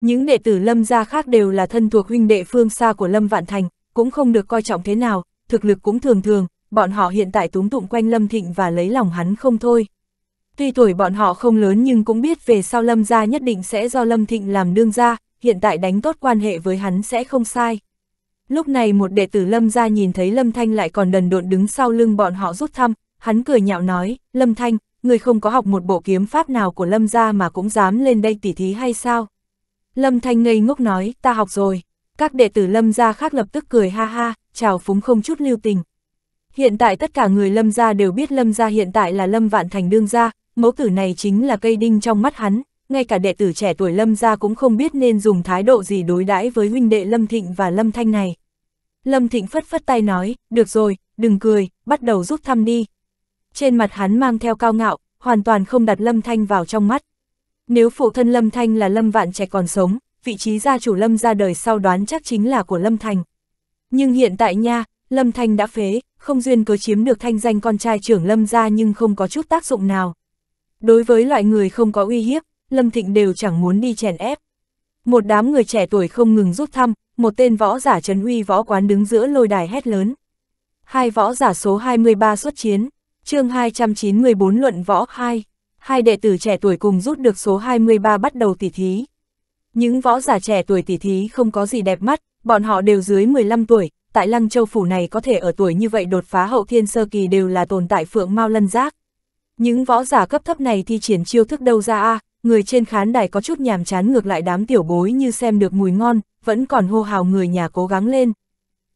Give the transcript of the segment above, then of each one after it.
Những đệ tử Lâm gia khác đều là thân thuộc huynh đệ phương xa của Lâm Vạn Thành, cũng không được coi trọng thế nào, thực lực cũng thường thường, bọn họ hiện tại túng tụng quanh Lâm Thịnh và lấy lòng hắn không thôi. Tuy tuổi bọn họ không lớn nhưng cũng biết về sau Lâm gia nhất định sẽ do Lâm Thịnh làm đương gia, hiện tại đánh tốt quan hệ với hắn sẽ không sai. Lúc này một đệ tử Lâm gia nhìn thấy Lâm Thanh lại còn đần độn đứng sau lưng bọn họ rút thăm, hắn cười nhạo nói, Lâm Thanh, người không có học một bộ kiếm pháp nào của Lâm gia mà cũng dám lên đây tỉ thí hay sao? Lâm Thanh ngây ngốc nói, ta học rồi. Các đệ tử Lâm gia khác lập tức cười ha ha, chào phúng không chút lưu tình. Hiện tại tất cả người Lâm gia đều biết Lâm gia hiện tại là Lâm Vạn Thành đương gia, mẫu tử này chính là cây đinh trong mắt hắn, ngay cả đệ tử trẻ tuổi Lâm gia cũng không biết nên dùng thái độ gì đối đãi với huynh đệ Lâm Thịnh và Lâm Thanh này. Lâm Thịnh phất phất tay nói, được rồi, đừng cười, bắt đầu giúp thăm đi. Trên mặt hắn mang theo cao ngạo, hoàn toàn không đặt Lâm Thanh vào trong mắt. Nếu phụ thân Lâm Thanh là Lâm Vạn Trạch còn sống, vị trí gia chủ Lâm ra đời sau đoán chắc chính là của Lâm Thành. Nhưng hiện tại nha, Lâm Thanh đã phế, không duyên cớ chiếm được thanh danh con trai trưởng Lâm ra nhưng không có chút tác dụng nào. Đối với loại người không có uy hiếp, Lâm Thịnh đều chẳng muốn đi chèn ép. Một đám người trẻ tuổi không ngừng rút thăm, một tên võ giả trấn uy võ quán đứng giữa lôi đài hét lớn. Hai võ giả số 23 xuất chiến, chương 294 luận võ 2 hai đệ tử trẻ tuổi cùng rút được số 23 bắt đầu tỉ thí. Những võ giả trẻ tuổi tỉ thí không có gì đẹp mắt, bọn họ đều dưới 15 tuổi, tại Lăng Châu Phủ này có thể ở tuổi như vậy đột phá hậu thiên sơ kỳ đều là tồn tại phượng mau lân giác. Những võ giả cấp thấp này thi triển chiêu thức đâu ra a à, người trên khán đài có chút nhàm chán ngược lại đám tiểu bối như xem được mùi ngon, vẫn còn hô hào người nhà cố gắng lên.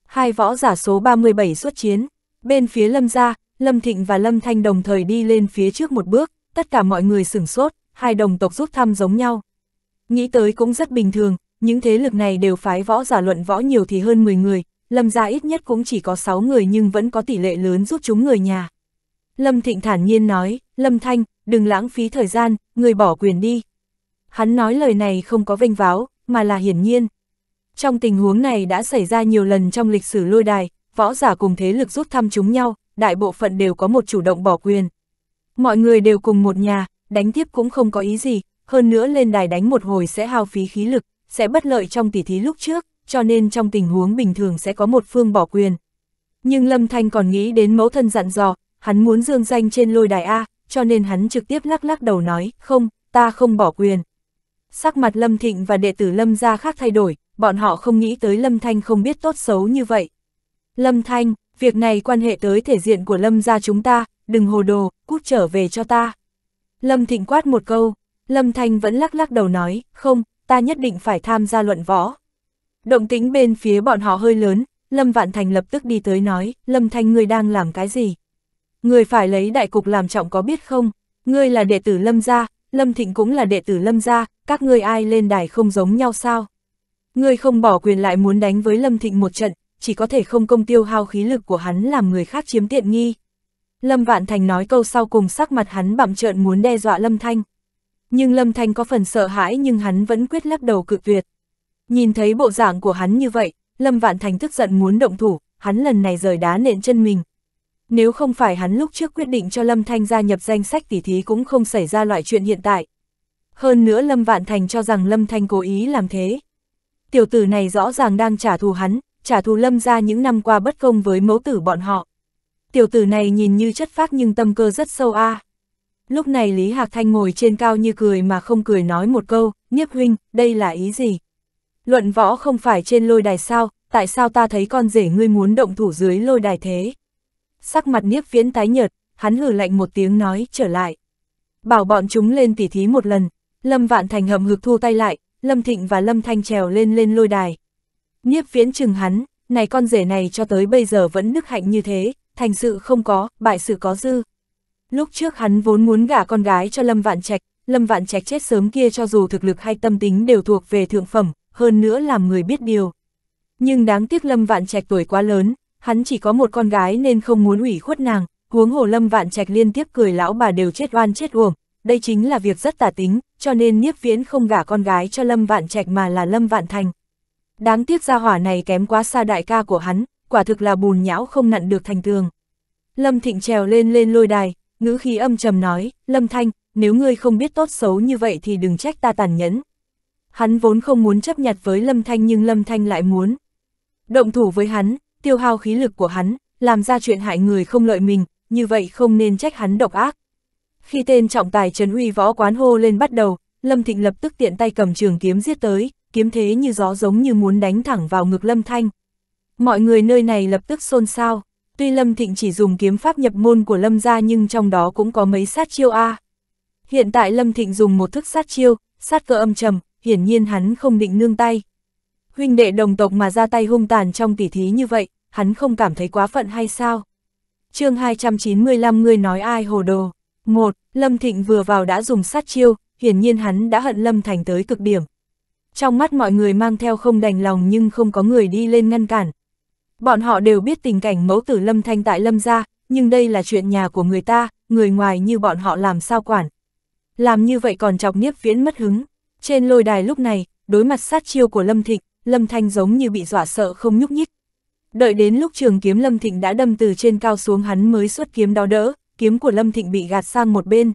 Hai võ giả số 37 xuất chiến, bên phía Lâm gia Lâm Thịnh và Lâm Thanh đồng thời đi lên phía trước một bước, tất cả mọi người sửng sốt, hai đồng tộc rút thăm giống nhau. Nghĩ tới cũng rất bình thường, những thế lực này đều phái võ giả luận võ nhiều thì hơn 10 người, Lâm gia ít nhất cũng chỉ có 6 người nhưng vẫn có tỷ lệ lớn giúp chúng người nhà. Lâm Thịnh thản nhiên nói, Lâm Thanh, đừng lãng phí thời gian, người bỏ quyền đi. Hắn nói lời này không có vênh váo, mà là hiển nhiên. Trong tình huống này đã xảy ra nhiều lần trong lịch sử lôi đài, võ giả cùng thế lực rút thăm chúng nhau, đại bộ phận đều có một chủ động bỏ quyền. Mọi người đều cùng một nhà, đánh tiếp cũng không có ý gì, hơn nữa lên đài đánh một hồi sẽ hao phí khí lực, sẽ bất lợi trong tỉ thí lúc trước, cho nên trong tình huống bình thường sẽ có một phương bỏ quyền. Nhưng Lâm Thanh còn nghĩ đến mẫu thân dặn dò, hắn muốn dương danh trên lôi đài A, cho nên hắn trực tiếp lắc lắc đầu nói, không, ta không bỏ quyền. Sắc mặt Lâm Thịnh và đệ tử Lâm gia khác thay đổi, bọn họ không nghĩ tới Lâm Thanh không biết tốt xấu như vậy. Lâm Thanh, việc này quan hệ tới thể diện của Lâm gia chúng ta, đừng hồ đồ, cút trở về cho ta. Lâm Thịnh quát một câu, Lâm Thanh vẫn lắc lắc đầu nói, không, ta nhất định phải tham gia luận võ. Động tính bên phía bọn họ hơi lớn, Lâm Vạn Thành lập tức đi tới nói, Lâm Thanh ngươi đang làm cái gì? Ngươi phải lấy đại cục làm trọng có biết không? Ngươi là đệ tử Lâm gia, Lâm Thịnh cũng là đệ tử Lâm gia, các ngươi ai lên đài không giống nhau sao? Ngươi không bỏ quyền lại muốn đánh với Lâm Thịnh một trận, chỉ có thể không công tiêu hao khí lực của hắn làm người khác chiếm tiện nghi. Lâm Vạn Thành nói câu sau cùng sắc mặt hắn bặm trợn muốn đe dọa Lâm Thanh. Nhưng Lâm Thanh có phần sợ hãi nhưng hắn vẫn quyết lắc đầu cự tuyệt. Nhìn thấy bộ dạng của hắn như vậy, Lâm Vạn Thành tức giận muốn động thủ, hắn lần này rời đá nện chân mình. Nếu không phải hắn lúc trước quyết định cho Lâm Thanh gia nhập danh sách tỉ thí cũng không xảy ra loại chuyện hiện tại. Hơn nữa Lâm Vạn Thành cho rằng Lâm Thanh cố ý làm thế. Tiểu tử này rõ ràng đang trả thù hắn, trả thù Lâm ra những năm qua bất công với mẫu tử bọn họ tiểu tử này nhìn như chất phác nhưng tâm cơ rất sâu a. À. Lúc này Lý Hạc Thanh ngồi trên cao như cười mà không cười nói một câu, Niếp huynh, đây là ý gì? Luận võ không phải trên lôi đài sao, tại sao ta thấy con rể ngươi muốn động thủ dưới lôi đài thế? Sắc mặt Niếp viễn tái nhợt, hắn hử lạnh một tiếng nói, trở lại. Bảo bọn chúng lên tỉ thí một lần, Lâm Vạn Thành hậm hực thu tay lại, Lâm Thịnh và Lâm Thanh trèo lên lên lôi đài. Niếp viễn chừng hắn, này con rể này cho tới bây giờ vẫn đức hạnh như thế, thành sự không có, bại sự có dư. Lúc trước hắn vốn muốn gả con gái cho Lâm Vạn Trạch, Lâm Vạn Trạch chết sớm kia cho dù thực lực hay tâm tính đều thuộc về thượng phẩm, hơn nữa làm người biết điều. Nhưng đáng tiếc Lâm Vạn Trạch tuổi quá lớn, hắn chỉ có một con gái nên không muốn ủy khuất nàng, huống hồ Lâm Vạn Trạch liên tiếp cười lão bà đều chết oan chết uổng, đây chính là việc rất tà tính, cho nên Niếp Viễn không gả con gái cho Lâm Vạn Trạch mà là Lâm Vạn Thành. Đáng tiếc gia hỏa này kém quá xa đại ca của hắn, quả thực là bùn nhão không nặn được thành tường. Lâm Thịnh trèo lên lên lôi đài, ngữ khí âm trầm nói, Lâm Thanh, nếu ngươi không biết tốt xấu như vậy thì đừng trách ta tàn nhẫn. Hắn vốn không muốn chấp nhặt với Lâm Thanh nhưng Lâm Thanh lại muốn. Động thủ với hắn, tiêu hao khí lực của hắn, làm ra chuyện hại người không lợi mình, như vậy không nên trách hắn độc ác. Khi tên trọng tài Trần Uy võ quán hô lên bắt đầu, Lâm Thịnh lập tức tiện tay cầm trường kiếm giết tới, kiếm thế như gió giống như muốn đánh thẳng vào ngực Lâm Thanh. Mọi người nơi này lập tức xôn xao, tuy Lâm Thịnh chỉ dùng kiếm pháp nhập môn của Lâm gia nhưng trong đó cũng có mấy sát chiêu A. Hiện tại Lâm Thịnh dùng một thức sát chiêu, sát cơ âm trầm, hiển nhiên hắn không định nương tay. Huynh đệ đồng tộc mà ra tay hung tàn trong tỉ thí như vậy, hắn không cảm thấy quá phận hay sao? chương 295 người nói ai hồ đồ. một Lâm Thịnh vừa vào đã dùng sát chiêu, hiển nhiên hắn đã hận Lâm Thành tới cực điểm. Trong mắt mọi người mang theo không đành lòng nhưng không có người đi lên ngăn cản, Bọn họ đều biết tình cảnh mẫu tử Lâm Thanh tại Lâm gia, nhưng đây là chuyện nhà của người ta, người ngoài như bọn họ làm sao quản. Làm như vậy còn chọc Niếp Viễn mất hứng. Trên lôi đài lúc này, đối mặt sát chiêu của Lâm Thịnh, Lâm Thanh giống như bị dọa sợ không nhúc nhích. Đợi đến lúc trường kiếm Lâm Thịnh đã đâm từ trên cao xuống hắn mới xuất kiếm đó đỡ, kiếm của Lâm Thịnh bị gạt sang một bên.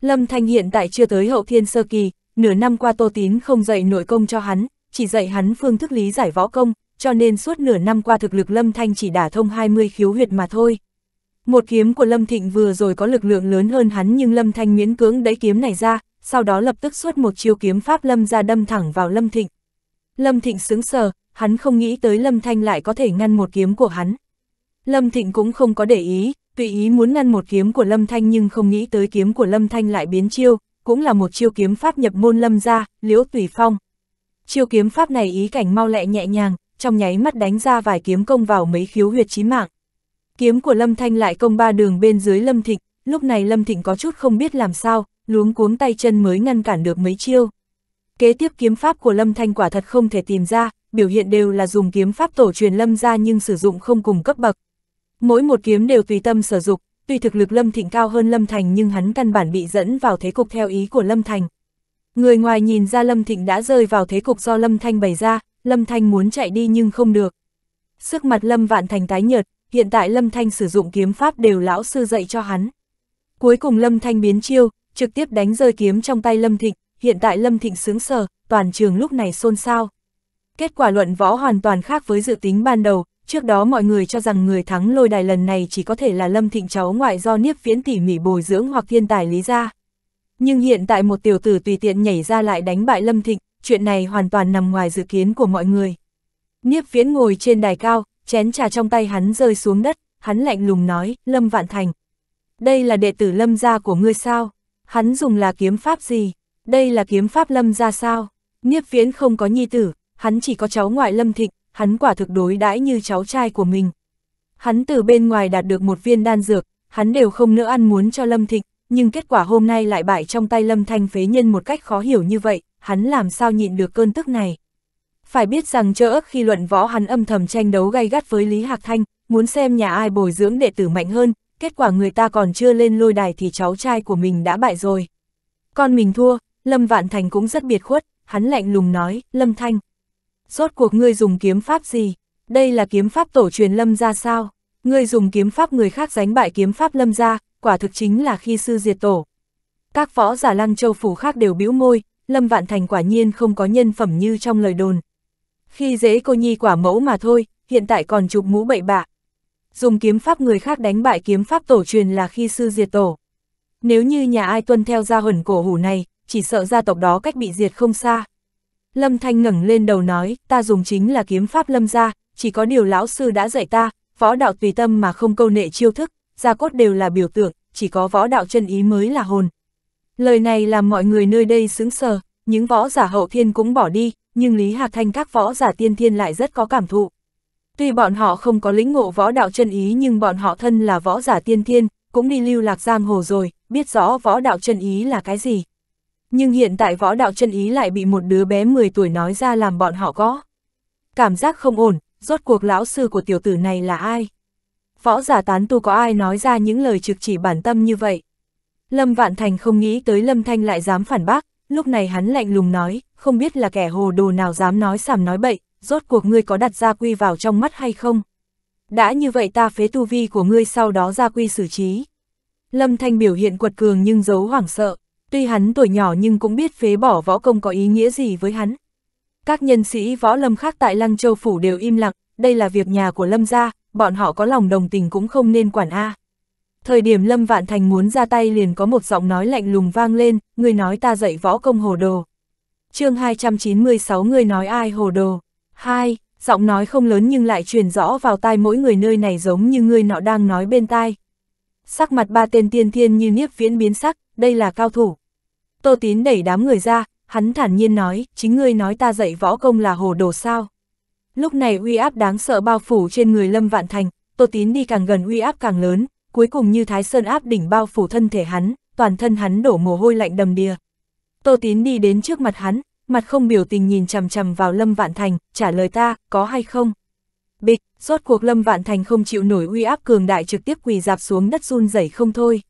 Lâm Thanh hiện tại chưa tới hậu thiên sơ kỳ, nửa năm qua Tô Tín không dạy nội công cho hắn, chỉ dạy hắn phương thức lý giải võ công, cho nên suốt nửa năm qua thực lực Lâm Thanh chỉ đả thông 20 khiếu huyệt mà thôi. Một kiếm của Lâm Thịnh vừa rồi có lực lượng lớn hơn hắn nhưng Lâm Thanh miễn cưỡng đẩy kiếm này ra, sau đó lập tức xuất một chiêu kiếm pháp Lâm ra đâm thẳng vào Lâm Thịnh. Lâm Thịnh sững sờ, hắn không nghĩ tới Lâm Thanh lại có thể ngăn một kiếm của hắn. Lâm Thịnh cũng không có để ý, tùy ý muốn ngăn một kiếm của Lâm Thanh nhưng không nghĩ tới kiếm của Lâm Thanh lại biến chiêu, cũng là một chiêu kiếm pháp nhập môn Lâm ra, Liễu Tùy Phong. Chiêu kiếm pháp này ý cảnh mau lẹ nhẹ nhàng, trong nháy mắt đánh ra vài kiếm công vào mấy khiếu huyệt chí mạng. Kiếm của Lâm Thanh lại công ba đường bên dưới Lâm Thịnh, lúc này Lâm Thịnh có chút không biết làm sao, luống cuống tay chân mới ngăn cản được mấy chiêu. Kế tiếp kiếm pháp của Lâm Thanh quả thật không thể tìm ra, biểu hiện đều là dùng kiếm pháp tổ truyền Lâm ra nhưng sử dụng không cùng cấp bậc. Mỗi một kiếm đều tùy tâm sở dụng, tuy thực lực Lâm Thịnh cao hơn Lâm Thành nhưng hắn căn bản bị dẫn vào thế cục theo ý của Lâm Thành. Người ngoài nhìn ra Lâm Thịnh đã rơi vào thế cục do Lâm Thanh bày ra, Lâm Thanh muốn chạy đi nhưng không được. Sức mặt Lâm Vạn Thành tái nhợt, hiện tại Lâm Thanh sử dụng kiếm pháp đều lão sư dạy cho hắn. Cuối cùng Lâm Thanh biến chiêu, trực tiếp đánh rơi kiếm trong tay Lâm Thịnh, hiện tại Lâm Thịnh sướng sờ, toàn trường lúc này xôn xao. Kết quả luận võ hoàn toàn khác với dự tính ban đầu, trước đó mọi người cho rằng người thắng lôi đài lần này chỉ có thể là Lâm Thịnh cháu ngoại do Niếp Viễn tỉ mỉ bồi dưỡng hoặc thiên tài lý ra. Nhưng hiện tại một tiểu tử tùy tiện nhảy ra lại đánh bại Lâm Thịnh, chuyện này hoàn toàn nằm ngoài dự kiến của mọi người. Niếp viễn ngồi trên đài cao, chén trà trong tay hắn rơi xuống đất, hắn lạnh lùng nói, Lâm Vạn Thành. Đây là đệ tử Lâm gia của ngươi sao? Hắn dùng là kiếm pháp gì? Đây là kiếm pháp Lâm gia sao? Niếp viễn không có nhi tử, hắn chỉ có cháu ngoại Lâm Thịnh, hắn quả thực đối đãi như cháu trai của mình. Hắn từ bên ngoài đạt được một viên đan dược, hắn đều không nỡ ăn muốn cho Lâm Thịnh, nhưng kết quả hôm nay lại bại trong tay Lâm Thanh phế nhân một cách khó hiểu như vậy, hắn làm sao nhịn được cơn tức này. Phải biết rằng chớ ức khi luận võ hắn âm thầm tranh đấu gay gắt với Lý Hạc Thanh, muốn xem nhà ai bồi dưỡng đệ tử mạnh hơn, kết quả người ta còn chưa lên lôi đài thì cháu trai của mình đã bại rồi. Con mình thua, Lâm Vạn Thành cũng rất biệt khuất, hắn lạnh lùng nói, Lâm Thanh. Rốt cuộc ngươi dùng kiếm pháp gì? Đây là kiếm pháp tổ truyền Lâm ra sao? Ngươi dùng kiếm pháp người khác đánh bại kiếm pháp Lâm ra, quả thực chính là khi sư diệt tổ. Các võ giả lăng châu phủ khác đều bĩu môi, Lâm Vạn Thành quả nhiên không có nhân phẩm như trong lời đồn. Khi dễ cô nhi quả mẫu mà thôi, hiện tại còn chụp mũ bậy bạ. Dùng kiếm pháp người khác đánh bại kiếm pháp tổ truyền là khi sư diệt tổ. Nếu như nhà ai tuân theo gia huẩn cổ hủ này, chỉ sợ gia tộc đó cách bị diệt không xa. Lâm Thanh ngẩng lên đầu nói, ta dùng chính là kiếm pháp lâm gia, chỉ có điều lão sư đã dạy ta, võ đạo tùy tâm mà không câu nệ chiêu thức, gia cốt đều là biểu tượng, chỉ có võ đạo chân ý mới là hồn, Lời này làm mọi người nơi đây sướng sờ, những võ giả hậu thiên cũng bỏ đi, nhưng Lý Hạc Thanh các võ giả tiên thiên lại rất có cảm thụ. Tuy bọn họ không có lĩnh ngộ võ đạo chân ý nhưng bọn họ thân là võ giả tiên thiên, cũng đi lưu lạc giang hồ rồi, biết rõ võ đạo chân ý là cái gì. Nhưng hiện tại võ đạo chân ý lại bị một đứa bé 10 tuổi nói ra làm bọn họ có. Cảm giác không ổn, rốt cuộc lão sư của tiểu tử này là ai? Võ giả tán tu có ai nói ra những lời trực chỉ bản tâm như vậy? Lâm Vạn Thành không nghĩ tới Lâm Thanh lại dám phản bác, lúc này hắn lạnh lùng nói, không biết là kẻ hồ đồ nào dám nói sàm nói bậy, rốt cuộc ngươi có đặt gia quy vào trong mắt hay không? Đã như vậy ta phế tu vi của ngươi sau đó gia quy xử trí. Lâm Thanh biểu hiện quật cường nhưng giấu hoảng sợ, tuy hắn tuổi nhỏ nhưng cũng biết phế bỏ võ công có ý nghĩa gì với hắn. Các nhân sĩ võ lâm khác tại Lăng Châu Phủ đều im lặng, đây là việc nhà của Lâm gia, bọn họ có lòng đồng tình cũng không nên quản A. À. Thời điểm Lâm Vạn Thành muốn ra tay liền có một giọng nói lạnh lùng vang lên, người nói ta dạy võ công hồ đồ. chương 296 người nói ai hồ đồ. hai Giọng nói không lớn nhưng lại truyền rõ vào tai mỗi người nơi này giống như người nọ đang nói bên tai. Sắc mặt ba tên tiên thiên như niếp viễn biến sắc, đây là cao thủ. Tô Tín đẩy đám người ra, hắn thản nhiên nói, chính ngươi nói ta dạy võ công là hồ đồ sao. Lúc này uy áp đáng sợ bao phủ trên người Lâm Vạn Thành, Tô Tín đi càng gần uy áp càng lớn, cuối cùng như Thái Sơn áp đỉnh bao phủ thân thể hắn, toàn thân hắn đổ mồ hôi lạnh đầm đìa. Tô Tín đi đến trước mặt hắn, mặt không biểu tình nhìn chằm chằm vào Lâm Vạn Thành, trả lời ta, có hay không? Bịch, rốt cuộc Lâm Vạn Thành không chịu nổi uy áp cường đại trực tiếp quỳ dạp xuống đất run rẩy không thôi.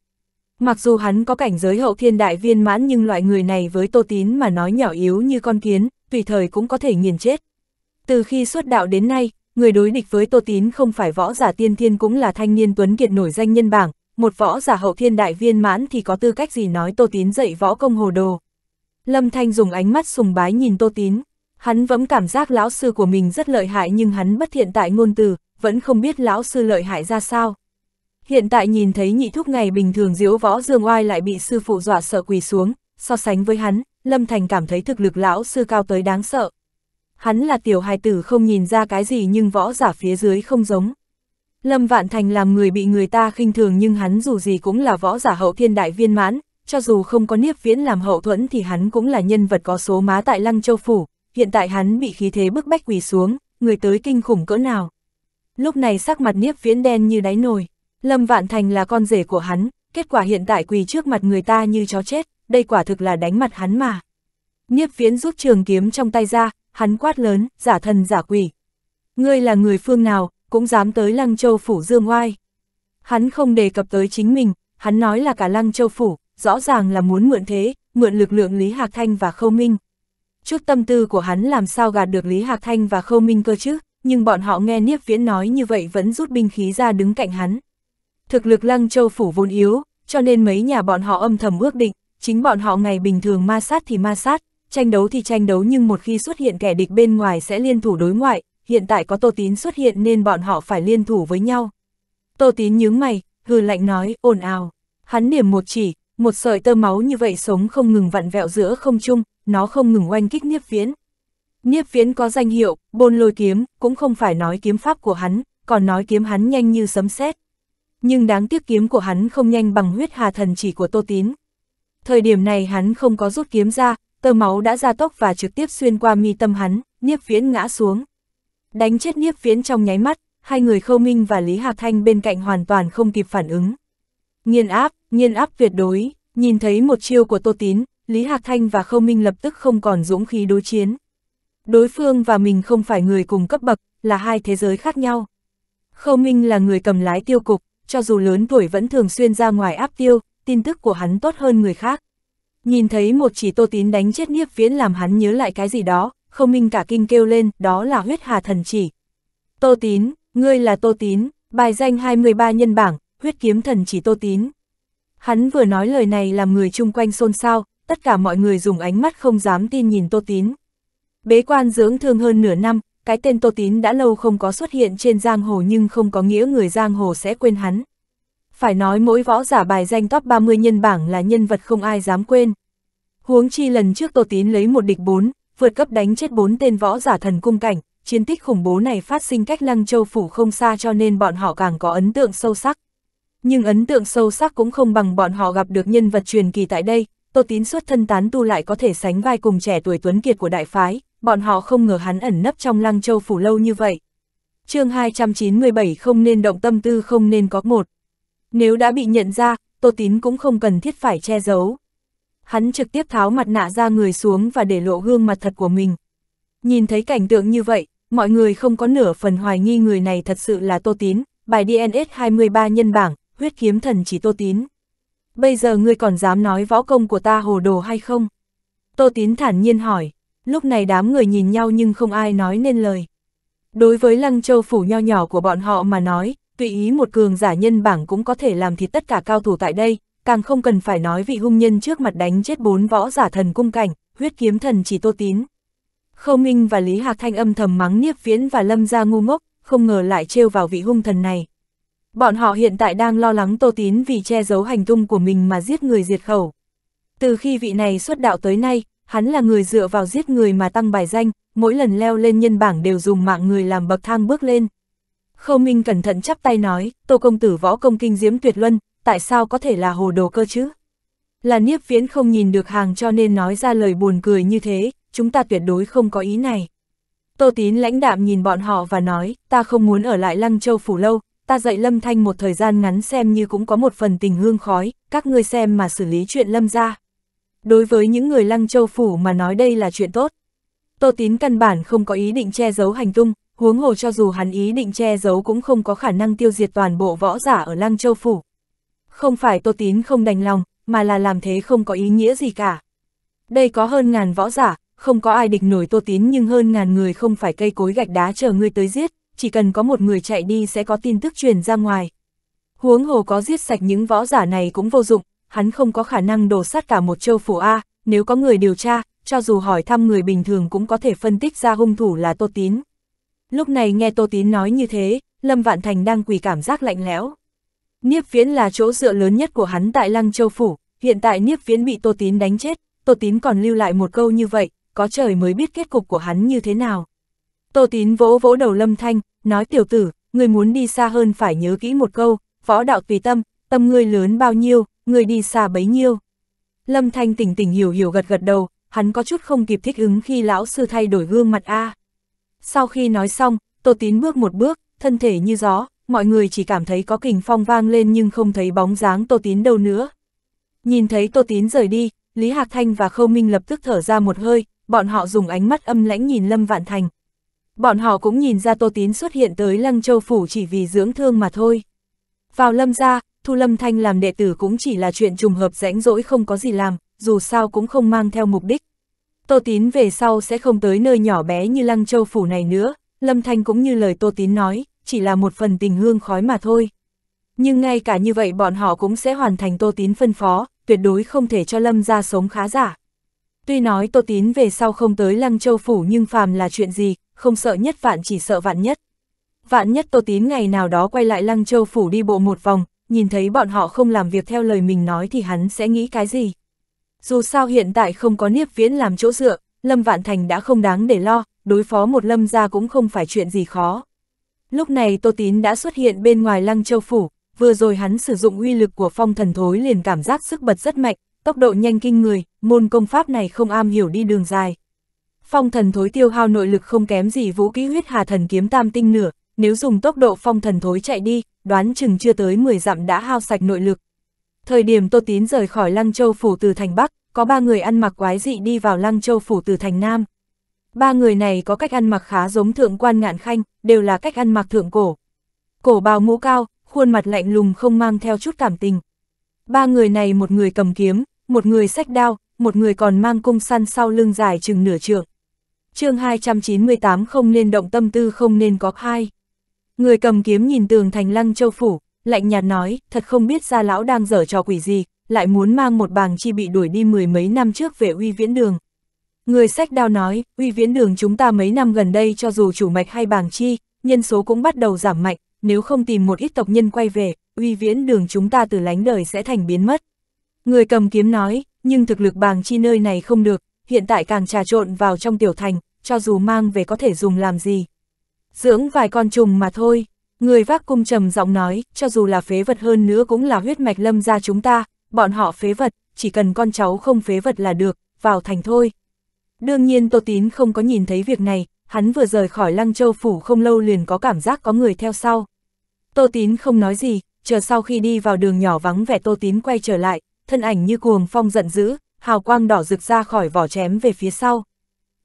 Mặc dù hắn có cảnh giới hậu thiên đại viên mãn nhưng loại người này với Tô Tín mà nói nhỏ yếu như con kiến, tùy thời cũng có thể nghiền chết. Từ khi xuất đạo đến nay, người đối địch với Tô Tín không phải võ giả tiên thiên cũng là thanh niên tuấn kiệt nổi danh nhân bảng, một võ giả hậu thiên đại viên mãn thì có tư cách gì nói Tô Tín dạy võ công hồ đồ. Lâm Thanh dùng ánh mắt sùng bái nhìn Tô Tín, hắn vẫn cảm giác lão sư của mình rất lợi hại nhưng hắn bất thiện tại ngôn từ, vẫn không biết lão sư lợi hại ra sao. Hiện tại nhìn thấy nhị thúc ngày bình thường diễu võ dương oai lại bị sư phụ dọa sợ quỳ xuống, so sánh với hắn, Lâm Thành cảm thấy thực lực lão sư cao tới đáng sợ hắn là tiểu hài tử không nhìn ra cái gì nhưng võ giả phía dưới không giống. Lâm Vạn Thành làm người bị người ta khinh thường nhưng hắn dù gì cũng là võ giả hậu thiên đại viên mãn, cho dù không có Niếp Viễn làm hậu thuẫn thì hắn cũng là nhân vật có số má tại Lăng Châu Phủ, hiện tại hắn bị khí thế bức bách quỳ xuống, người tới kinh khủng cỡ nào. Lúc này sắc mặt Niếp Viễn đen như đáy nồi, Lâm Vạn Thành là con rể của hắn, kết quả hiện tại quỳ trước mặt người ta như chó chết, đây quả thực là đánh mặt hắn mà. Niếp viễn rút trường kiếm trong tay ra, hắn quát lớn, giả thần giả quỷ. Ngươi là người phương nào, cũng dám tới Lăng Châu Phủ Dương Oai. Hắn không đề cập tới chính mình, hắn nói là cả Lăng Châu Phủ, rõ ràng là muốn mượn thế, mượn lực lượng Lý Hạc Thanh và Khâu Minh. Chút tâm tư của hắn làm sao gạt được Lý Hạc Thanh và Khâu Minh cơ chứ, nhưng bọn họ nghe Niếp Viễn nói như vậy vẫn rút binh khí ra đứng cạnh hắn. Thực lực Lăng Châu Phủ vốn yếu, cho nên mấy nhà bọn họ âm thầm ước định, chính bọn họ ngày bình thường ma sát thì ma sát, tranh đấu thì tranh đấu nhưng một khi xuất hiện kẻ địch bên ngoài sẽ liên thủ đối ngoại, hiện tại có Tô Tín xuất hiện nên bọn họ phải liên thủ với nhau. Tô Tín nhướng mày, hừ lạnh nói, ồn ào. Hắn điểm một chỉ, một sợi tơ máu như vậy sống không ngừng vặn vẹo giữa không trung, nó không ngừng oanh kích Niếp Viễn. Niếp Viễn có danh hiệu, bôn lôi kiếm, cũng không phải nói kiếm pháp của hắn, còn nói kiếm hắn nhanh như sấm sét. Nhưng đáng tiếc kiếm của hắn không nhanh bằng huyết hà thần chỉ của Tô Tín. Thời điểm này hắn không có rút kiếm ra, tơ máu đã ra tốc và trực tiếp xuyên qua mi tâm hắn, Niếp Viễn ngã xuống. Đánh chết Niếp Viễn trong nháy mắt, hai người Khâu Minh và Lý Hạc Thanh bên cạnh hoàn toàn không kịp phản ứng. Nghiên áp, nghiên áp tuyệt đối, nhìn thấy một chiêu của Tô Tín, Lý Hạc Thanh và Khâu Minh lập tức không còn dũng khí đối chiến. Đối phương và mình không phải người cùng cấp bậc, là hai thế giới khác nhau. Khâu Minh là người cầm lái tiêu cục, cho dù lớn tuổi vẫn thường xuyên ra ngoài áp tiêu, tin tức của hắn tốt hơn người khác. Nhìn thấy một chỉ tô tín đánh chết nhiếp viễn làm hắn nhớ lại cái gì đó, không minh cả kinh kêu lên, đó là huyết hà thần chỉ. Tô tín, ngươi là tô tín, bài danh 23 nhân bảng, huyết kiếm thần chỉ tô tín. Hắn vừa nói lời này làm người chung quanh xôn xao, tất cả mọi người dùng ánh mắt không dám tin nhìn tô tín. Bế quan dưỡng thương hơn nửa năm, cái tên tô tín đã lâu không có xuất hiện trên giang hồ nhưng không có nghĩa người giang hồ sẽ quên hắn phải nói mỗi võ giả bài danh top 30 nhân bảng là nhân vật không ai dám quên. Huống chi lần trước Tô Tín lấy một địch bốn, vượt cấp đánh chết bốn tên võ giả thần cung cảnh, chiến tích khủng bố này phát sinh cách Lăng Châu Phủ không xa cho nên bọn họ càng có ấn tượng sâu sắc. Nhưng ấn tượng sâu sắc cũng không bằng bọn họ gặp được nhân vật truyền kỳ tại đây, Tô Tín xuất thân tán tu lại có thể sánh vai cùng trẻ tuổi tuấn kiệt của đại phái, bọn họ không ngờ hắn ẩn nấp trong Lăng Châu Phủ lâu như vậy. chương 297 không nên động tâm tư không nên có một. Nếu đã bị nhận ra, Tô Tín cũng không cần thiết phải che giấu. Hắn trực tiếp tháo mặt nạ ra người xuống và để lộ gương mặt thật của mình. Nhìn thấy cảnh tượng như vậy, mọi người không có nửa phần hoài nghi người này thật sự là Tô Tín, bài DNS 23 nhân bảng, huyết kiếm thần chỉ Tô Tín. Bây giờ ngươi còn dám nói võ công của ta hồ đồ hay không? Tô Tín thản nhiên hỏi, lúc này đám người nhìn nhau nhưng không ai nói nên lời. Đối với Lăng Châu Phủ nho nhỏ của bọn họ mà nói, tùy ý một cường giả nhân bảng cũng có thể làm thịt tất cả cao thủ tại đây, càng không cần phải nói vị hung nhân trước mặt đánh chết bốn võ giả thần cung cảnh, huyết kiếm thần chỉ tô tín. Khâu Minh và Lý Hạc Thanh âm thầm mắng Niếp Viễn và Lâm ra ngu ngốc, không ngờ lại trêu vào vị hung thần này. Bọn họ hiện tại đang lo lắng Tô Tín vì che giấu hành tung của mình mà giết người diệt khẩu. Từ khi vị này xuất đạo tới nay, hắn là người dựa vào giết người mà tăng bài danh, mỗi lần leo lên nhân bảng đều dùng mạng người làm bậc thang bước lên, Khâu Minh cẩn thận chắp tay nói, Tô Công Tử võ công kinh diễm tuyệt luân, tại sao có thể là hồ đồ cơ chứ? Là Niếp Viễn không nhìn được hàng cho nên nói ra lời buồn cười như thế, chúng ta tuyệt đối không có ý này. Tô Tín lãnh đạm nhìn bọn họ và nói, ta không muốn ở lại Lăng Châu Phủ lâu, ta dạy Lâm Thanh một thời gian ngắn xem như cũng có một phần tình hương khói, các ngươi xem mà xử lý chuyện Lâm ra. Đối với những người Lăng Châu Phủ mà nói đây là chuyện tốt. Tô Tín căn bản không có ý định che giấu hành tung, huống hồ cho dù hắn ý định che giấu cũng không có khả năng tiêu diệt toàn bộ võ giả ở Lăng Châu Phủ. Không phải Tô Tín không đành lòng, mà là làm thế không có ý nghĩa gì cả. Đây có hơn ngàn võ giả, không có ai địch nổi Tô Tín nhưng hơn ngàn người không phải cây cối gạch đá chờ ngươi tới giết, chỉ cần có một người chạy đi sẽ có tin tức truyền ra ngoài. Huống hồ có giết sạch những võ giả này cũng vô dụng, hắn không có khả năng đổ sát cả một châu phủ A, nếu có người điều tra, cho dù hỏi thăm người bình thường cũng có thể phân tích ra hung thủ là Tô Tín. Lúc này nghe Tô Tín nói như thế, Lâm Vạn Thành đang quỳ cảm giác lạnh lẽo. Niếp Viễn là chỗ dựa lớn nhất của hắn tại Lăng Châu Phủ, hiện tại Niếp Viễn bị Tô Tín đánh chết, Tô Tín còn lưu lại một câu như vậy, có trời mới biết kết cục của hắn như thế nào. Tô Tín vỗ vỗ đầu Lâm Thanh, nói tiểu tử, người muốn đi xa hơn phải nhớ kỹ một câu, võ đạo tùy tâm, tâm ngươi lớn bao nhiêu, người đi xa bấy nhiêu. Lâm Thanh tỉnh tỉnh hiểu hiểu gật gật đầu, hắn có chút không kịp thích ứng khi lão sư thay đổi gương mặt A. À. Sau khi nói xong, Tô Tín bước một bước, thân thể như gió, mọi người chỉ cảm thấy có kình phong vang lên nhưng không thấy bóng dáng Tô Tín đâu nữa. Nhìn thấy Tô Tín rời đi, Lý Hạc Thanh và Khâu Minh lập tức thở ra một hơi, bọn họ dùng ánh mắt âm lãnh nhìn Lâm Vạn Thành. Bọn họ cũng nhìn ra Tô Tín xuất hiện tới Lăng Châu Phủ chỉ vì dưỡng thương mà thôi. Vào Lâm ra, Thu Lâm Thanh làm đệ tử cũng chỉ là chuyện trùng hợp rãnh rỗi không có gì làm, dù sao cũng không mang theo mục đích. Tô Tín về sau sẽ không tới nơi nhỏ bé như Lăng Châu Phủ này nữa, Lâm Thanh cũng như lời Tô Tín nói, chỉ là một phần tình hương khói mà thôi. Nhưng ngay cả như vậy bọn họ cũng sẽ hoàn thành Tô Tín phân phó, tuyệt đối không thể cho Lâm ra sống khá giả. Tuy nói Tô Tín về sau không tới Lăng Châu Phủ nhưng phàm là chuyện gì, không sợ nhất vạn chỉ sợ vạn nhất. Vạn nhất Tô Tín ngày nào đó quay lại Lăng Châu Phủ đi bộ một vòng, nhìn thấy bọn họ không làm việc theo lời mình nói thì hắn sẽ nghĩ cái gì. Dù sao hiện tại không có Niếp Viễn làm chỗ dựa, Lâm Vạn Thành đã không đáng để lo, đối phó một Lâm gia cũng không phải chuyện gì khó. Lúc này Tô Tín đã xuất hiện bên ngoài Lăng Châu Phủ, vừa rồi hắn sử dụng uy lực của phong thần thối liền cảm giác sức bật rất mạnh, tốc độ nhanh kinh người, môn công pháp này không am hiểu đi đường dài. Phong thần thối tiêu hao nội lực không kém gì vũ kỹ huyết hà thần kiếm tam tinh nửa, nếu dùng tốc độ phong thần thối chạy đi, đoán chừng chưa tới 10 dặm đã hao sạch nội lực, Thời điểm Tô Tín rời khỏi Lăng Châu Phủ từ thành Bắc, có ba người ăn mặc quái dị đi vào Lăng Châu Phủ từ thành Nam. Ba người này có cách ăn mặc khá giống thượng quan ngạn khanh, đều là cách ăn mặc thượng cổ. Cổ bào mũ cao, khuôn mặt lạnh lùng không mang theo chút cảm tình. Ba người này một người cầm kiếm, một người sách đao, một người còn mang cung săn sau lưng dài chừng nửa trượng. chương 298 không nên động tâm tư không nên có hai. Người cầm kiếm nhìn tường thành lăng châu phủ, lạnh nhạt nói, thật không biết ra lão đang dở trò quỷ gì, lại muốn mang một bàng chi bị đuổi đi mười mấy năm trước về uy viễn đường. Người sách đao nói, uy viễn đường chúng ta mấy năm gần đây cho dù chủ mạch hay bàng chi, nhân số cũng bắt đầu giảm mạnh, nếu không tìm một ít tộc nhân quay về, uy viễn đường chúng ta từ lánh đời sẽ thành biến mất. Người cầm kiếm nói, nhưng thực lực bàng chi nơi này không được, hiện tại càng trà trộn vào trong tiểu thành, cho dù mang về có thể dùng làm gì. Dưỡng vài con trùng mà thôi. Người vác cung trầm giọng nói, cho dù là phế vật hơn nữa cũng là huyết mạch lâm gia chúng ta, bọn họ phế vật, chỉ cần con cháu không phế vật là được, vào thành thôi. Đương nhiên Tô Tín không có nhìn thấy việc này, hắn vừa rời khỏi Lăng Châu Phủ không lâu liền có cảm giác có người theo sau. Tô Tín không nói gì, chờ sau khi đi vào đường nhỏ vắng vẻ Tô Tín quay trở lại, thân ảnh như cuồng phong giận dữ, hào quang đỏ rực ra khỏi vỏ chém về phía sau.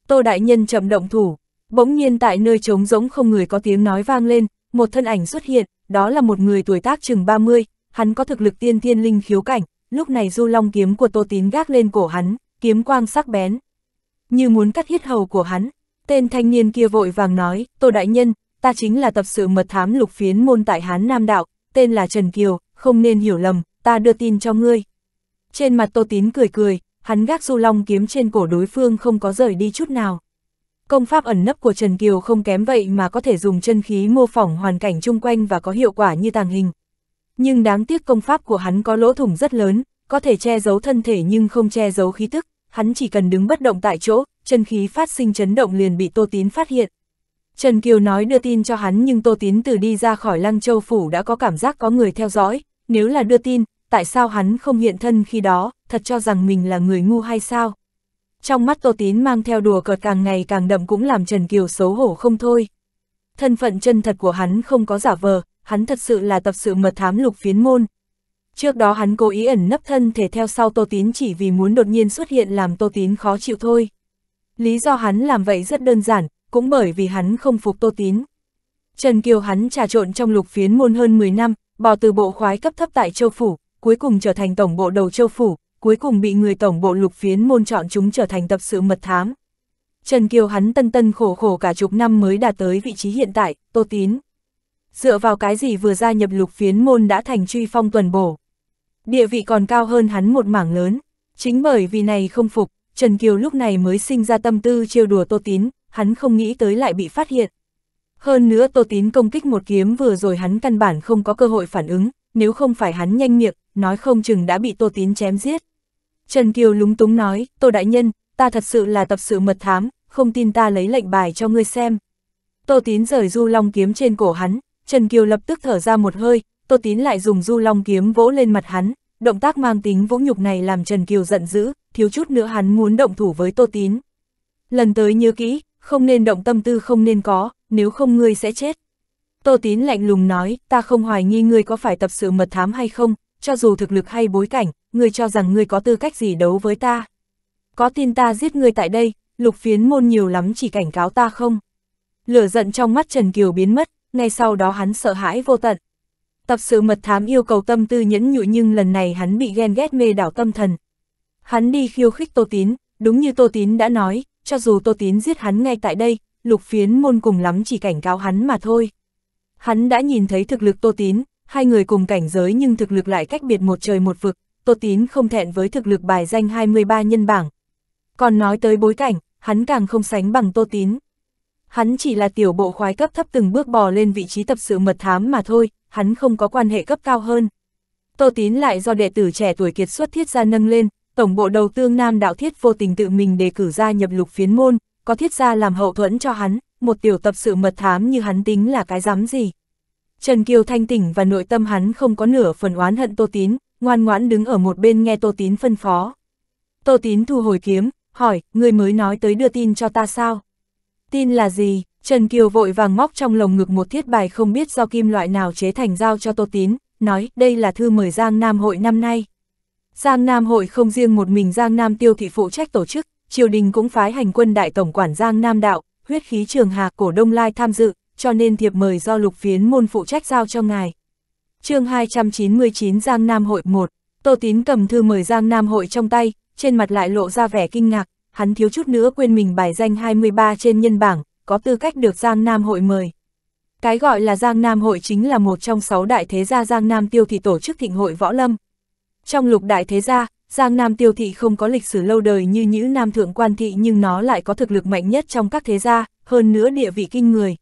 Tô Đại Nhân chậm động thủ, bỗng nhiên tại nơi trống rỗng không người có tiếng nói vang lên, một thân ảnh xuất hiện, đó là một người tuổi tác chừng 30, hắn có thực lực tiên thiên linh khiếu cảnh, lúc này du long kiếm của Tô Tín gác lên cổ hắn, kiếm quang sắc bén. Như muốn cắt hết hầu của hắn, tên thanh niên kia vội vàng nói, Tô Đại Nhân, ta chính là tập sự mật thám lục phiến môn tại Hán Nam Đạo, tên là Trần Kiều, không nên hiểu lầm, ta đưa tin cho ngươi. Trên mặt Tô Tín cười cười, hắn gác du long kiếm trên cổ đối phương không có rời đi chút nào. Công pháp ẩn nấp của Trần Kiều không kém vậy mà có thể dùng chân khí mô phỏng hoàn cảnh chung quanh và có hiệu quả như tàng hình. Nhưng đáng tiếc công pháp của hắn có lỗ thủng rất lớn, có thể che giấu thân thể nhưng không che giấu khí tức, hắn chỉ cần đứng bất động tại chỗ, chân khí phát sinh chấn động liền bị Tô Tín phát hiện. Trần Kiều nói đưa tin cho hắn nhưng Tô Tín từ đi ra khỏi Lăng Châu Phủ đã có cảm giác có người theo dõi, nếu là đưa tin, tại sao hắn không hiện thân khi đó, thật cho rằng mình là người ngu hay sao? trong mắt Tô Tín mang theo đùa cợt càng ngày càng đậm cũng làm Trần Kiều xấu hổ không thôi. Thân phận chân thật của hắn không có giả vờ, hắn thật sự là tập sự mật thám lục phiến môn. Trước đó hắn cố ý ẩn nấp thân thể theo sau Tô Tín chỉ vì muốn đột nhiên xuất hiện làm Tô Tín khó chịu thôi. Lý do hắn làm vậy rất đơn giản, cũng bởi vì hắn không phục Tô Tín. Trần Kiều hắn trà trộn trong lục phiến môn hơn 10 năm, bò từ bộ khoái cấp thấp tại Châu Phủ, cuối cùng trở thành tổng bộ đầu Châu Phủ, cuối cùng bị người tổng bộ lục phiến môn chọn chúng trở thành tập sự mật thám. Trần Kiều hắn tân tân khổ khổ cả chục năm mới đạt tới vị trí hiện tại, Tô Tín. Dựa vào cái gì vừa gia nhập lục phiến môn đã thành truy phong tuần bổ. Địa vị còn cao hơn hắn một mảng lớn. Chính bởi vì này không phục, Trần Kiều lúc này mới sinh ra tâm tư trêu đùa Tô Tín, hắn không nghĩ tới lại bị phát hiện. Hơn nữa Tô Tín công kích một kiếm vừa rồi hắn căn bản không có cơ hội phản ứng, nếu không phải hắn nhanh miệng, nói không chừng đã bị Tô Tín chém giết. Trần Kiều lúng túng nói, Tô Đại Nhân, ta thật sự là tập sự mật thám, không tin ta lấy lệnh bài cho ngươi xem. Tô Tín rời du long kiếm trên cổ hắn, Trần Kiều lập tức thở ra một hơi, Tô Tín lại dùng du long kiếm vỗ lên mặt hắn, động tác mang tính vỗ nhục này làm Trần Kiều giận dữ, thiếu chút nữa hắn muốn động thủ với Tô Tín. Lần tới nhớ kỹ, không nên động tâm tư không nên có, nếu không ngươi sẽ chết. Tô Tín lạnh lùng nói, ta không hoài nghi ngươi có phải tập sự mật thám hay không, cho dù thực lực hay bối cảnh, ngươi cho rằng ngươi có tư cách gì đấu với ta. Có tin ta giết ngươi tại đây, lục phiến môn nhiều lắm chỉ cảnh cáo ta không? Lửa giận trong mắt Trần Kiều biến mất, ngay sau đó hắn sợ hãi vô tận. Tập sự mật thám yêu cầu tâm tư nhẫn nhụi nhưng lần này hắn bị ghen ghét mê đảo tâm thần. Hắn đi khiêu khích Tô Tín, đúng như Tô Tín đã nói, cho dù Tô Tín giết hắn ngay tại đây, lục phiến môn cùng lắm chỉ cảnh cáo hắn mà thôi. Hắn đã nhìn thấy thực lực Tô Tín, hai người cùng cảnh giới nhưng thực lực lại cách biệt một trời một vực, Tô Tín không thẹn với thực lực bài danh 23 nhân bảng. Còn nói tới bối cảnh, hắn càng không sánh bằng Tô Tín. Hắn chỉ là tiểu bộ khoái cấp thấp từng bước bò lên vị trí tập sự mật thám mà thôi, hắn không có quan hệ cấp cao hơn. Tô Tín lại do đệ tử trẻ tuổi kiệt xuất thiết gia nâng lên, tổng bộ đầu tương Nam Đạo Thiết vô tình tự mình đề cử ra nhập lục phiến môn, có thiết gia làm hậu thuẫn cho hắn, một tiểu tập sự mật thám như hắn tính là cái dám gì. Trần Kiều thanh tỉnh và nội tâm hắn không có nửa phần oán hận Tô Tín, ngoan ngoãn đứng ở một bên nghe Tô Tín phân phó. Tô Tín thu hồi kiếm, hỏi, người mới nói tới đưa tin cho ta sao? Tin là gì? Trần Kiều vội vàng móc trong lồng ngực một thiết bài không biết do kim loại nào chế thành giao cho Tô Tín, nói đây là thư mời Giang Nam hội năm nay. Giang Nam hội không riêng một mình Giang Nam tiêu thị phụ trách tổ chức, triều đình cũng phái hành quân đại tổng quản Giang Nam đạo, huyết khí trường hạc cổ đông lai tham dự, cho nên thiệp mời do lục phiến môn phụ trách giao cho ngài. chương 299 Giang Nam Hội 1, Tô Tín cầm thư mời Giang Nam Hội trong tay, trên mặt lại lộ ra vẻ kinh ngạc, hắn thiếu chút nữa quên mình bài danh 23 trên nhân bảng, có tư cách được Giang Nam Hội mời. Cái gọi là Giang Nam Hội chính là một trong sáu đại thế gia Giang Nam Tiêu Thị tổ chức thịnh hội võ lâm. Trong lục đại thế gia, Giang Nam Tiêu Thị không có lịch sử lâu đời như Nhữ Nam Thượng Quan Thị nhưng nó lại có thực lực mạnh nhất trong các thế gia, hơn nữa địa vị kinh người.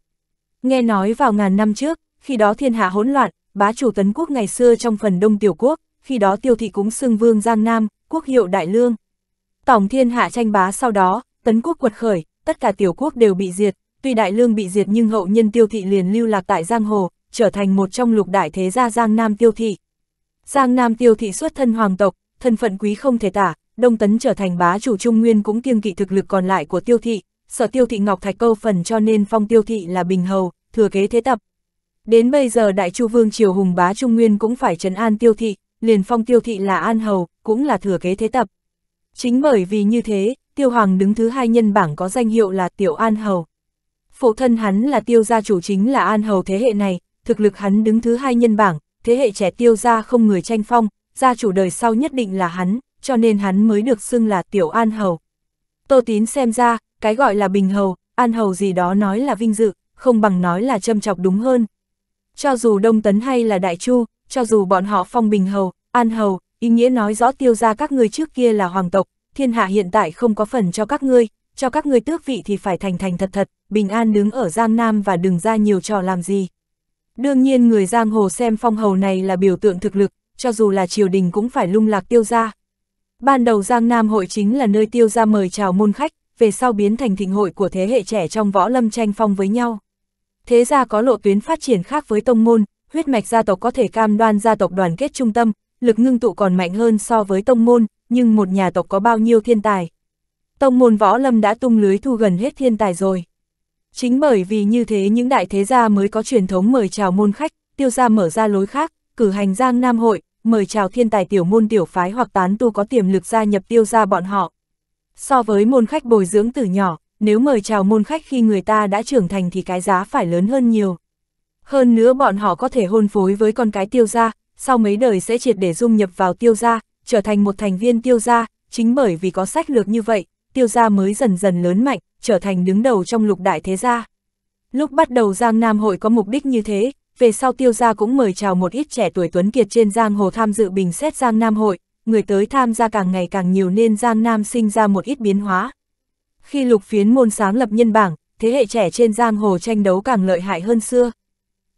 Nghe nói vào ngàn năm trước, khi đó thiên hạ hỗn loạn, bá chủ tấn quốc ngày xưa trong phần đông tiểu quốc, khi đó tiêu thị cúng xưng vương Giang Nam, quốc hiệu Đại Lương. Tổng thiên hạ tranh bá sau đó, tấn quốc quật khởi, tất cả tiểu quốc đều bị diệt, tuy Đại Lương bị diệt nhưng hậu nhân tiêu thị liền lưu lạc tại Giang Hồ, trở thành một trong lục đại thế gia Giang Nam tiêu thị. Giang Nam tiêu thị xuất thân hoàng tộc, thân phận quý không thể tả, Đông Tấn trở thành bá chủ Trung Nguyên cũng kiêng kỵ thực lực còn lại của tiêu thị, sở tiêu thị Ngọc Thạch câu phần cho nên phong tiêu thị là bình hầu, thừa kế thế tập. Đến bây giờ Đại Chu Vương Triều Hùng Bá Trung Nguyên cũng phải trấn an tiêu thị, liền phong tiêu thị là an hầu, cũng là thừa kế thế tập. Chính bởi vì như thế, tiêu hoàng đứng thứ hai nhân bảng có danh hiệu là Tiểu An Hầu. Phụ thân hắn là tiêu gia chủ chính là An Hầu thế hệ này, thực lực hắn đứng thứ hai nhân bảng, thế hệ trẻ tiêu gia không người tranh phong, gia chủ đời sau nhất định là hắn, cho nên hắn mới được xưng là Tiểu An Hầu. Tô Tín xem ra, cái gọi là bình hầu, an hầu gì đó nói là vinh dự, không bằng nói là châm chọc đúng hơn. Cho dù Đông Tấn hay là Đại Chu, cho dù bọn họ phong bình hầu, an hầu, ý nghĩa nói rõ tiêu ra các ngươi trước kia là hoàng tộc, thiên hạ hiện tại không có phần cho các ngươi, cho các ngươi tước vị thì phải thành thành thật thật, bình an đứng ở Giang Nam và đừng ra nhiều trò làm gì. Đương nhiên người Giang Hồ xem phong hầu này là biểu tượng thực lực, cho dù là triều đình cũng phải lung lạc tiêu ra, Ban đầu Giang Nam hội chính là nơi tiêu ra mời chào môn khách, về sau biến thành thịnh hội của thế hệ trẻ trong võ lâm tranh phong với nhau. Thế gia có lộ tuyến phát triển khác với tông môn, huyết mạch gia tộc có thể cam đoan gia tộc đoàn kết trung tâm, lực ngưng tụ còn mạnh hơn so với tông môn, nhưng một nhà tộc có bao nhiêu thiên tài. Tông môn võ lâm đã tung lưới thu gần hết thiên tài rồi. Chính bởi vì như thế những đại thế gia mới có truyền thống mời chào môn khách, tiêu gia mở ra lối khác, cử hành giang nam hội, mời chào thiên tài tiểu môn tiểu phái hoặc tán tu có tiềm lực gia nhập tiêu gia bọn họ. So với môn khách bồi dưỡng từ nhỏ, nếu mời chào môn khách khi người ta đã trưởng thành thì cái giá phải lớn hơn nhiều. Hơn nữa bọn họ có thể hôn phối với con cái tiêu gia, sau mấy đời sẽ triệt để dung nhập vào tiêu gia, trở thành một thành viên tiêu gia, chính bởi vì có sách lược như vậy, tiêu gia mới dần dần lớn mạnh, trở thành đứng đầu trong lục đại thế gia. Lúc bắt đầu Giang Nam hội có mục đích như thế, về sau tiêu gia cũng mời chào một ít trẻ tuổi tuấn kiệt trên giang hồ tham dự bình xét giang nam hội, người tới tham gia càng ngày càng nhiều nên giang nam sinh ra một ít biến hóa. Khi lục phiến môn sáng lập nhân bảng, thế hệ trẻ trên giang hồ tranh đấu càng lợi hại hơn xưa.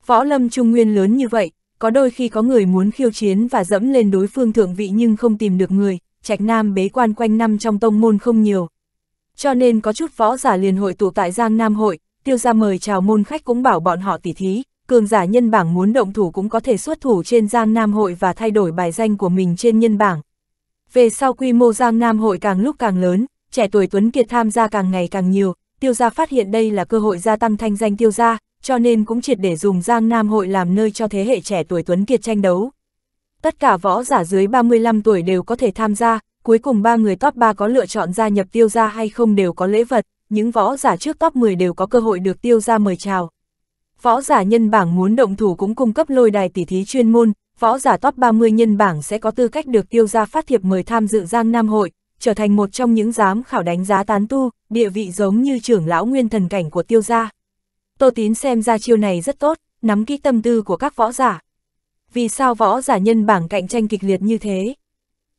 Võ lâm trung nguyên lớn như vậy, có đôi khi có người muốn khiêu chiến và dẫm lên đối phương thượng vị nhưng không tìm được người, trạch nam bế quan quanh năm trong tông môn không nhiều. Cho nên có chút võ giả liền hội tụ tại Giang Nam hội, tiêu gia mời chào môn khách cũng bảo bọn họ tỉ thí, cường giả nhân bảng muốn động thủ cũng có thể xuất thủ trên Giang Nam Hội và thay đổi bài danh của mình trên nhân bảng. Về sau quy mô Giang Nam Hội càng lúc càng lớn, trẻ tuổi Tuấn Kiệt tham gia càng ngày càng nhiều, tiêu gia phát hiện đây là cơ hội gia tăng thanh danh tiêu gia, cho nên cũng triệt để dùng Giang Nam Hội làm nơi cho thế hệ trẻ tuổi Tuấn Kiệt tranh đấu. Tất cả võ giả dưới 35 tuổi đều có thể tham gia, cuối cùng ba người top 3 có lựa chọn gia nhập tiêu gia hay không đều có lễ vật, những võ giả trước top 10 đều có cơ hội được tiêu gia mời chào. Võ giả nhân bảng muốn động thủ cũng cung cấp lôi đài tỷ thí chuyên môn, võ giả top 30 nhân bảng sẽ có tư cách được tiêu gia phát thiệp mời tham dự Giang Nam Hội, trở thành một trong những giám khảo đánh giá tán tu, địa vị giống như trưởng lão nguyên thần cảnh của tiêu gia. Tô Tín xem ra chiêu này rất tốt, nắm kỹ tâm tư của các võ giả. Vì sao võ giả nhân bảng cạnh tranh kịch liệt như thế?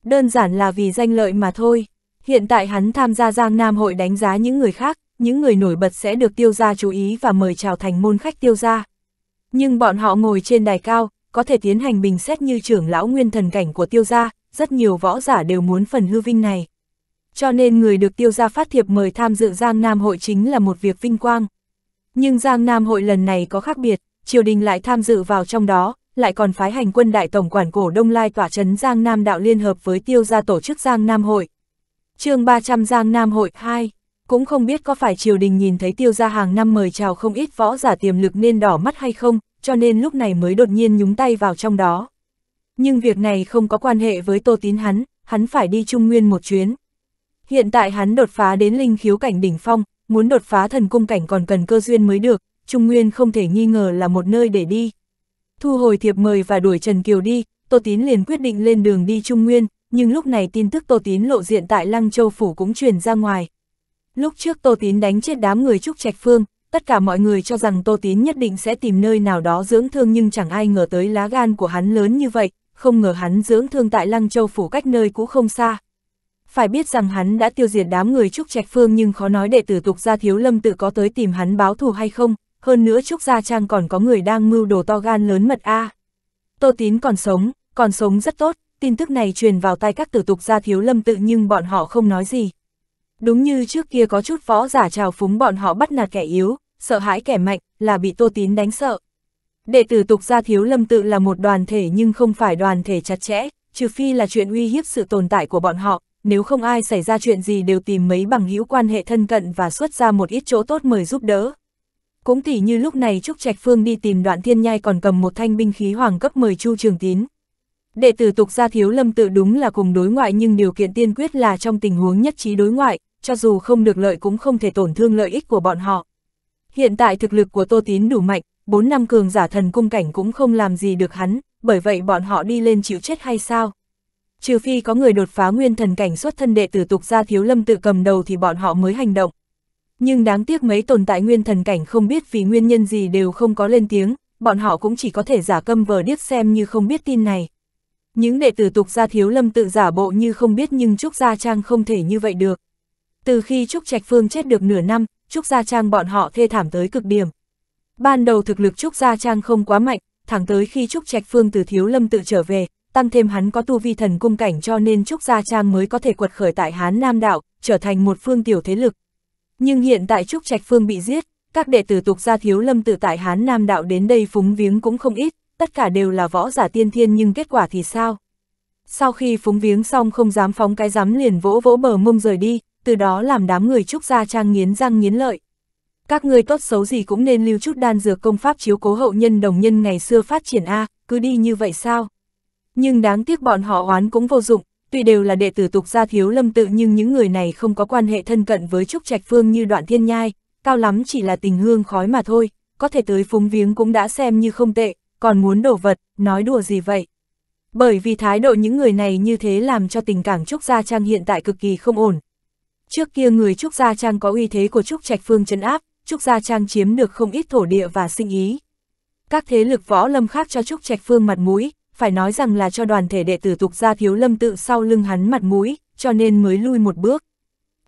Đơn giản là vì danh lợi mà thôi. Hiện tại hắn tham gia Giang Nam hội đánh giá những người khác, những người nổi bật sẽ được tiêu gia chú ý và mời chào thành môn khách tiêu gia. Nhưng bọn họ ngồi trên đài cao, có thể tiến hành bình xét như trưởng lão nguyên thần cảnh của tiêu gia, rất nhiều võ giả đều muốn phần hư vinh này. Cho nên người được tiêu gia phát thiệp mời tham dự Giang Nam hội chính là một việc vinh quang. Nhưng Giang Nam hội lần này có khác biệt, triều đình lại tham dự vào trong đó, lại còn phái hành quân đại tổng quản cổ Đông Lai tỏa trấn Giang Nam đạo liên hợp với tiêu gia tổ chức Giang Nam hội. chương 300 Giang Nam hội 2 cũng không biết có phải triều đình nhìn thấy tiêu gia hàng năm mời chào không ít võ giả tiềm lực nên đỏ mắt hay không, cho nên lúc này mới đột nhiên nhúng tay vào trong đó. Nhưng việc này không có quan hệ với tô tín hắn, hắn phải đi trung nguyên một chuyến. Hiện tại hắn đột phá đến linh khiếu cảnh đỉnh phong, muốn đột phá thần cung cảnh còn cần cơ duyên mới được, trung nguyên không thể nghi ngờ là một nơi để đi. Thu hồi thiệp mời và đuổi Trần Kiều đi, Tô Tín liền quyết định lên đường đi Trung Nguyên, nhưng lúc này tin tức Tô Tín lộ diện tại Lăng Châu Phủ cũng truyền ra ngoài, Lúc trước Tô Tín đánh chết đám người Trúc Trạch Phương, tất cả mọi người cho rằng Tô Tín nhất định sẽ tìm nơi nào đó dưỡng thương nhưng chẳng ai ngờ tới lá gan của hắn lớn như vậy, không ngờ hắn dưỡng thương tại Lăng Châu phủ cách nơi cũ không xa. Phải biết rằng hắn đã tiêu diệt đám người Trúc Trạch Phương nhưng khó nói đệ tử tục gia thiếu lâm tự có tới tìm hắn báo thù hay không, hơn nữa Trúc Gia Trang còn có người đang mưu đồ to gan lớn mật a Tô Tín còn sống, còn sống rất tốt, tin tức này truyền vào tay các tử tục gia thiếu lâm tự nhưng bọn họ không nói gì. Đúng như trước kia có chút võ giả trào phúng bọn họ bắt nạt kẻ yếu, sợ hãi kẻ mạnh, là bị Tô Tín đánh sợ. Đệ tử tục gia thiếu lâm tự là một đoàn thể nhưng không phải đoàn thể chặt chẽ, trừ phi là chuyện uy hiếp sự tồn tại của bọn họ, nếu không ai xảy ra chuyện gì đều tìm mấy bằng hữu quan hệ thân cận và xuất ra một ít chỗ tốt mời giúp đỡ. Cũng tỉ như lúc này Trúc Trạch Phương đi tìm đoạn thiên nhai còn cầm một thanh binh khí hoàng cấp mời Chu Trường Tín. Đệ tử tục gia thiếu lâm tự đúng là cùng đối ngoại nhưng điều kiện tiên quyết là trong tình huống nhất trí đối ngoại, cho dù không được lợi cũng không thể tổn thương lợi ích của bọn họ. Hiện tại thực lực của Tô Tín đủ mạnh, 4 năm cường giả thần cung cảnh cũng không làm gì được hắn, bởi vậy bọn họ đi lên chịu chết hay sao? Trừ phi có người đột phá nguyên thần cảnh xuất thân đệ tử tục ra thiếu lâm tự cầm đầu thì bọn họ mới hành động. Nhưng đáng tiếc mấy tồn tại nguyên thần cảnh không biết vì nguyên nhân gì đều không có lên tiếng, bọn họ cũng chỉ có thể giả câm vờ điếc xem như không biết tin này. Những đệ tử tục gia thiếu lâm tự giả bộ như không biết nhưng Trúc Gia Trang không thể như vậy được. Từ khi Trúc Trạch Phương chết được nửa năm, Trúc Gia Trang bọn họ thê thảm tới cực điểm. Ban đầu thực lực Trúc Gia Trang không quá mạnh, thẳng tới khi Trúc Trạch Phương từ Thiếu Lâm tự trở về, tăng thêm hắn có tu vi thần cung cảnh cho nên Trúc Gia Trang mới có thể quật khởi tại Hán Nam Đạo, trở thành một phương tiểu thế lực. Nhưng hiện tại Trúc Trạch Phương bị giết, các đệ tử tục gia Thiếu Lâm tự tại Hán Nam Đạo đến đây phúng viếng cũng không ít, tất cả đều là võ giả tiên thiên nhưng kết quả thì sao? Sau khi phúng viếng xong không dám phóng cái dám liền vỗ vỗ bờ mông rời đi, từ đó làm đám người trúc gia trang nghiến răng nghiến lợi. Các người tốt xấu gì cũng nên lưu chút đan dược công pháp chiếu cố hậu nhân đồng nhân ngày xưa phát triển A, cứ đi như vậy sao? Nhưng đáng tiếc bọn họ oán cũng vô dụng, tuy đều là đệ tử tục gia thiếu lâm tự nhưng những người này không có quan hệ thân cận với Trúc Trạch Phương như đoạn thiên nhai, cao lắm chỉ là tình hương khói mà thôi, có thể tới phúng viếng cũng đã xem như không tệ, còn muốn đổ vật, nói đùa gì vậy? Bởi vì thái độ những người này như thế làm cho tình cảm Trúc Gia Trang hiện tại cực kỳ không ổn, Trước kia người Trúc Gia Trang có uy thế của Trúc Trạch Phương chấn áp, Trúc Gia Trang chiếm được không ít thổ địa và sinh ý. Các thế lực võ lâm khác cho Trúc Trạch Phương mặt mũi, phải nói rằng là cho đoàn thể đệ tử tục gia thiếu lâm tự sau lưng hắn mặt mũi, cho nên mới lui một bước.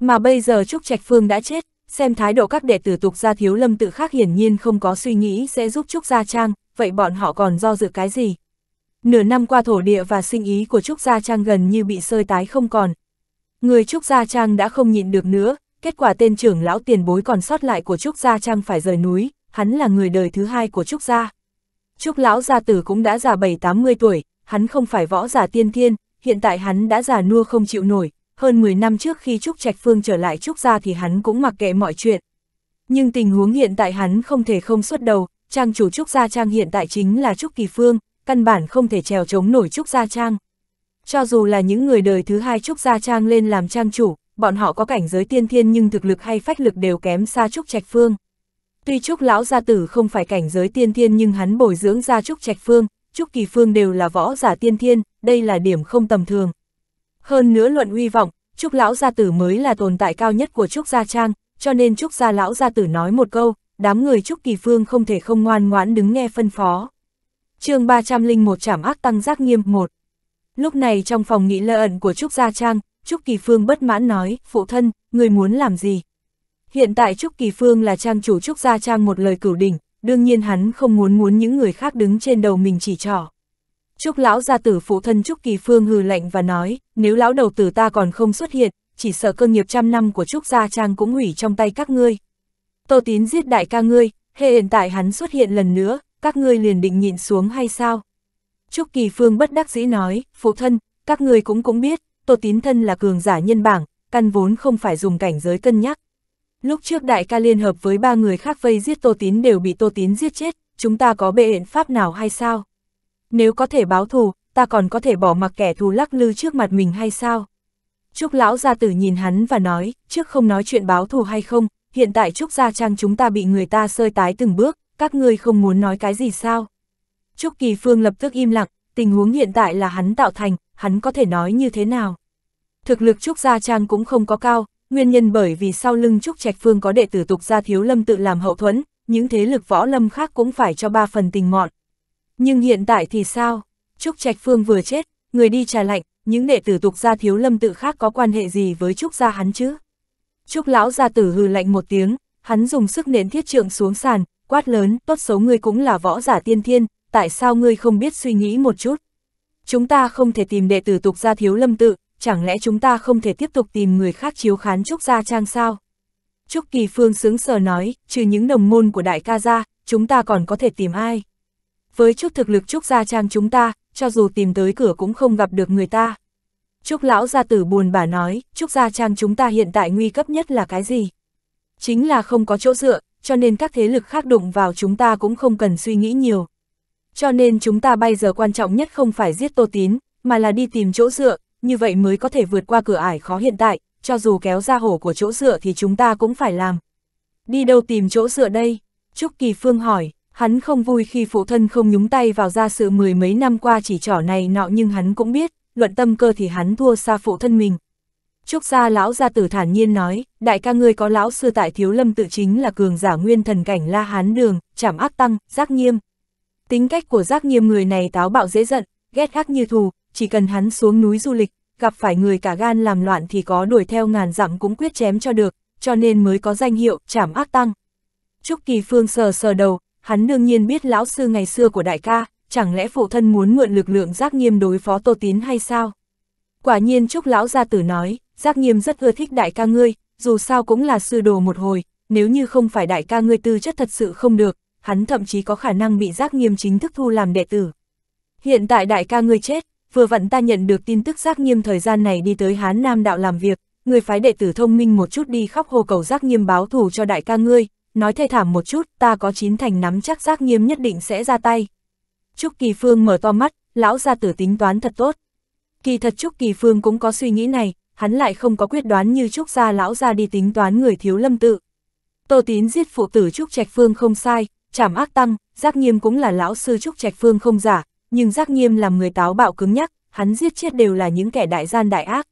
Mà bây giờ Trúc Trạch Phương đã chết, xem thái độ các đệ tử tục gia thiếu lâm tự khác hiển nhiên không có suy nghĩ sẽ giúp Trúc Gia Trang, vậy bọn họ còn do dự cái gì? Nửa năm qua thổ địa và sinh ý của Trúc Gia Trang gần như bị sơi tái không còn, Người Trúc Gia Trang đã không nhịn được nữa, kết quả tên trưởng lão tiền bối còn sót lại của Trúc Gia Trang phải rời núi, hắn là người đời thứ hai của Trúc Gia. Trúc lão gia tử cũng đã già bảy tám mươi tuổi, hắn không phải võ giả tiên thiên, hiện tại hắn đã già nua không chịu nổi, hơn 10 năm trước khi Trúc Trạch Phương trở lại Trúc Gia thì hắn cũng mặc kệ mọi chuyện. Nhưng tình huống hiện tại hắn không thể không xuất đầu, trang chủ Trúc Gia Trang hiện tại chính là Trúc Kỳ Phương, căn bản không thể trèo chống nổi Trúc Gia Trang. Cho dù là những người đời thứ hai Trúc Gia Trang lên làm trang chủ, bọn họ có cảnh giới tiên thiên nhưng thực lực hay phách lực đều kém xa Trúc Trạch Phương. Tuy Trúc Lão Gia Tử không phải cảnh giới tiên thiên nhưng hắn bồi dưỡng ra Trúc Trạch Phương, Trúc Kỳ Phương đều là võ giả tiên thiên, đây là điểm không tầm thường. Hơn nữa luận uy vọng, Trúc Lão Gia Tử mới là tồn tại cao nhất của Trúc Gia Trang, cho nên Trúc Gia Lão Gia Tử nói một câu, đám người Trúc Kỳ Phương không thể không ngoan ngoãn đứng nghe phân phó. chương 301 Trảm Ác Tăng Giác Nghiêm 1 Lúc này trong phòng nghị lơ ẩn của Trúc Gia Trang, Trúc Kỳ Phương bất mãn nói, phụ thân, người muốn làm gì? Hiện tại Trúc Kỳ Phương là trang chủ Trúc Gia Trang một lời cửu đỉnh, đương nhiên hắn không muốn muốn những người khác đứng trên đầu mình chỉ trỏ. Trúc lão gia tử phụ thân Trúc Kỳ Phương hừ lạnh và nói, nếu lão đầu tử ta còn không xuất hiện, chỉ sợ cơ nghiệp trăm năm của Trúc Gia Trang cũng hủy trong tay các ngươi. Tô Tín giết đại ca ngươi, hệ hiện tại hắn xuất hiện lần nữa, các ngươi liền định nhịn xuống hay sao? Trúc Kỳ Phương bất đắc dĩ nói, phụ thân, các người cũng cũng biết, Tô Tín Thân là cường giả nhân bảng, căn vốn không phải dùng cảnh giới cân nhắc. Lúc trước đại ca liên hợp với ba người khác vây giết Tô Tín đều bị Tô Tín giết chết, chúng ta có bệ hiện pháp nào hay sao? Nếu có thể báo thù, ta còn có thể bỏ mặc kẻ thù lắc lư trước mặt mình hay sao? Trúc lão gia tử nhìn hắn và nói, trước không nói chuyện báo thù hay không, hiện tại Trúc gia trang chúng ta bị người ta sơi tái từng bước, các ngươi không muốn nói cái gì sao? Trúc Kỳ Phương lập tức im lặng, tình huống hiện tại là hắn tạo thành, hắn có thể nói như thế nào. Thực lực Trúc Gia Trang cũng không có cao, nguyên nhân bởi vì sau lưng Trúc Trạch Phương có đệ tử tục Gia Thiếu Lâm tự làm hậu thuẫn, những thế lực võ lâm khác cũng phải cho ba phần tình mọn. Nhưng hiện tại thì sao? Trúc Trạch Phương vừa chết, người đi trà lạnh, những đệ tử tục Gia Thiếu Lâm tự khác có quan hệ gì với Trúc Gia hắn chứ? Trúc Lão Gia Tử hừ lạnh một tiếng, hắn dùng sức nện thiết trượng xuống sàn, quát lớn, tốt xấu ngươi cũng là võ giả tiên thiên, tại sao ngươi không biết suy nghĩ một chút? Chúng ta không thể tìm đệ tử tục gia thiếu lâm tự, chẳng lẽ chúng ta không thể tiếp tục tìm người khác chiếu khán Trúc Gia Trang sao? Trúc Kỳ Phương sướng sờ nói, trừ những đồng môn của đại ca gia, chúng ta còn có thể tìm ai? Với chút thực lực Trúc Gia Trang chúng ta, cho dù tìm tới cửa cũng không gặp được người ta. Trúc Lão Gia Tử buồn bã nói, Trúc Gia Trang chúng ta hiện tại nguy cấp nhất là cái gì? Chính là không có chỗ dựa, cho nên các thế lực khác đụng vào chúng ta cũng không cần suy nghĩ nhiều. Cho nên chúng ta bây giờ quan trọng nhất không phải giết Tô Tín, mà là đi tìm chỗ dựa, như vậy mới có thể vượt qua cửa ải khó hiện tại, cho dù kéo ra hổ của chỗ dựa thì chúng ta cũng phải làm. Đi đâu tìm chỗ dựa đây? Trúc Kỳ Phương hỏi, hắn không vui khi phụ thân không nhúng tay vào ra sự mười mấy năm qua chỉ trỏ này nọ nhưng hắn cũng biết, luận tâm cơ thì hắn thua xa phụ thân mình. Trúc gia lão gia tử thản nhiên nói, đại ca ngươi có lão sư tại thiếu lâm tự chính là cường giả nguyên thần cảnh la hán đường, trảm ác tăng, giác nghiêm, Tính cách của giác nghiêm người này táo bạo dễ giận, ghét ác như thù, chỉ cần hắn xuống núi du lịch, gặp phải người cả gan làm loạn thì có đuổi theo ngàn dặm cũng quyết chém cho được, cho nên mới có danh hiệu chảm ác tăng. Trúc Kỳ Phương sờ sờ đầu, hắn đương nhiên biết lão sư ngày xưa của đại ca, chẳng lẽ phụ thân muốn mượn lực lượng giác nghiêm đối phó Tô Tín hay sao? Quả nhiên Trúc Lão Gia Tử nói, giác nghiêm rất ưa thích đại ca ngươi, dù sao cũng là sư đồ một hồi, nếu như không phải đại ca ngươi tư chất thật sự không được, hắn thậm chí có khả năng bị giác nghiêm chính thức thu làm đệ tử. Hiện tại đại ca ngươi chết, vừa vặn ta nhận được tin tức giác nghiêm thời gian này đi tới Hán Nam Đạo làm việc, người phái đệ tử thông minh một chút đi khóc hồ cầu giác nghiêm báo thù cho đại ca ngươi, nói thê thảm một chút, ta có chín thành nắm chắc giác nghiêm nhất định sẽ ra tay. Trúc Kỳ Phương mở to mắt, lão gia tử tính toán thật tốt. Kỳ thật Trúc Kỳ Phương cũng có suy nghĩ này, hắn lại không có quyết đoán như Trúc gia lão gia đi tính toán người thiếu lâm tự. Tô Tín giết phụ tử Trúc Trạch Phương không sai, Trảm ác tăng, Giác Nghiêm cũng là lão sư Trúc Trạch Phương không giả, nhưng Giác Nghiêm làm người táo bạo cứng nhắc, hắn giết chết đều là những kẻ đại gian đại ác.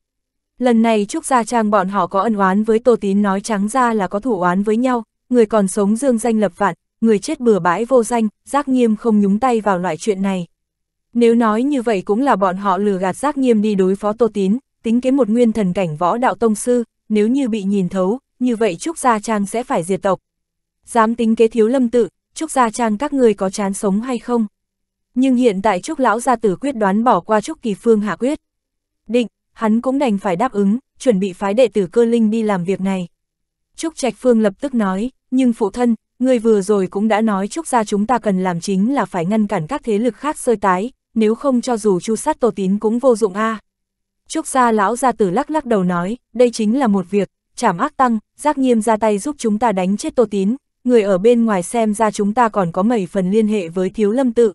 Lần này Trúc Gia Trang bọn họ có ân oán với Tô Tín nói trắng ra là có thủ oán với nhau, người còn sống dương danh lập vạn, người chết bừa bãi vô danh, Giác Nghiêm không nhúng tay vào loại chuyện này. Nếu nói như vậy cũng là bọn họ lừa gạt Giác Nghiêm đi đối phó Tô Tín, tính kế một nguyên thần cảnh võ đạo tông sư, nếu như bị nhìn thấu, như vậy Trúc Gia Trang sẽ phải diệt tộc. Dám tính kế thiếu lâm tự, Trúc Gia Trang các người có chán sống hay không? Nhưng hiện tại Trúc Lão Gia Tử quyết đoán bỏ qua Trúc Kỳ Phương hạ quyết. Định, hắn cũng đành phải đáp ứng, chuẩn bị phái đệ tử cơ linh đi làm việc này. Trúc Trạch Phương lập tức nói, nhưng phụ thân, người vừa rồi cũng đã nói Trúc Gia chúng ta cần làm chính là phải ngăn cản các thế lực khác sơi tái, nếu không cho dù chu sát Tô Tín cũng vô dụng a. À. Trúc Gia Lão Gia Tử lắc lắc đầu nói, đây chính là một việc, chảm ác tăng, giác nghiêm ra tay giúp chúng ta đánh chết Tô Tín, người ở bên ngoài xem ra chúng ta còn có mấy phần liên hệ với thiếu lâm tự.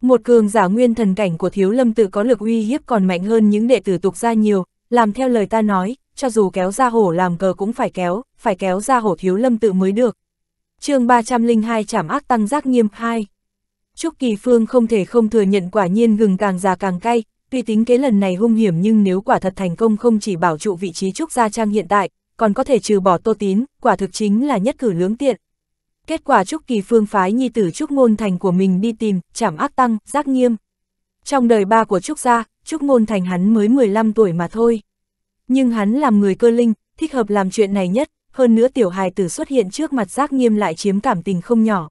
Một cường giả nguyên thần cảnh của thiếu lâm tự có lực uy hiếp còn mạnh hơn những đệ tử tục ra nhiều, làm theo lời ta nói, cho dù kéo ra hổ làm cờ cũng phải kéo, phải kéo ra hổ thiếu lâm tự mới được. chương 302 chảm ác tăng giác nghiêm 2 Trúc Kỳ Phương không thể không thừa nhận quả nhiên gừng càng già càng cay, tuy tính kế lần này hung hiểm nhưng nếu quả thật thành công không chỉ bảo trụ vị trí Trúc Gia Trang hiện tại, còn có thể trừ bỏ tô tín, quả thực chính là nhất cử lưỡng tiện. Kết quả Trúc Kỳ Phương phái nhi tử Trúc Ngôn Thành của mình đi tìm, chảm ác tăng, giác nghiêm. Trong đời ba của Trúc gia, Trúc Ngôn Thành hắn mới 15 tuổi mà thôi. Nhưng hắn làm người cơ linh, thích hợp làm chuyện này nhất, hơn nữa tiểu hài tử xuất hiện trước mặt giác nghiêm lại chiếm cảm tình không nhỏ.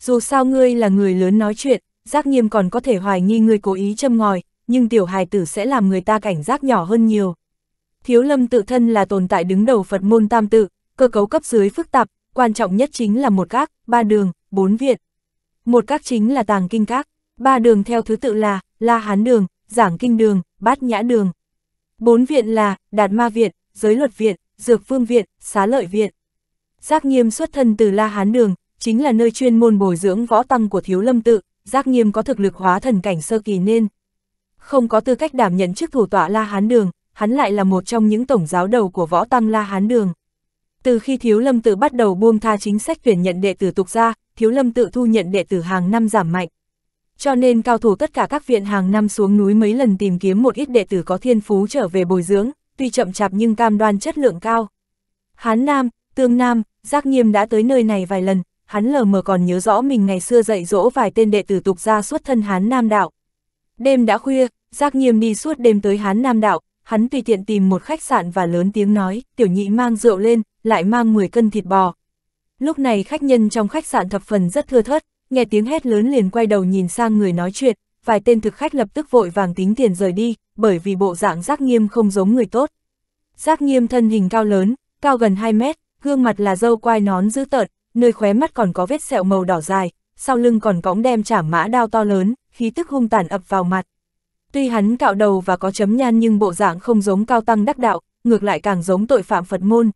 Dù sao ngươi là người lớn nói chuyện, giác nghiêm còn có thể hoài nghi ngươi cố ý châm ngòi, nhưng tiểu hài tử sẽ làm người ta cảnh giác nhỏ hơn nhiều. Thiếu lâm tự thân là tồn tại đứng đầu Phật môn tam tự, cơ cấu cấp dưới phức tạp, quan trọng nhất chính là một các, ba đường, bốn viện. Một các chính là tàng kinh các, ba đường theo thứ tự là La Hán đường, Giảng kinh đường, Bát nhã đường. Bốn viện là Đạt ma viện, Giới luật viện, Dược phương viện, Xá lợi viện. Giác Nghiêm xuất thân từ La Hán đường, chính là nơi chuyên môn bồi dưỡng võ tăng của Thiếu Lâm tự, Giác Nghiêm có thực lực hóa thần cảnh sơ kỳ nên không có tư cách đảm nhận chức thủ tọa La Hán đường, hắn lại là một trong những tổng giáo đầu của võ tăng La Hán đường. Từ khi Thiếu Lâm tự bắt đầu buông tha chính sách tuyển nhận đệ tử tục ra, Thiếu Lâm tự thu nhận đệ tử hàng năm giảm mạnh. Cho nên cao thủ tất cả các viện hàng năm xuống núi mấy lần tìm kiếm một ít đệ tử có thiên phú trở về bồi dưỡng, tuy chậm chạp nhưng cam đoan chất lượng cao. Hán Nam, Tương Nam, Giác Nghiêm đã tới nơi này vài lần, hắn lờ mờ còn nhớ rõ mình ngày xưa dạy dỗ vài tên đệ tử tục ra suốt thân Hán Nam Đạo. Đêm đã khuya, Giác Nghiêm đi suốt đêm tới Hán Nam Đạo, hắn tùy tiện tìm một khách sạn và lớn tiếng nói, tiểu nhị mang rượu lên, lại mang 10 cân thịt bò. Lúc này khách nhân trong khách sạn thập phần rất thưa thớt, nghe tiếng hét lớn liền quay đầu nhìn sang người nói chuyện, vài tên thực khách lập tức vội vàng tính tiền rời đi, bởi vì bộ dạng giác nghiêm không giống người tốt. Giác nghiêm thân hình cao lớn, cao gần 2 mét, gương mặt là dâu quai nón dữ tợn, nơi khóe mắt còn có vết sẹo màu đỏ dài, sau lưng còn cõng đem trả mã đao to lớn, khí tức hung tàn ập vào mặt. Tuy hắn cạo đầu và có chấm nhan nhưng bộ dạng không giống cao tăng đắc đạo, ngược lại càng giống tội phạm Phật môn.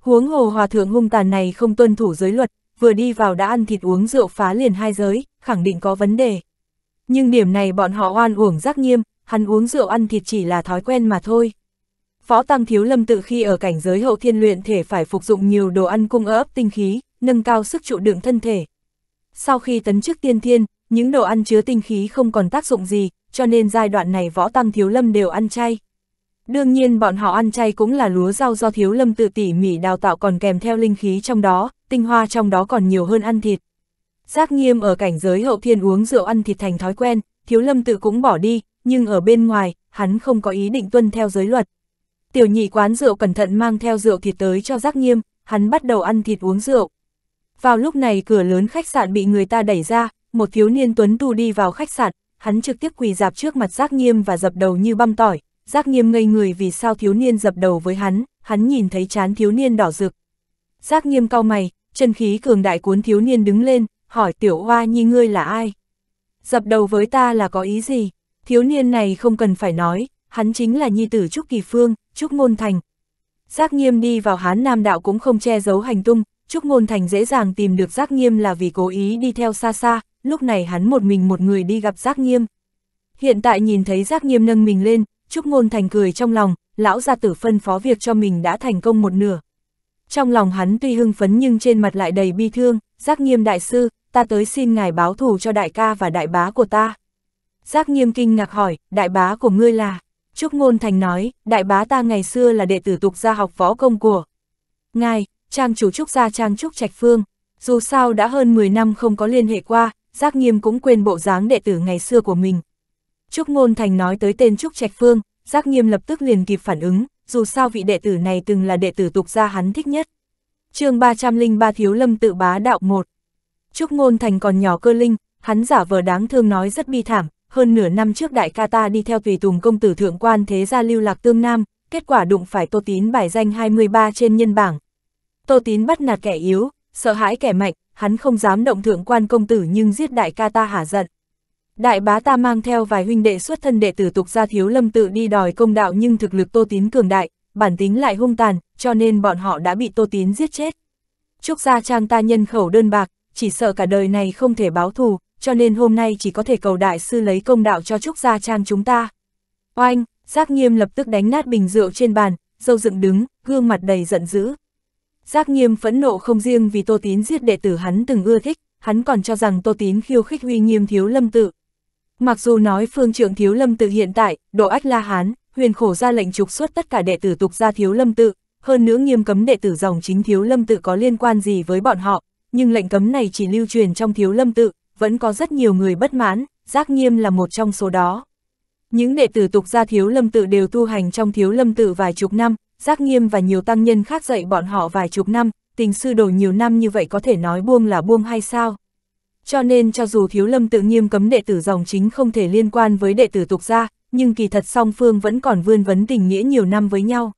Huống hồ hòa thượng hung tàn này không tuân thủ giới luật, vừa đi vào đã ăn thịt uống rượu phá liền hai giới, khẳng định có vấn đề. Nhưng điểm này bọn họ oan uổng giác nghiêm, hắn uống rượu ăn thịt chỉ là thói quen mà thôi. Phó Tăng Thiếu Lâm tự khi ở cảnh giới hậu thiên luyện thể phải phục dụng nhiều đồ ăn cung ấp tinh khí, nâng cao sức trụ đựng thân thể. Sau khi tấn chức tiên thiên, những đồ ăn chứa tinh khí không còn tác dụng gì, cho nên giai đoạn này võ tăng thiếu lâm đều ăn chay. Đương nhiên bọn họ ăn chay cũng là lúa rau do thiếu lâm tự tỉ mỉ đào tạo còn kèm theo linh khí trong đó, tinh hoa trong đó còn nhiều hơn ăn thịt. Giác nghiêm ở cảnh giới hậu thiên uống rượu ăn thịt thành thói quen, thiếu lâm tự cũng bỏ đi, nhưng ở bên ngoài, hắn không có ý định tuân theo giới luật. Tiểu nhị quán rượu cẩn thận mang theo rượu thịt tới cho giác nghiêm, hắn bắt đầu ăn thịt uống rượu. Vào lúc này cửa lớn khách sạn bị người ta đẩy ra, một thiếu niên tuấn tu đi vào khách sạn, hắn trực tiếp quỳ dạp trước mặt Giác Nghiêm và dập đầu như băm tỏi. Giác Nghiêm ngây người vì sao thiếu niên dập đầu với hắn, hắn nhìn thấy chán thiếu niên đỏ rực. Giác Nghiêm cau mày, chân khí cường đại cuốn thiếu niên đứng lên, hỏi tiểu hoa nhi ngươi là ai? Dập đầu với ta là có ý gì? Thiếu niên này không cần phải nói, hắn chính là nhi tử Trúc Kỳ Phương, Trúc Ngôn Thành. Giác Nghiêm đi vào Hán Nam Đạo cũng không che giấu hành tung, Trúc Ngôn Thành dễ dàng tìm được Giác Nghiêm là vì cố ý đi theo xa xa, lúc này hắn một mình một người đi gặp Giác Nghiêm. Hiện tại nhìn thấy Giác Nghiêm nâng mình lên, Trúc Ngôn Thành cười trong lòng, lão gia tử phân phó việc cho mình đã thành công một nửa. Trong lòng hắn tuy hưng phấn nhưng trên mặt lại đầy bi thương, Giác Nghiêm đại sư, ta tới xin ngài báo thù cho đại ca và đại bá của ta. Giác Nghiêm kinh ngạc hỏi, đại bá của ngươi là? Trúc Ngôn Thành nói, đại bá ta ngày xưa là đệ tử tục gia học võ công của. Ngài, trang chủ Trúc gia trang Trúc Trạch Phương, dù sao đã hơn 10 năm không có liên hệ qua, Giác Nghiêm cũng quên bộ dáng đệ tử ngày xưa của mình. Trúc Ngôn Thành nói tới tên Trúc Trạch Phương, Giác Nghiêm lập tức liền kịp phản ứng, dù sao vị đệ tử này từng là đệ tử tục gia hắn thích nhất. chương 303 Thiếu Lâm Tự Bá Đạo 1 Trúc Ngôn Thành còn nhỏ cơ linh, hắn giả vờ đáng thương nói rất bi thảm, hơn nửa năm trước đại ca ta đi theo tùy tùng công tử thượng quan thế gia lưu lạc tương nam, kết quả đụng phải Tô Tín bài danh 23 trên nhân bảng. Tô Tín bắt nạt kẻ yếu, sợ hãi kẻ mạnh, hắn không dám động thượng quan công tử nhưng giết đại ca ta hả giận. Đại bá ta mang theo vài huynh đệ xuất thân đệ tử tục gia thiếu lâm tự đi đòi công đạo nhưng thực lực tô tín cường đại, bản tính lại hung tàn, cho nên bọn họ đã bị tô tín giết chết. Trúc gia trang ta nhân khẩu đơn bạc, chỉ sợ cả đời này không thể báo thù, cho nên hôm nay chỉ có thể cầu đại sư lấy công đạo cho Trúc gia trang chúng ta. Oanh, giác nghiêm lập tức đánh nát bình rượu trên bàn, dâu dựng đứng, gương mặt đầy giận dữ. Giác nghiêm phẫn nộ không riêng vì Tô Tín giết đệ tử hắn từng ưa thích, hắn còn cho rằng Tô Tín khiêu khích huy nghiêm thiếu lâm tự. Mặc dù nói phương trưởng thiếu lâm tự hiện tại, độ ách la hán, huyền khổ ra lệnh trục xuất tất cả đệ tử tục ra thiếu lâm tự, hơn nữa nghiêm cấm đệ tử dòng chính thiếu lâm tự có liên quan gì với bọn họ, nhưng lệnh cấm này chỉ lưu truyền trong thiếu lâm tự, vẫn có rất nhiều người bất mãn, giác nghiêm là một trong số đó. Những đệ tử tục gia thiếu lâm tự đều tu hành trong thiếu lâm tự vài chục năm, Giác Nghiêm và nhiều tăng nhân khác dạy bọn họ vài chục năm, tình sư đồ nhiều năm như vậy có thể nói buông là buông hay sao? Cho nên cho dù thiếu lâm tự nghiêm cấm đệ tử dòng chính không thể liên quan với đệ tử tục gia, nhưng kỳ thật song phương vẫn còn vươn vấn tình nghĩa nhiều năm với nhau.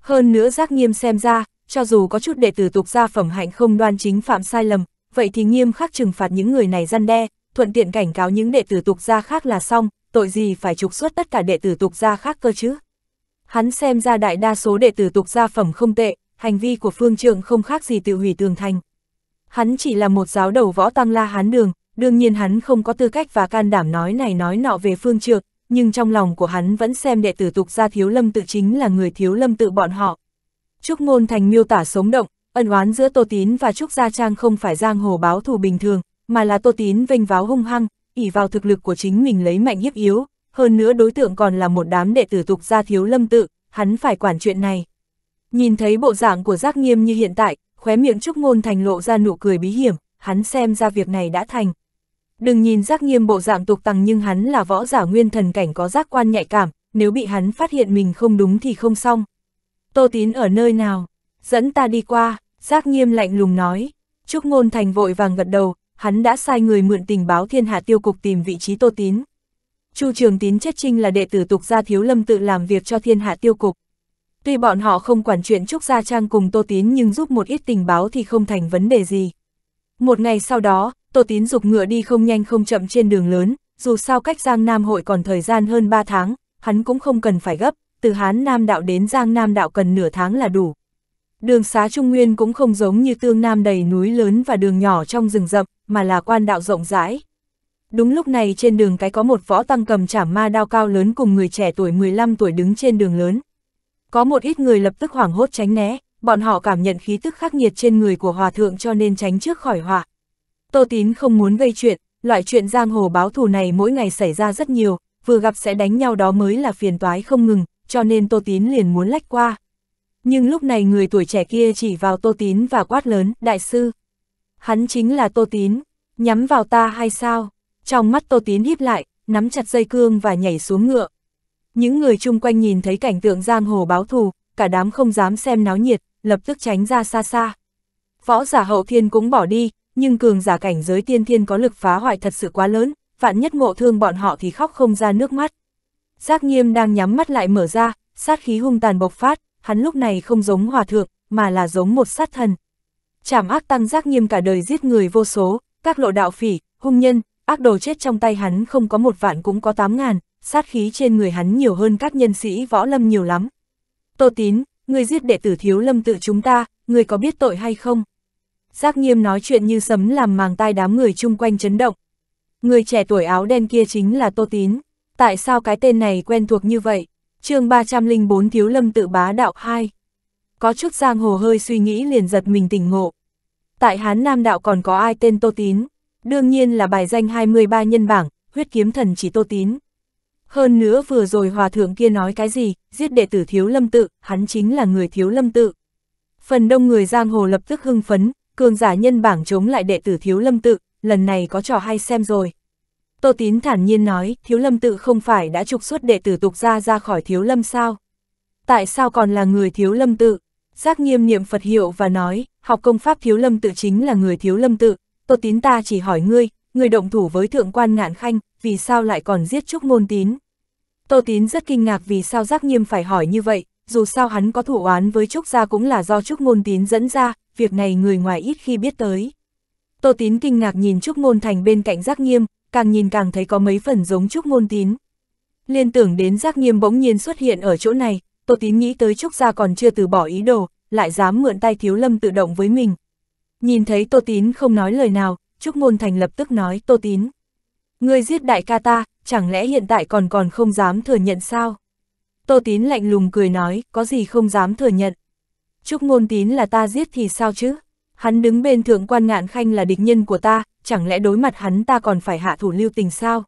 Hơn nữa giác nghiêm xem ra, cho dù có chút đệ tử tục gia phẩm hạnh không đoan chính phạm sai lầm, vậy thì nghiêm khắc trừng phạt những người này gian đe, thuận tiện cảnh cáo những đệ tử tục gia khác là xong, tội gì phải trục xuất tất cả đệ tử tục gia khác cơ chứ. Hắn xem ra đại đa số đệ tử tục gia phẩm không tệ, hành vi của phương trượng không khác gì tự hủy tường thành. Hắn chỉ là một giáo đầu võ tăng la hán đường, đương nhiên hắn không có tư cách và can đảm nói này nói nọ về phương trượng, nhưng trong lòng của hắn vẫn xem đệ tử tục gia thiếu lâm tự chính là người thiếu lâm tự bọn họ. Trúc Ngôn Thành miêu tả sống động, ân oán giữa Tô Tín và Trúc Gia Trang không phải giang hồ báo thù bình thường, mà là Tô Tín vênh váo hung hăng, ỉ vào thực lực của chính mình lấy mạnh hiếp yếu, hơn nữa đối tượng còn là một đám đệ tử tục gia thiếu lâm tự, hắn phải quản chuyện này. Nhìn thấy bộ dạng của giác nghiêm như hiện tại, khóe miệng Trúc Ngôn Thành lộ ra nụ cười bí hiểm, hắn xem ra việc này đã thành. Đừng nhìn giác nghiêm bộ dạng tục tăng nhưng hắn là võ giả nguyên thần cảnh có giác quan nhạy cảm, nếu bị hắn phát hiện mình không đúng thì không xong. Tô Tín ở nơi nào? Dẫn ta đi qua, giác nghiêm lạnh lùng nói. Trúc Ngôn Thành vội vàng gật đầu, hắn đã sai người mượn tình báo thiên hạ tiêu cục tìm vị trí Tô Tín. Chu Trường Tín chết trinh là đệ tử tục gia thiếu lâm tự làm việc cho thiên hạ tiêu cục. Tuy bọn họ không quản chuyện Trúc Gia Trang cùng Tô Tín nhưng giúp một ít tình báo thì không thành vấn đề gì. Một ngày sau đó, Tô Tín dục ngựa đi không nhanh không chậm trên đường lớn, dù sao cách Giang Nam hội còn thời gian hơn 3 tháng, hắn cũng không cần phải gấp, từ Hán Nam đạo đến Giang Nam đạo cần nửa tháng là đủ. Đường xá Trung Nguyên cũng không giống như tương Nam đầy núi lớn và đường nhỏ trong rừng rậm, mà là quan đạo rộng rãi, Đúng lúc này trên đường cái có một võ tăng cầm chảm ma đao cao lớn cùng người trẻ tuổi 15 tuổi đứng trên đường lớn. Có một ít người lập tức hoảng hốt tránh né, bọn họ cảm nhận khí tức khắc nghiệt trên người của hòa thượng cho nên tránh trước khỏi họa. Tô Tín không muốn gây chuyện, loại chuyện giang hồ báo thù này mỗi ngày xảy ra rất nhiều, vừa gặp sẽ đánh nhau đó mới là phiền toái không ngừng, cho nên Tô Tín liền muốn lách qua. Nhưng lúc này người tuổi trẻ kia chỉ vào Tô Tín và quát lớn, đại sư. Hắn chính là Tô Tín, nhắm vào ta hay sao? Trong mắt Tô Tín híp lại, nắm chặt dây cương và nhảy xuống ngựa. Những người chung quanh nhìn thấy cảnh tượng giang hồ báo thù, cả đám không dám xem náo nhiệt, lập tức tránh ra xa xa. Võ giả hậu thiên cũng bỏ đi, nhưng cường giả cảnh giới tiên thiên có lực phá hoại thật sự quá lớn, vạn nhất ngộ thương bọn họ thì khóc không ra nước mắt. Giác nghiêm đang nhắm mắt lại mở ra, sát khí hung tàn bộc phát, hắn lúc này không giống hòa thượng, mà là giống một sát thần. Trảm ác tăng giác nghiêm cả đời giết người vô số, các lộ đạo phỉ, hung nhân, ác đồ chết trong tay hắn không có một vạn cũng có tám ngàn, sát khí trên người hắn nhiều hơn các nhân sĩ võ lâm nhiều lắm. Tô Tín, người giết đệ tử thiếu lâm tự chúng ta, người có biết tội hay không? Giác nghiêm nói chuyện như sấm làm màng tai đám người chung quanh chấn động. Người trẻ tuổi áo đen kia chính là Tô Tín. Tại sao cái tên này quen thuộc như vậy? chương 304 Thiếu Lâm Tự Bá Đạo 2 Có chút giang hồ hơi suy nghĩ liền giật mình tỉnh ngộ. Tại Hán Nam Đạo còn có ai tên Tô Tín? Đương nhiên là bài danh 23 nhân bảng, huyết kiếm thần chỉ tô tín. Hơn nữa vừa rồi hòa thượng kia nói cái gì, giết đệ tử thiếu lâm tự, hắn chính là người thiếu lâm tự. Phần đông người giang hồ lập tức hưng phấn, cường giả nhân bảng chống lại đệ tử thiếu lâm tự, lần này có trò hay xem rồi. Tô Tín thản nhiên nói, thiếu lâm tự không phải đã trục xuất đệ tử tục ra ra khỏi thiếu lâm sao? Tại sao còn là người thiếu lâm tự? Giác nghiêm niệm Phật hiệu và nói, học công pháp thiếu lâm tự chính là người thiếu lâm tự, Tô Tín ta chỉ hỏi ngươi, người động thủ với thượng quan ngạn khanh, vì sao lại còn giết Trúc Ngôn Tín? Tô Tín rất kinh ngạc vì sao Giác Nghiêm phải hỏi như vậy, dù sao hắn có thủ oán với Trúc Gia cũng là do Trúc Ngôn Tín dẫn ra, việc này người ngoài ít khi biết tới. Tô Tín kinh ngạc nhìn Trúc Ngôn Thành bên cạnh Giác Nghiêm, càng nhìn càng thấy có mấy phần giống Trúc Ngôn Tín. Liên tưởng đến Giác Nghiêm bỗng nhiên xuất hiện ở chỗ này, Tô Tín nghĩ tới Trúc Gia còn chưa từ bỏ ý đồ, lại dám mượn tay Thiếu Lâm tự động với mình, Nhìn thấy Tô Tín không nói lời nào, Trúc Ngôn Thành lập tức nói Tô Tín. Ngươi giết đại ca ta, chẳng lẽ hiện tại còn còn không dám thừa nhận sao? Tô Tín lạnh lùng cười nói, có gì không dám thừa nhận. Trúc Ngôn Tín là ta giết thì sao chứ? Hắn đứng bên thượng quan ngạn khanh là địch nhân của ta, chẳng lẽ đối mặt hắn ta còn phải hạ thủ lưu tình sao?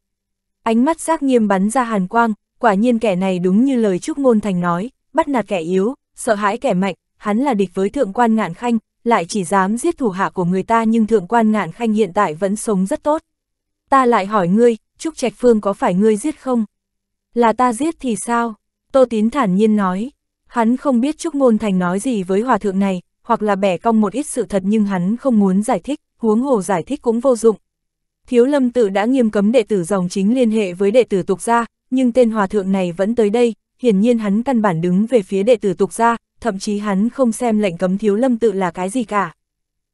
Ánh mắt giác nghiêm bắn ra hàn quang, quả nhiên kẻ này đúng như lời Trúc Ngôn Thành nói, bắt nạt kẻ yếu, sợ hãi kẻ mạnh, hắn là địch với thượng quan ngạn khanh, lại chỉ dám giết thủ hạ của người ta nhưng thượng quan ngạn khanh hiện tại vẫn sống rất tốt. Ta lại hỏi ngươi, Trúc Trạch Phương có phải ngươi giết không? Là ta giết thì sao? Tô Tín thản nhiên nói, hắn không biết Trúc Ngôn Thành nói gì với hòa thượng này, hoặc là bẻ cong một ít sự thật nhưng hắn không muốn giải thích, huống hồ giải thích cũng vô dụng. Thiếu lâm tự đã nghiêm cấm đệ tử dòng chính liên hệ với đệ tử tục gia, nhưng tên hòa thượng này vẫn tới đây, hiển nhiên hắn căn bản đứng về phía đệ tử tục gia, thậm chí hắn không xem lệnh cấm thiếu lâm tự là cái gì cả.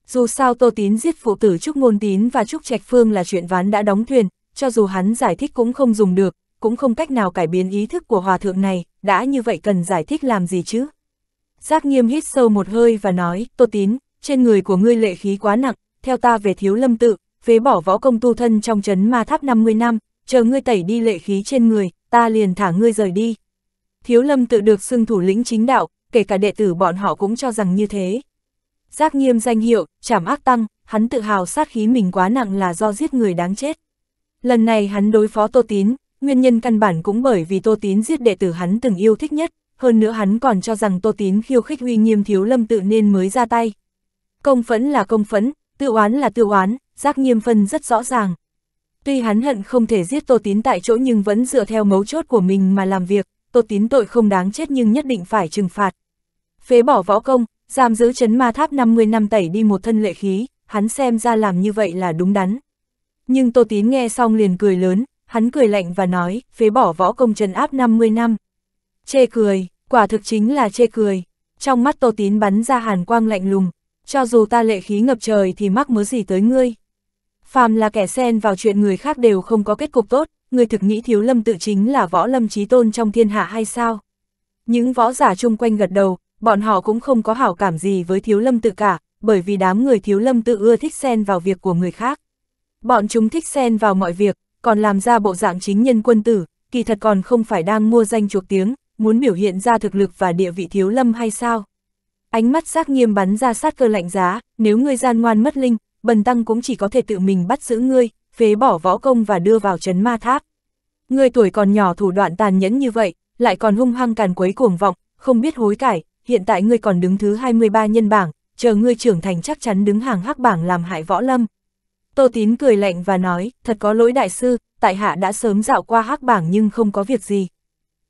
Dù sao Tô Tín giết phụ tử Trúc Ngôn Tín và Trúc Trạch Phương là chuyện ván đã đóng thuyền, cho dù hắn giải thích cũng không dùng được, cũng không cách nào cải biến ý thức của hòa thượng này, đã như vậy cần giải thích làm gì chứ? Giác nghiêm hít sâu một hơi và nói, Tô Tín, trên người của ngươi lệ khí quá nặng, theo ta về thiếu lâm tự, phế bỏ võ công tu thân trong chấn ma tháp 50 năm, chờ ngươi tẩy đi lệ khí trên người, ta liền thả ngươi rời đi. Thiếu lâm tự được xưng thủ lĩnh chính đạo, kể cả đệ tử bọn họ cũng cho rằng như thế. Giác nghiêm danh hiệu, trảm ác tăng, hắn tự hào sát khí mình quá nặng là do giết người đáng chết. Lần này hắn đối phó Tô Tín, nguyên nhân căn bản cũng bởi vì Tô Tín giết đệ tử hắn từng yêu thích nhất, hơn nữa hắn còn cho rằng Tô Tín khiêu khích uy nghiêm thiếu lâm tự nên mới ra tay. Công phẫn là công phẫn, tự oán là tự oán, giác nghiêm phân rất rõ ràng. Tuy hắn hận không thể giết Tô Tín tại chỗ nhưng vẫn dựa theo mấu chốt của mình mà làm việc, Tô Tín tội không đáng chết nhưng nhất định phải trừng phạt. Phế bỏ võ công, giam giữ chấn ma tháp 50 năm tẩy đi một thân lệ khí, hắn xem ra làm như vậy là đúng đắn. Nhưng Tô Tín nghe xong liền cười lớn, hắn cười lạnh và nói, phế bỏ võ công trần áp 50 năm. Chê cười, quả thực chính là chê cười. Trong mắt Tô Tín bắn ra hàn quang lạnh lùng, cho dù ta lệ khí ngập trời thì mắc mớ gì tới ngươi. Phàm là kẻ xen vào chuyện người khác đều không có kết cục tốt, người thực nghĩ thiếu lâm tự chính là võ lâm trí tôn trong thiên hạ hay sao? Những võ giả chung quanh gật đầu, bọn họ cũng không có hảo cảm gì với thiếu lâm tự cả, bởi vì đám người thiếu lâm tự ưa thích xen vào việc của người khác. Bọn chúng thích xen vào mọi việc, còn làm ra bộ dạng chính nhân quân tử, kỳ thật còn không phải đang mua danh chuộc tiếng, muốn biểu hiện ra thực lực và địa vị thiếu lâm hay sao? Ánh mắt giác nghiêm bắn ra sát cơ lạnh giá, nếu ngươi gian ngoan mất linh, bần tăng cũng chỉ có thể tự mình bắt giữ ngươi, phế bỏ võ công và đưa vào trấn ma tháp. Người tuổi còn nhỏ thủ đoạn tàn nhẫn như vậy, lại còn hung hăng càn quấy cuồng vọng, không biết hối cải, hiện tại ngươi còn đứng thứ 23 nhân bảng, chờ ngươi trưởng thành chắc chắn đứng hàng hắc bảng làm hại võ lâm. Tô Tín cười lạnh và nói, thật có lỗi đại sư, tại hạ đã sớm dạo qua hắc bảng nhưng không có việc gì.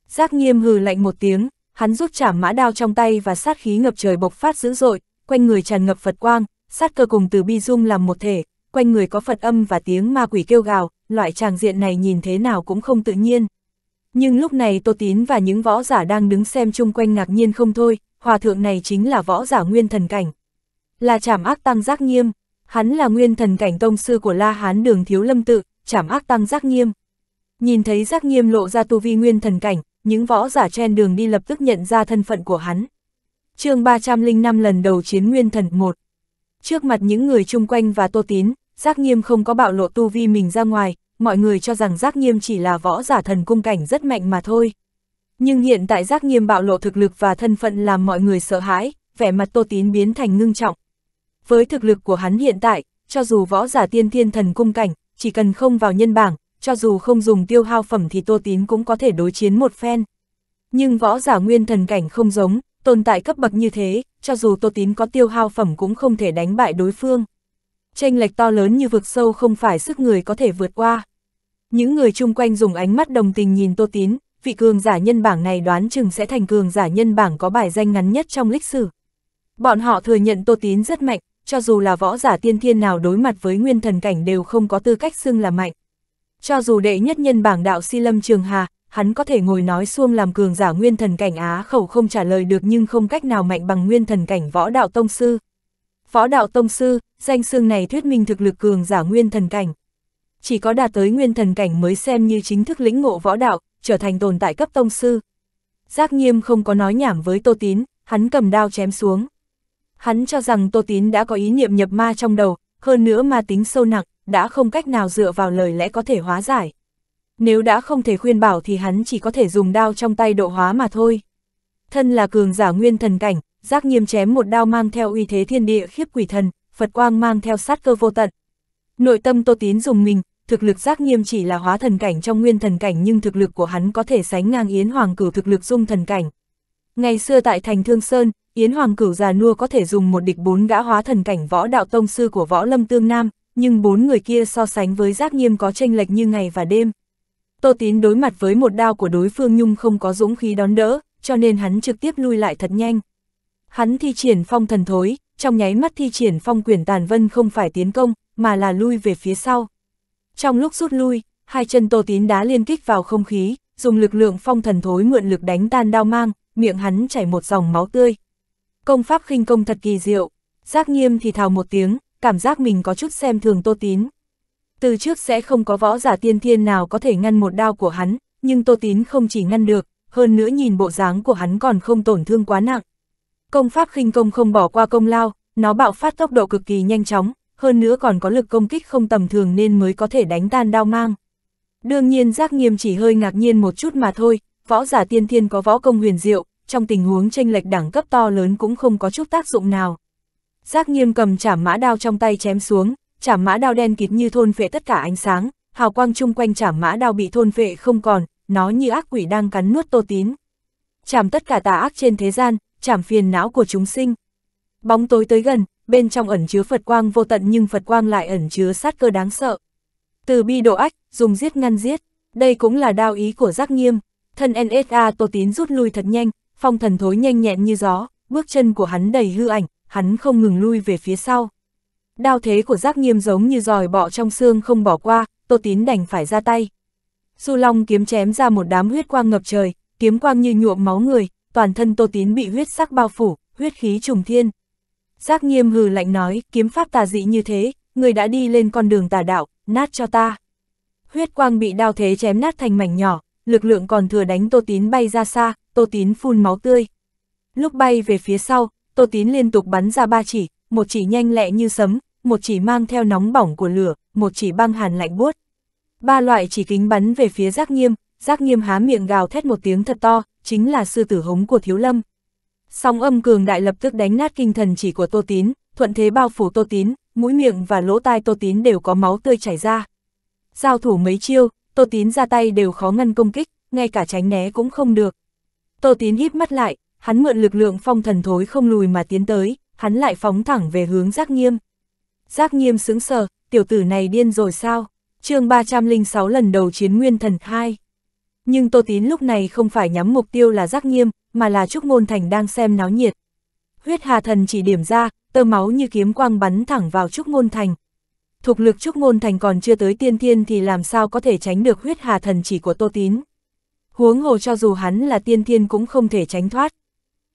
Giác nghiêm hừ lạnh một tiếng, hắn rút chảm mã đao trong tay và sát khí ngập trời bộc phát dữ dội, quanh người tràn ngập Phật quang, sát cơ cùng từ bi dung làm một thể, quanh người có Phật âm và tiếng ma quỷ kêu gào, loại tràng diện này nhìn thế nào cũng không tự nhiên. Nhưng lúc này Tô Tín và những võ giả đang đứng xem chung quanh ngạc nhiên không thôi, hòa thượng này chính là võ giả nguyên thần cảnh. Là trảm ác tăng giác nghiêm, hắn là nguyên thần cảnh tông sư của La Hán đường thiếu lâm tự, trảm ác tăng giác nghiêm. Nhìn thấy giác nghiêm lộ ra tu vi nguyên thần cảnh, những võ giả trên đường đi lập tức nhận ra thân phận của hắn. chương 305 lần đầu chiến nguyên thần 1 Trước mặt những người chung quanh và Tô Tín, Giác Nghiêm không có bạo lộ tu vi mình ra ngoài, mọi người cho rằng Giác Nghiêm chỉ là võ giả thần cung cảnh rất mạnh mà thôi. Nhưng hiện tại Giác Nghiêm bạo lộ thực lực và thân phận làm mọi người sợ hãi, vẻ mặt Tô Tín biến thành ngưng trọng. Với thực lực của hắn hiện tại, cho dù võ giả tiên thiên thần cung cảnh, chỉ cần không vào nhân bảng, cho dù không dùng tiêu hao phẩm thì Tô Tín cũng có thể đối chiến một phen. Nhưng võ giả nguyên thần cảnh không giống, tồn tại cấp bậc như thế, cho dù Tô Tín có tiêu hao phẩm cũng không thể đánh bại đối phương tranh lệch to lớn như vực sâu không phải sức người có thể vượt qua. Những người chung quanh dùng ánh mắt đồng tình nhìn Tô Tín, vị cường giả nhân bảng này đoán chừng sẽ thành cường giả nhân bảng có bài danh ngắn nhất trong lịch sử. Bọn họ thừa nhận Tô Tín rất mạnh, cho dù là võ giả tiên thiên nào đối mặt với nguyên thần cảnh đều không có tư cách xưng là mạnh. Cho dù đệ nhất nhân bảng đạo si lâm trường hà, hắn có thể ngồi nói xuông làm cường giả nguyên thần cảnh Á khẩu không trả lời được nhưng không cách nào mạnh bằng nguyên thần cảnh võ đạo tông sư. Phó đạo tông sư, danh xương này thuyết minh thực lực cường giả nguyên thần cảnh. Chỉ có đạt tới nguyên thần cảnh mới xem như chính thức lĩnh ngộ võ đạo, trở thành tồn tại cấp tông sư. Giác nghiêm không có nói nhảm với Tô Tín, hắn cầm đao chém xuống. Hắn cho rằng Tô Tín đã có ý niệm nhập ma trong đầu, hơn nữa ma tính sâu nặng, đã không cách nào dựa vào lời lẽ có thể hóa giải. Nếu đã không thể khuyên bảo thì hắn chỉ có thể dùng đao trong tay độ hóa mà thôi. Thân là cường giả nguyên thần cảnh, giác nghiêm chém một đao mang theo uy thế thiên địa khiếp quỷ thần, Phật quang mang theo sát cơ vô tận. Nội tâm Tô Tín dùng mình, thực lực giác nghiêm chỉ là hóa thần cảnh trong nguyên thần cảnh nhưng thực lực của hắn có thể sánh ngang Yến Hoàng Cửu thực lực dung thần cảnh. Ngày xưa tại thành Thương Sơn, Yến Hoàng Cửu già nua có thể dùng một địch bốn gã hóa thần cảnh võ đạo tông sư của võ lâm tương nam, nhưng bốn người kia so sánh với giác nghiêm có tranh lệch như ngày và đêm. Tô Tín đối mặt với một đao của đối phương nhung không có dũng khí đón đỡ, cho nên hắn trực tiếp lui lại thật nhanh. Hắn thi triển phong thần thối, trong nháy mắt thi triển phong quyển tàn vân không phải tiến công, mà là lui về phía sau. Trong lúc rút lui, hai chân Tô Tín đá liên kích vào không khí, dùng lực lượng phong thần thối mượn lực đánh tan đao mang, miệng hắn chảy một dòng máu tươi. Công pháp khinh công thật kỳ diệu, giác nghiêm thì thào một tiếng, cảm giác mình có chút xem thường Tô Tín. Từ trước sẽ không có võ giả tiên thiên nào có thể ngăn một đao của hắn, nhưng Tô Tín không chỉ ngăn được, hơn nữa nhìn bộ dáng của hắn còn không tổn thương quá nặng. Công pháp khinh công không bỏ qua công lao, nó bạo phát tốc độ cực kỳ nhanh chóng, hơn nữa còn có lực công kích không tầm thường nên mới có thể đánh tan đao mang. Đương nhiên Giác Nghiêm chỉ hơi ngạc nhiên một chút mà thôi, võ giả tiên thiên có võ công huyền diệu, trong tình huống tranh lệch đẳng cấp to lớn cũng không có chút tác dụng nào. Giác Nghiêm cầm chảm mã đao trong tay chém xuống, chảm mã đao đen kịt như thôn phệ tất cả ánh sáng, hào quang chung quanh chảm mã đao bị thôn phệ không còn, nó như ác quỷ đang cắn nuốt Tô Tín. Chảm tất cả tà ác trên thế gian, trảm phiền não của chúng sinh. Bóng tối tới gần, bên trong ẩn chứa Phật quang vô tận nhưng Phật quang lại ẩn chứa sát cơ đáng sợ. Từ bi độ ách, dùng giết ngăn giết, đây cũng là đao ý của giác nghiêm. Thân NSA Tô Tín rút lui thật nhanh, phong thần thối nhanh nhẹn như gió, bước chân của hắn đầy hư ảnh, hắn không ngừng lui về phía sau. Đao thế của giác nghiêm giống như giòi bọ trong xương không bỏ qua, Tô Tín đành phải ra tay. Su Long kiếm chém ra một đám huyết quang ngập trời, kiếm quang như nhuộm máu người, toàn thân Tô Tín bị huyết sắc bao phủ, huyết khí trùng thiên. Giác nghiêm hừ lạnh nói, kiếm pháp tà dị như thế, người đã đi lên con đường tà đạo, nát cho ta. Huyết quang bị đao thế chém nát thành mảnh nhỏ, lực lượng còn thừa đánh Tô Tín bay ra xa, Tô Tín phun máu tươi. Lúc bay về phía sau, Tô Tín liên tục bắn ra ba chỉ, một chỉ nhanh lẹ như sấm, một chỉ mang theo nóng bỏng của lửa, một chỉ băng hàn lạnh buốt. Ba loại chỉ kính bắn về phía giác nghiêm, Giác nghiêm há miệng gào thét một tiếng thật to, chính là sư tử hống của thiếu lâm. Song âm cường đại lập tức đánh nát kinh thần chỉ của Tô Tín, thuận thế bao phủ Tô Tín, mũi miệng và lỗ tai Tô Tín đều có máu tươi chảy ra. Giao thủ mấy chiêu, Tô Tín ra tay đều khó ngăn công kích, ngay cả tránh né cũng không được. Tô Tín híp mắt lại, hắn mượn lực lượng phong thần thối không lùi mà tiến tới, hắn lại phóng thẳng về hướng Giác Nghiêm. Giác Nghiêm sững sờ, tiểu tử này điên rồi sao? Chương 306 lần đầu chiến nguyên thần 2. Nhưng Tô Tín lúc này không phải nhắm mục tiêu là giác nghiêm, mà là Trúc Ngôn Thành đang xem náo nhiệt. Huyết Hà Thần chỉ điểm ra, tơ máu như kiếm quang bắn thẳng vào Trúc Ngôn Thành. Thục lực Trúc Ngôn Thành còn chưa tới tiên thiên thì làm sao có thể tránh được huyết Hà Thần chỉ của Tô Tín. Huống hồ cho dù hắn là tiên thiên cũng không thể tránh thoát.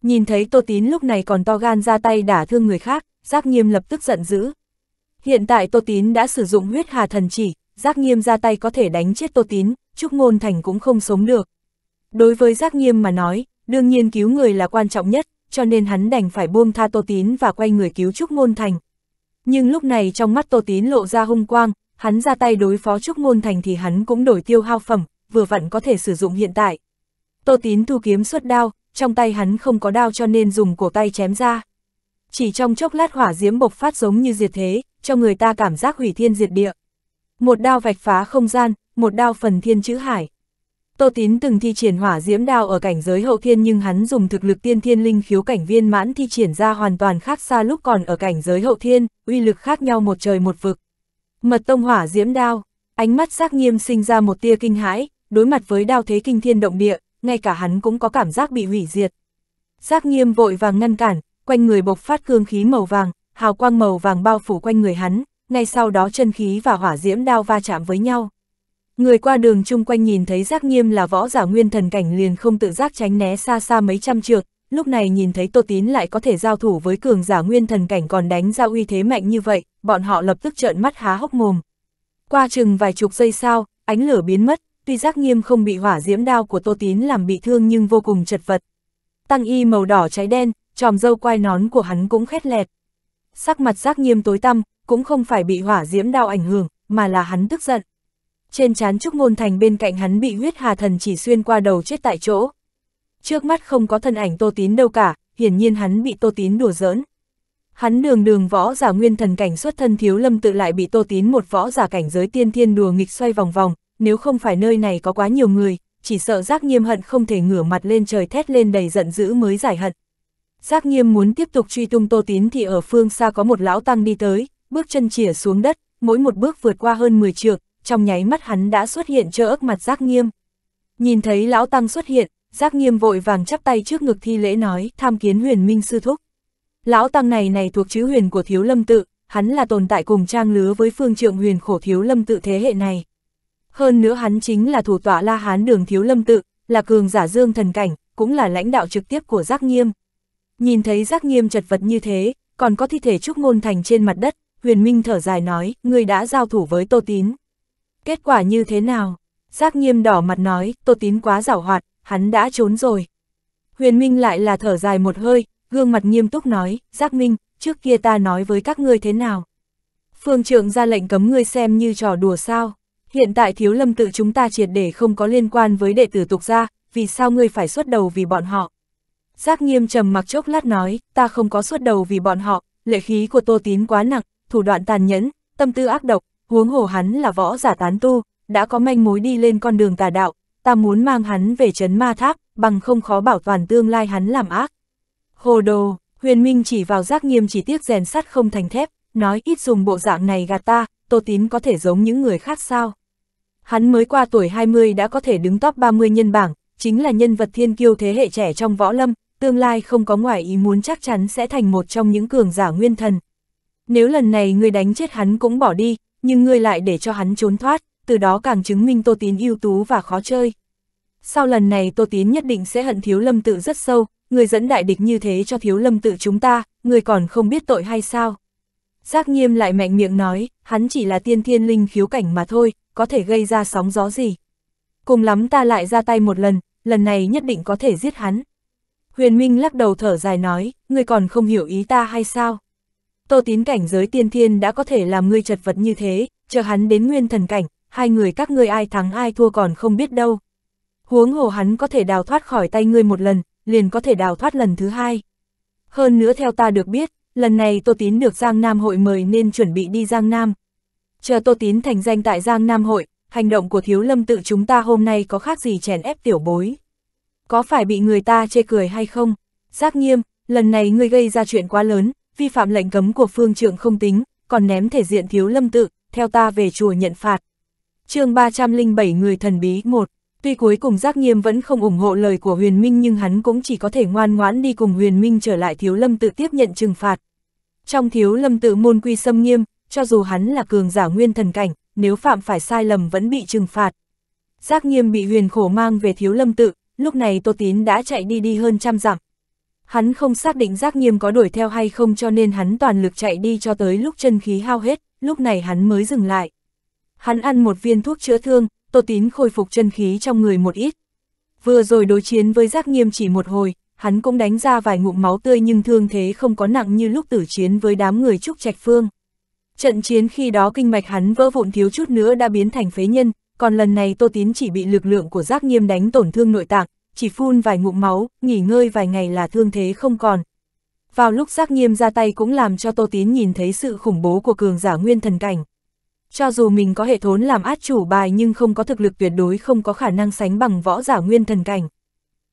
Nhìn thấy Tô Tín lúc này còn to gan ra tay đả thương người khác, Giác Nghiêm lập tức giận dữ. Hiện tại Tô Tín đã sử dụng huyết Hà Thần chỉ, Giác Nghiêm ra tay có thể đánh chết Tô Tín, Trúc Ngôn Thành cũng không sống được. Đối với Giác Nghiêm mà nói, đương nhiên cứu người là quan trọng nhất, cho nên hắn đành phải buông tha Tô Tín và quay người cứu Trúc Ngôn Thành. Nhưng lúc này trong mắt Tô Tín lộ ra hung quang, hắn ra tay đối phó Trúc Ngôn Thành thì hắn cũng đổi tiêu hao phẩm, vừa vặn có thể sử dụng hiện tại. Tô Tín thu kiếm xuất đao, trong tay hắn không có đao cho nên dùng cổ tay chém ra. Chỉ trong chốc lát hỏa diễm bộc phát giống như diệt thế, cho người ta cảm giác hủy thiên diệt địa một đao vạch phá không gian, một đao phần thiên chữ hải. Tô Tín từng thi triển hỏa diễm đao ở cảnh giới hậu thiên nhưng hắn dùng thực lực tiên thiên linh khiếu cảnh viên mãn thi triển ra hoàn toàn khác xa lúc còn ở cảnh giới hậu thiên, uy lực khác nhau một trời một vực. Mật tông hỏa diễm đao, ánh mắt sắc nghiêm sinh ra một tia kinh hãi, đối mặt với đao thế kinh thiên động địa, ngay cả hắn cũng có cảm giác bị hủy diệt. sắc nghiêm vội vàng ngăn cản, quanh người bộc phát cương khí màu vàng, hào quang màu vàng bao phủ quanh người hắn, ngay sau đó chân khí và hỏa diễm đao va chạm với nhau. Người qua đường chung quanh nhìn thấy giác nghiêm là võ giả nguyên thần cảnh liền không tự giác tránh né xa xa mấy trăm trượng, lúc này nhìn thấy Tô Tín lại có thể giao thủ với cường giả nguyên thần cảnh còn đánh ra uy thế mạnh như vậy, bọn họ lập tức trợn mắt há hốc mồm. Qua chừng vài chục giây sau, ánh lửa biến mất, tuy giác nghiêm không bị hỏa diễm đao của Tô Tín làm bị thương nhưng vô cùng chật vật. Tăng y màu đỏ cháy đen, tròm dâu quai nón của hắn cũng khét lẹt sắc mặt giác nghiêm tối tăm, cũng không phải bị hỏa diễm đao ảnh hưởng, mà là hắn tức giận. Trên chán Trúc Ngôn Thành bên cạnh hắn bị huyết hà thần chỉ xuyên qua đầu chết tại chỗ. Trước mắt không có thân ảnh Tô Tín đâu cả, hiển nhiên hắn bị Tô Tín đùa giỡn. Hắn đường đường võ giả nguyên thần cảnh xuất thân thiếu lâm tự lại bị Tô Tín một võ giả cảnh giới tiên thiên đùa nghịch xoay vòng vòng, nếu không phải nơi này có quá nhiều người, chỉ sợ giác nghiêm hận không thể ngửa mặt lên trời thét lên đầy giận dữ mới giải hận. Giác nghiêm muốn tiếp tục truy tung Tô Tín thì ở phương xa có một lão tăng đi tới, bước chân chỉa xuống đất, mỗi một bước vượt qua hơn 10 trượng, trong nháy mắt hắn đã xuất hiện trơ ức mặt giác nghiêm. Nhìn thấy lão tăng xuất hiện, giác nghiêm vội vàng chắp tay trước ngực thi lễ nói tham kiến huyền minh sư thúc. Lão tăng này này thuộc chữ huyền của thiếu lâm tự, hắn là tồn tại cùng trang lứa với phương trượng huyền khổ thiếu lâm tự thế hệ này. Hơn nữa hắn chính là thủ tọa la hán đường thiếu lâm tự, là cường giả dương thần cảnh, cũng là lãnh đạo trực tiếp của giác nghiêm. Nhìn thấy giác nghiêm chật vật như thế, còn có thi thể trúc ngôn thành trên mặt đất, huyền minh thở dài nói, người đã giao thủ với Tô Tín. Kết quả như thế nào? Giác nghiêm đỏ mặt nói, Tô Tín quá giảo hoạt, hắn đã trốn rồi. Huyền minh lại là thở dài một hơi, gương mặt nghiêm túc nói, giác minh, trước kia ta nói với các ngươi thế nào? Phương trượng ra lệnh cấm ngươi xem như trò đùa sao? Hiện tại thiếu lâm tự chúng ta triệt để không có liên quan với đệ tử tục gia, vì sao ngươi phải xuất đầu vì bọn họ? Giác nghiêm trầm mặc chốc lát nói, ta không có suốt đầu vì bọn họ, lệ khí của Tô Tín quá nặng, thủ đoạn tàn nhẫn, tâm tư ác độc, huống hồ hắn là võ giả tán tu, đã có manh mối đi lên con đường tà đạo, ta muốn mang hắn về chấn ma tháp, bằng không khó bảo toàn tương lai hắn làm ác. Hồ đồ, huyền minh chỉ vào giác nghiêm chỉ tiếc rèn sắt không thành thép, nói ít dùng bộ dạng này gạt ta, Tô Tín có thể giống những người khác sao. Hắn mới qua tuổi 20 đã có thể đứng top 30 nhân bảng, chính là nhân vật thiên kiêu thế hệ trẻ trong võ lâm, tương lai không có ngoại ý muốn chắc chắn sẽ thành một trong những cường giả nguyên thần. Nếu lần này ngươi đánh chết hắn cũng bỏ đi, nhưng ngươi lại để cho hắn trốn thoát, từ đó càng chứng minh Tô Tín ưu tú và khó chơi. Sau lần này Tô Tín nhất định sẽ hận Thiếu Lâm Tự rất sâu, người dẫn đại địch như thế cho Thiếu Lâm Tự chúng ta, người còn không biết tội hay sao. Giác nghiêm lại mạnh miệng nói, hắn chỉ là tiên thiên linh khiếu cảnh mà thôi, có thể gây ra sóng gió gì. Cùng lắm ta lại ra tay một lần, lần này nhất định có thể giết hắn. Huyền Minh lắc đầu thở dài nói, ngươi còn không hiểu ý ta hay sao? Tô tín cảnh giới tiên thiên đã có thể làm ngươi chật vật như thế, chờ hắn đến nguyên thần cảnh, hai người các ngươi ai thắng ai thua còn không biết đâu. Huống hồ hắn có thể đào thoát khỏi tay ngươi một lần, liền có thể đào thoát lần thứ hai. Hơn nữa theo ta được biết, lần này Tô Tín được Giang Nam hội mời nên chuẩn bị đi Giang Nam. Chờ Tô Tín thành danh tại Giang Nam hội, hành động của Thiếu Lâm tự chúng ta hôm nay có khác gì chèn ép tiểu bối có phải bị người ta chê cười hay không? Giác nghiêm, lần này ngươi gây ra chuyện quá lớn, vi phạm lệnh cấm của phương trượng không tính, còn ném thể diện thiếu lâm tự, theo ta về chùa nhận phạt. chương 307 người thần bí 1 Tuy cuối cùng Giác Nghiêm vẫn không ủng hộ lời của Huyền Minh nhưng hắn cũng chỉ có thể ngoan ngoãn đi cùng Huyền Minh trở lại Thiếu Lâm tự tiếp nhận trừng phạt. Trong Thiếu Lâm tự môn quy xâm nghiêm, cho dù hắn là cường giả nguyên thần cảnh, nếu phạm phải sai lầm vẫn bị trừng phạt. Giác Nghiêm bị Huyền Khổ mang về Thiếu Lâm tự, lúc này Tô Tín đã chạy đi đi hơn trăm dặm. Hắn không xác định Giác Nghiêm có đuổi theo hay không cho nên hắn toàn lực chạy đi cho tới lúc chân khí hao hết, lúc này hắn mới dừng lại. Hắn ăn một viên thuốc chữa thương, Tô Tín khôi phục chân khí trong người một ít. Vừa rồi đối chiến với Giác Nghiêm chỉ một hồi, hắn cũng đánh ra vài ngụm máu tươi nhưng thương thế không có nặng như lúc tử chiến với đám người Trúc Trạch Phương. Trận chiến khi đó kinh mạch hắn vỡ vụn thiếu chút nữa đã biến thành phế nhân, còn lần này Tô Tín chỉ bị lực lượng của giác nghiêm đánh tổn thương nội tạng, chỉ phun vài ngụm máu, nghỉ ngơi vài ngày là thương thế không còn. Vào lúc giác nghiêm ra tay cũng làm cho Tô Tín nhìn thấy sự khủng bố của cường giả nguyên thần cảnh. Cho dù mình có hệ thốn làm át chủ bài nhưng không có thực lực tuyệt đối không có khả năng sánh bằng võ giả nguyên thần cảnh.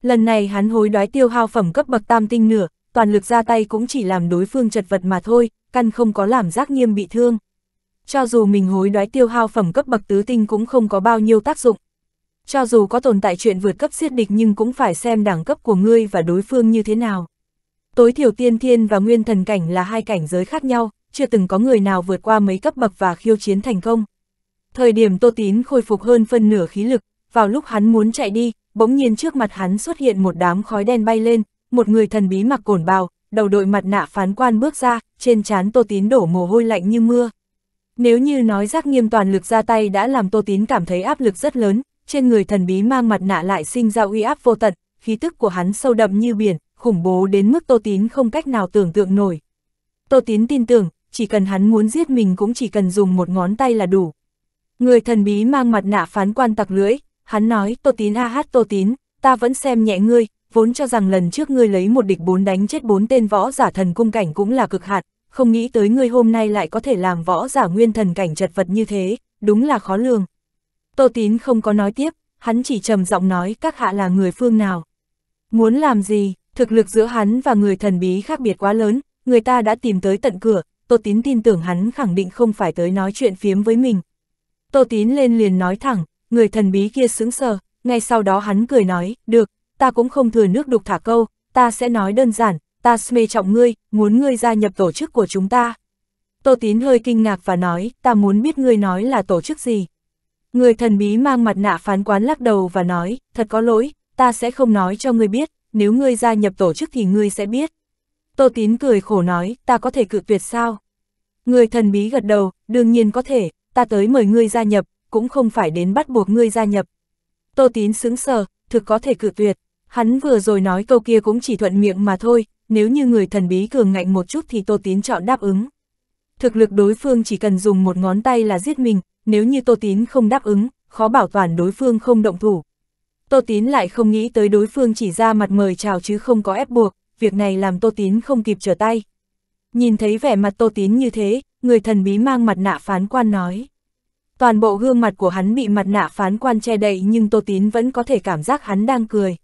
Lần này hắn hối đoái tiêu hao phẩm cấp bậc tam tinh nửa, toàn lực ra tay cũng chỉ làm đối phương chật vật mà thôi, căn không có làm giác nghiêm bị thương cho dù mình hối đoái tiêu hao phẩm cấp bậc tứ tinh cũng không có bao nhiêu tác dụng. Cho dù có tồn tại chuyện vượt cấp siết địch nhưng cũng phải xem đẳng cấp của ngươi và đối phương như thế nào. Tối thiểu tiên thiên và nguyên thần cảnh là hai cảnh giới khác nhau, chưa từng có người nào vượt qua mấy cấp bậc và khiêu chiến thành công. Thời điểm Tô Tín khôi phục hơn phân nửa khí lực, vào lúc hắn muốn chạy đi, bỗng nhiên trước mặt hắn xuất hiện một đám khói đen bay lên, một người thần bí mặc cổn bào, đầu đội mặt nạ phán quan bước ra, trên trán Tô Tín đổ mồ hôi lạnh như mưa. Nếu như nói giác nghiêm toàn lực ra tay đã làm Tô Tín cảm thấy áp lực rất lớn, trên người thần bí mang mặt nạ lại sinh ra uy áp vô tận, khí tức của hắn sâu đậm như biển, khủng bố đến mức Tô Tín không cách nào tưởng tượng nổi. Tô Tín tin tưởng, chỉ cần hắn muốn giết mình cũng chỉ cần dùng một ngón tay là đủ. Người thần bí mang mặt nạ phán quan tặc lưỡi, hắn nói, Tô Tín a hát Tô Tín, ta vẫn xem nhẹ ngươi, vốn cho rằng lần trước ngươi lấy một địch bốn đánh chết bốn tên võ giả thần cung cảnh cũng là cực hạn, không nghĩ tới ngươi hôm nay lại có thể làm võ giả nguyên thần cảnh chật vật như thế, đúng là khó lường. Tô Tín không có nói tiếp, hắn chỉ trầm giọng nói các hạ là người phương nào. Muốn làm gì, thực lực giữa hắn và người thần bí khác biệt quá lớn, người ta đã tìm tới tận cửa, Tô Tín tin tưởng hắn khẳng định không phải tới nói chuyện phiếm với mình. Tô Tín lên liền nói thẳng, người thần bí kia sững sờ, ngay sau đó hắn cười nói, được, ta cũng không thừa nước đục thả câu, ta sẽ nói đơn giản, ta mê trọng ngươi, muốn ngươi gia nhập tổ chức của chúng ta. Tô Tín hơi kinh ngạc và nói, ta muốn biết ngươi nói là tổ chức gì. Người thần bí mang mặt nạ phán quán lắc đầu và nói, thật có lỗi, ta sẽ không nói cho ngươi biết, nếu ngươi gia nhập tổ chức thì ngươi sẽ biết. Tô Tín cười khổ nói, ta có thể cự tuyệt sao? Người thần bí gật đầu, đương nhiên có thể, ta tới mời ngươi gia nhập, cũng không phải đến bắt buộc ngươi gia nhập. Tô Tín sững sờ, thực có thể cự tuyệt. Hắn vừa rồi nói câu kia cũng chỉ thuận miệng mà thôi, nếu như người thần bí cường ngạnh một chút thì Tô Tín chọn đáp ứng. Thực lực đối phương chỉ cần dùng một ngón tay là giết mình, nếu như Tô Tín không đáp ứng, khó bảo toàn đối phương không động thủ. Tô Tín lại không nghĩ tới đối phương chỉ ra mặt mời chào chứ không có ép buộc, việc này làm Tô Tín không kịp trở tay. Nhìn thấy vẻ mặt Tô Tín như thế, người thần bí mang mặt nạ phán quan nói. Toàn bộ gương mặt của hắn bị mặt nạ phán quan che đậy nhưng Tô Tín vẫn có thể cảm giác hắn đang cười.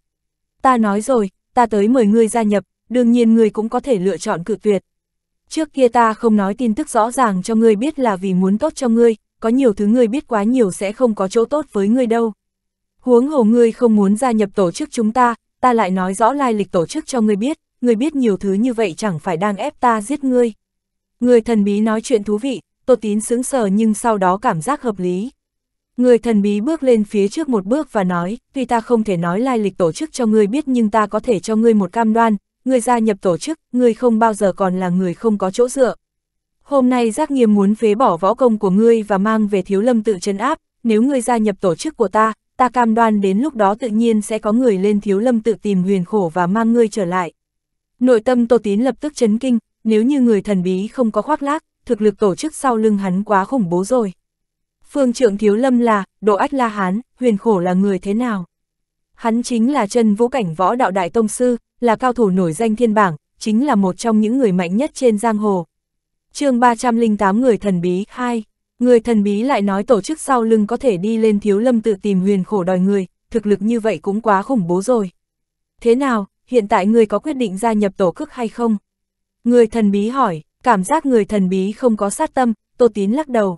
Ta nói rồi, ta tới mời ngươi gia nhập, đương nhiên ngươi cũng có thể lựa chọn cự tuyệt. Trước kia ta không nói tin tức rõ ràng cho ngươi biết là vì muốn tốt cho ngươi, có nhiều thứ ngươi biết quá nhiều sẽ không có chỗ tốt với ngươi đâu. Huống hồ ngươi không muốn gia nhập tổ chức chúng ta, ta lại nói rõ lai lịch tổ chức cho ngươi biết, ngươi biết nhiều thứ như vậy chẳng phải đang ép ta giết ngươi. Người thần bí nói chuyện thú vị, Tô Tín sững sờ nhưng sau đó cảm giác hợp lý. Người thần bí bước lên phía trước một bước và nói, tuy ta không thể nói lai lịch tổ chức cho ngươi biết nhưng ta có thể cho ngươi một cam đoan, người gia nhập tổ chức, người không bao giờ còn là người không có chỗ dựa. Hôm nay giác nghiêm muốn phế bỏ võ công của ngươi và mang về thiếu lâm tự chân áp, nếu ngươi gia nhập tổ chức của ta, ta cam đoan đến lúc đó tự nhiên sẽ có người lên thiếu lâm tự tìm huyền khổ và mang ngươi trở lại. Nội tâm Tô Tín lập tức chấn kinh, nếu như người thần bí không có khoác lác, thực lực tổ chức sau lưng hắn quá khủng bố rồi. Phương trưởng thiếu lâm là, độ ách la hán, huyền khổ là người thế nào? Hắn chính là chân vũ cảnh võ đạo đại tông sư, là cao thủ nổi danh thiên bảng, chính là một trong những người mạnh nhất trên giang hồ. chương 308 người thần bí 2 Người thần bí lại nói tổ chức sau lưng có thể đi lên thiếu lâm tự tìm huyền khổ đòi người, thực lực như vậy cũng quá khủng bố rồi. Thế nào, hiện tại người có quyết định gia nhập tổ cước hay không? Người thần bí hỏi, cảm giác người thần bí không có sát tâm, Tô Tín lắc đầu.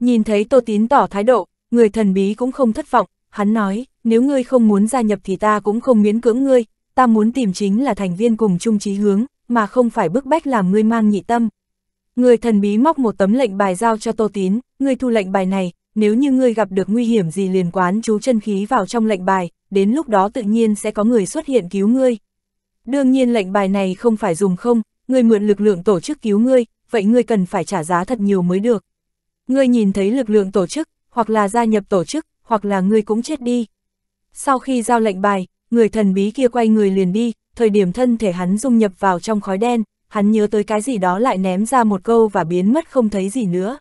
Nhìn thấy Tô Tín tỏ thái độ, người thần bí cũng không thất vọng, hắn nói, nếu ngươi không muốn gia nhập thì ta cũng không miễn cưỡng ngươi, ta muốn tìm chính là thành viên cùng chung chí hướng, mà không phải bức bách làm ngươi mang nhị tâm. Người thần bí móc một tấm lệnh bài giao cho Tô Tín, ngươi thu lệnh bài này, nếu như ngươi gặp được nguy hiểm gì liền quán chú chân khí vào trong lệnh bài, đến lúc đó tự nhiên sẽ có người xuất hiện cứu ngươi. Đương nhiên lệnh bài này không phải dùng không, ngươi mượn lực lượng tổ chức cứu ngươi, vậy ngươi cần phải trả giá thật nhiều mới được. Ngươi nhìn thấy lực lượng tổ chức, hoặc là gia nhập tổ chức, hoặc là ngươi cũng chết đi. Sau khi giao lệnh bài, người thần bí kia quay người liền đi, thời điểm thân thể hắn dung nhập vào trong khói đen, hắn nhớ tới cái gì đó lại ném ra một câu và biến mất không thấy gì nữa.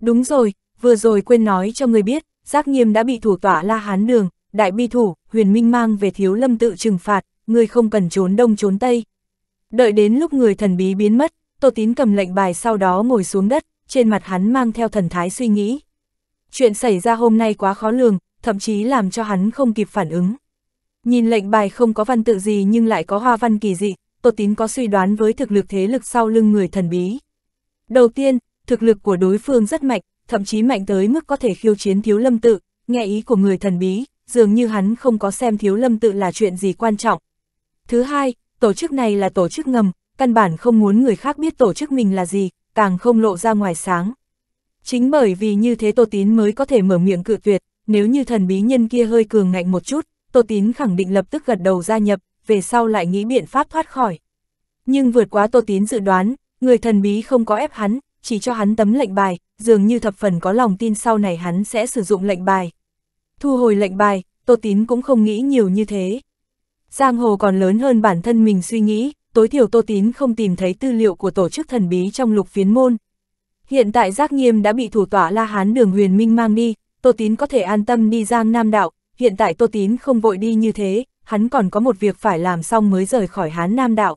Đúng rồi, vừa rồi quên nói cho người biết, giác nghiêm đã bị thủ tỏa la hán đường, đại bi thủ, huyền minh mang về thiếu lâm tự trừng phạt, người không cần trốn đông trốn tây. Đợi đến lúc người thần bí biến mất, Tô Tín cầm lệnh bài sau đó ngồi xuống đất, trên mặt hắn mang theo thần thái suy nghĩ chuyện xảy ra hôm nay quá khó lường, thậm chí làm cho hắn không kịp phản ứng. Nhìn lệnh bài không có văn tự gì nhưng lại có hoa văn kỳ dị, Tô Tín có suy đoán với thực lực thế lực sau lưng người thần bí. Đầu tiên, thực lực của đối phương rất mạnh, thậm chí mạnh tới mức có thể khiêu chiến thiếu lâm tự, nghe ý của người thần bí, dường như hắn không có xem thiếu lâm tự là chuyện gì quan trọng. Thứ hai, tổ chức này là tổ chức ngầm, căn bản không muốn người khác biết tổ chức mình là gì, càng không lộ ra ngoài sáng, Chính bởi vì như thế Tô Tín mới có thể mở miệng cự tuyệt, nếu như thần bí nhân kia hơi cường ngạnh một chút, Tô Tín khẳng định lập tức gật đầu gia nhập, về sau lại nghĩ biện pháp thoát khỏi. Nhưng vượt quá Tô Tín dự đoán, người thần bí không có ép hắn, chỉ cho hắn tấm lệnh bài, dường như thập phần có lòng tin sau này hắn sẽ sử dụng lệnh bài. Thu hồi lệnh bài, Tô Tín cũng không nghĩ nhiều như thế. Giang hồ còn lớn hơn bản thân mình suy nghĩ, tối thiểu Tô Tín không tìm thấy tư liệu của tổ chức thần bí trong lục phiến môn, Hiện tại Giác Nghiêm đã bị thủ tỏa La Hán đường huyền minh mang đi, Tô Tín có thể an tâm đi Giang Nam Đạo, hiện tại Tô Tín không vội đi như thế, hắn còn có một việc phải làm xong mới rời khỏi Hán Nam Đạo.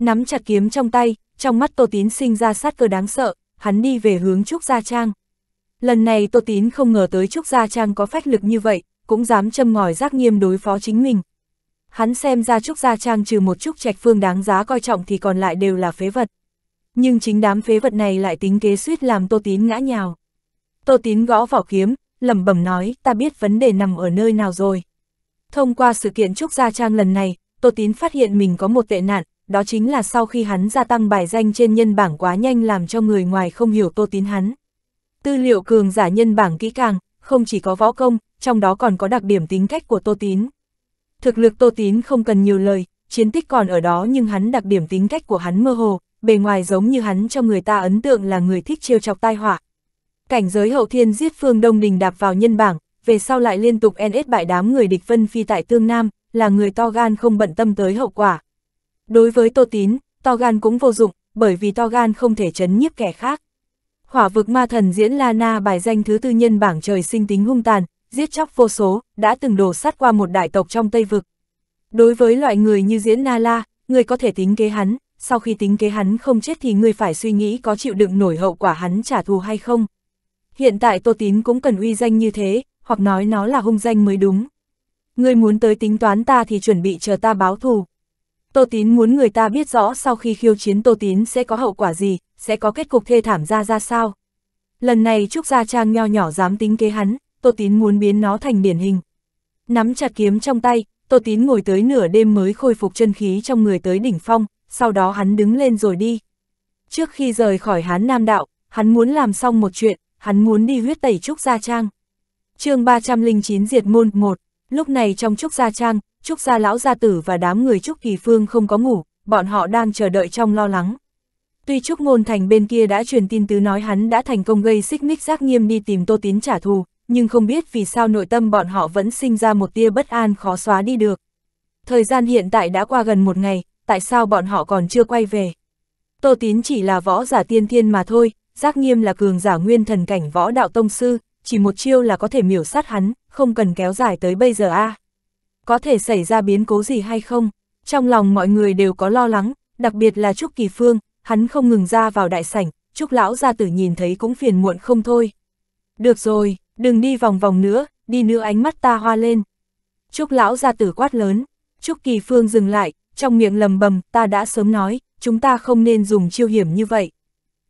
Nắm chặt kiếm trong tay, trong mắt Tô Tín sinh ra sát cơ đáng sợ, hắn đi về hướng Trúc Gia Trang. Lần này Tô Tín không ngờ tới Trúc Gia Trang có phách lực như vậy, cũng dám châm ngòi giác nghiêm đối phó chính mình. Hắn xem ra Trúc Gia Trang trừ một Trúc Trạch Phương đáng giá coi trọng thì còn lại đều là phế vật nhưng chính đám phế vật này lại tính kế suýt làm Tô Tín ngã nhào. Tô Tín gõ vỏ kiếm, lẩm bẩm nói, ta biết vấn đề nằm ở nơi nào rồi. Thông qua sự kiện Trúc Gia Trang lần này, Tô Tín phát hiện mình có một tệ nạn, đó chính là sau khi hắn gia tăng bài danh trên nhân bảng quá nhanh làm cho người ngoài không hiểu Tô Tín hắn. Tư liệu cường giả nhân bảng kỹ càng, không chỉ có võ công, trong đó còn có đặc điểm tính cách của Tô Tín. Thực lực Tô Tín không cần nhiều lời, chiến tích còn ở đó nhưng hắn đặc điểm tính cách của hắn mơ hồ, bề ngoài giống như hắn cho người ta ấn tượng là người thích trêu chọc tai họa. Cảnh giới hậu thiên giết phương Đông Đình đạp vào nhân bảng, về sau lại liên tục NS bại đám người địch Vân Phi tại Tương Nam, là người to gan không bận tâm tới hậu quả. Đối với Tô Tín, to gan cũng vô dụng, bởi vì to gan không thể chấn nhiếp kẻ khác. Hỏa vực ma thần diễn La Na bài danh thứ tư nhân bảng trời sinh tính hung tàn, giết chóc vô số, đã từng đổ sát qua một đại tộc trong Tây Vực. Đối với loại người như diễn Na La, người có thể tính kế hắn, sau khi tính kế hắn không chết thì ngươi phải suy nghĩ có chịu đựng nổi hậu quả hắn trả thù hay không. Hiện tại Tô Tín cũng cần uy danh như thế, hoặc nói nó là hung danh mới đúng. Ngươi muốn tới tính toán ta thì chuẩn bị chờ ta báo thù. Tô Tín muốn người ta biết rõ sau khi khiêu chiến Tô Tín sẽ có hậu quả gì, sẽ có kết cục thê thảm ra ra sao. Lần này Trúc Gia Trang nho nhỏ dám tính kế hắn, Tô Tín muốn biến nó thành điển hình. Nắm chặt kiếm trong tay, Tô Tín ngồi tới nửa đêm mới khôi phục chân khí trong người tới đỉnh phong, sau đó hắn đứng lên rồi đi. Trước khi rời khỏi Hán Nam Đạo, hắn muốn làm xong một chuyện, hắn muốn đi huyết tẩy Trúc Gia Trang. chương 309 Diệt Môn 1, lúc này trong Trúc Gia Trang, Trúc Gia Lão Gia Tử và đám người Trúc Kỳ Phương không có ngủ, bọn họ đang chờ đợi trong lo lắng. Tuy Trúc Ngôn Thành bên kia đã truyền tin tứ nói hắn đã thành công gây xích mích giác nghiêm đi tìm Tô Tín trả thù, nhưng không biết vì sao nội tâm bọn họ vẫn sinh ra một tia bất an khó xóa đi được. Thời gian hiện tại đã qua gần một ngày, tại sao bọn họ còn chưa quay về? Tô Tín chỉ là võ giả tiên thiên mà thôi, Giác Nghiêm là cường giả nguyên thần cảnh võ đạo tông sư, chỉ một chiêu là có thể miểu sát hắn, không cần kéo dài tới bây giờ a. Có thể xảy ra biến cố gì hay không? Trong lòng mọi người đều có lo lắng, đặc biệt là Trúc Kỳ Phương, hắn không ngừng ra vào đại sảnh, Trúc lão gia tử nhìn thấy cũng phiền muộn không thôi. Được rồi, đừng đi vòng vòng nữa, đi nữa ánh mắt ta hoa lên. Trúc lão gia tử quát lớn, Trúc Kỳ Phương dừng lại, trong miệng lầm bầm, ta đã sớm nói, chúng ta không nên dùng chiêu hiểm như vậy.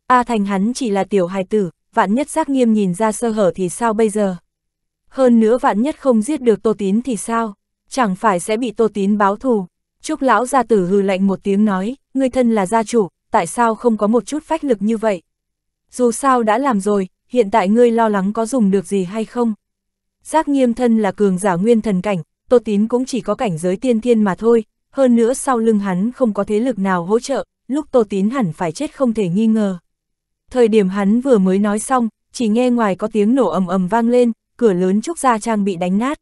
A Thành hắn chỉ là tiểu hài tử, vạn nhất giác nghiêm nhìn ra sơ hở thì sao bây giờ? Hơn nữa vạn nhất không giết được Tô Tín thì sao? Chẳng phải sẽ bị Tô Tín báo thù. Trúc lão gia tử hừ lạnh một tiếng nói, người thân là gia chủ, tại sao không có một chút phách lực như vậy? Dù sao đã làm rồi, hiện tại ngươi lo lắng có dùng được gì hay không? Giác nghiêm thân là cường giả nguyên thần cảnh, Tô Tín cũng chỉ có cảnh giới tiên thiên mà thôi, hơn nữa sau lưng hắn không có thế lực nào hỗ trợ, lúc Tô Tín hẳn phải chết không thể nghi ngờ. Thời điểm hắn vừa mới nói xong, chỉ nghe ngoài có tiếng nổ ầm ầm vang lên, cửa lớn Trúc Gia Trang bị đánh nát.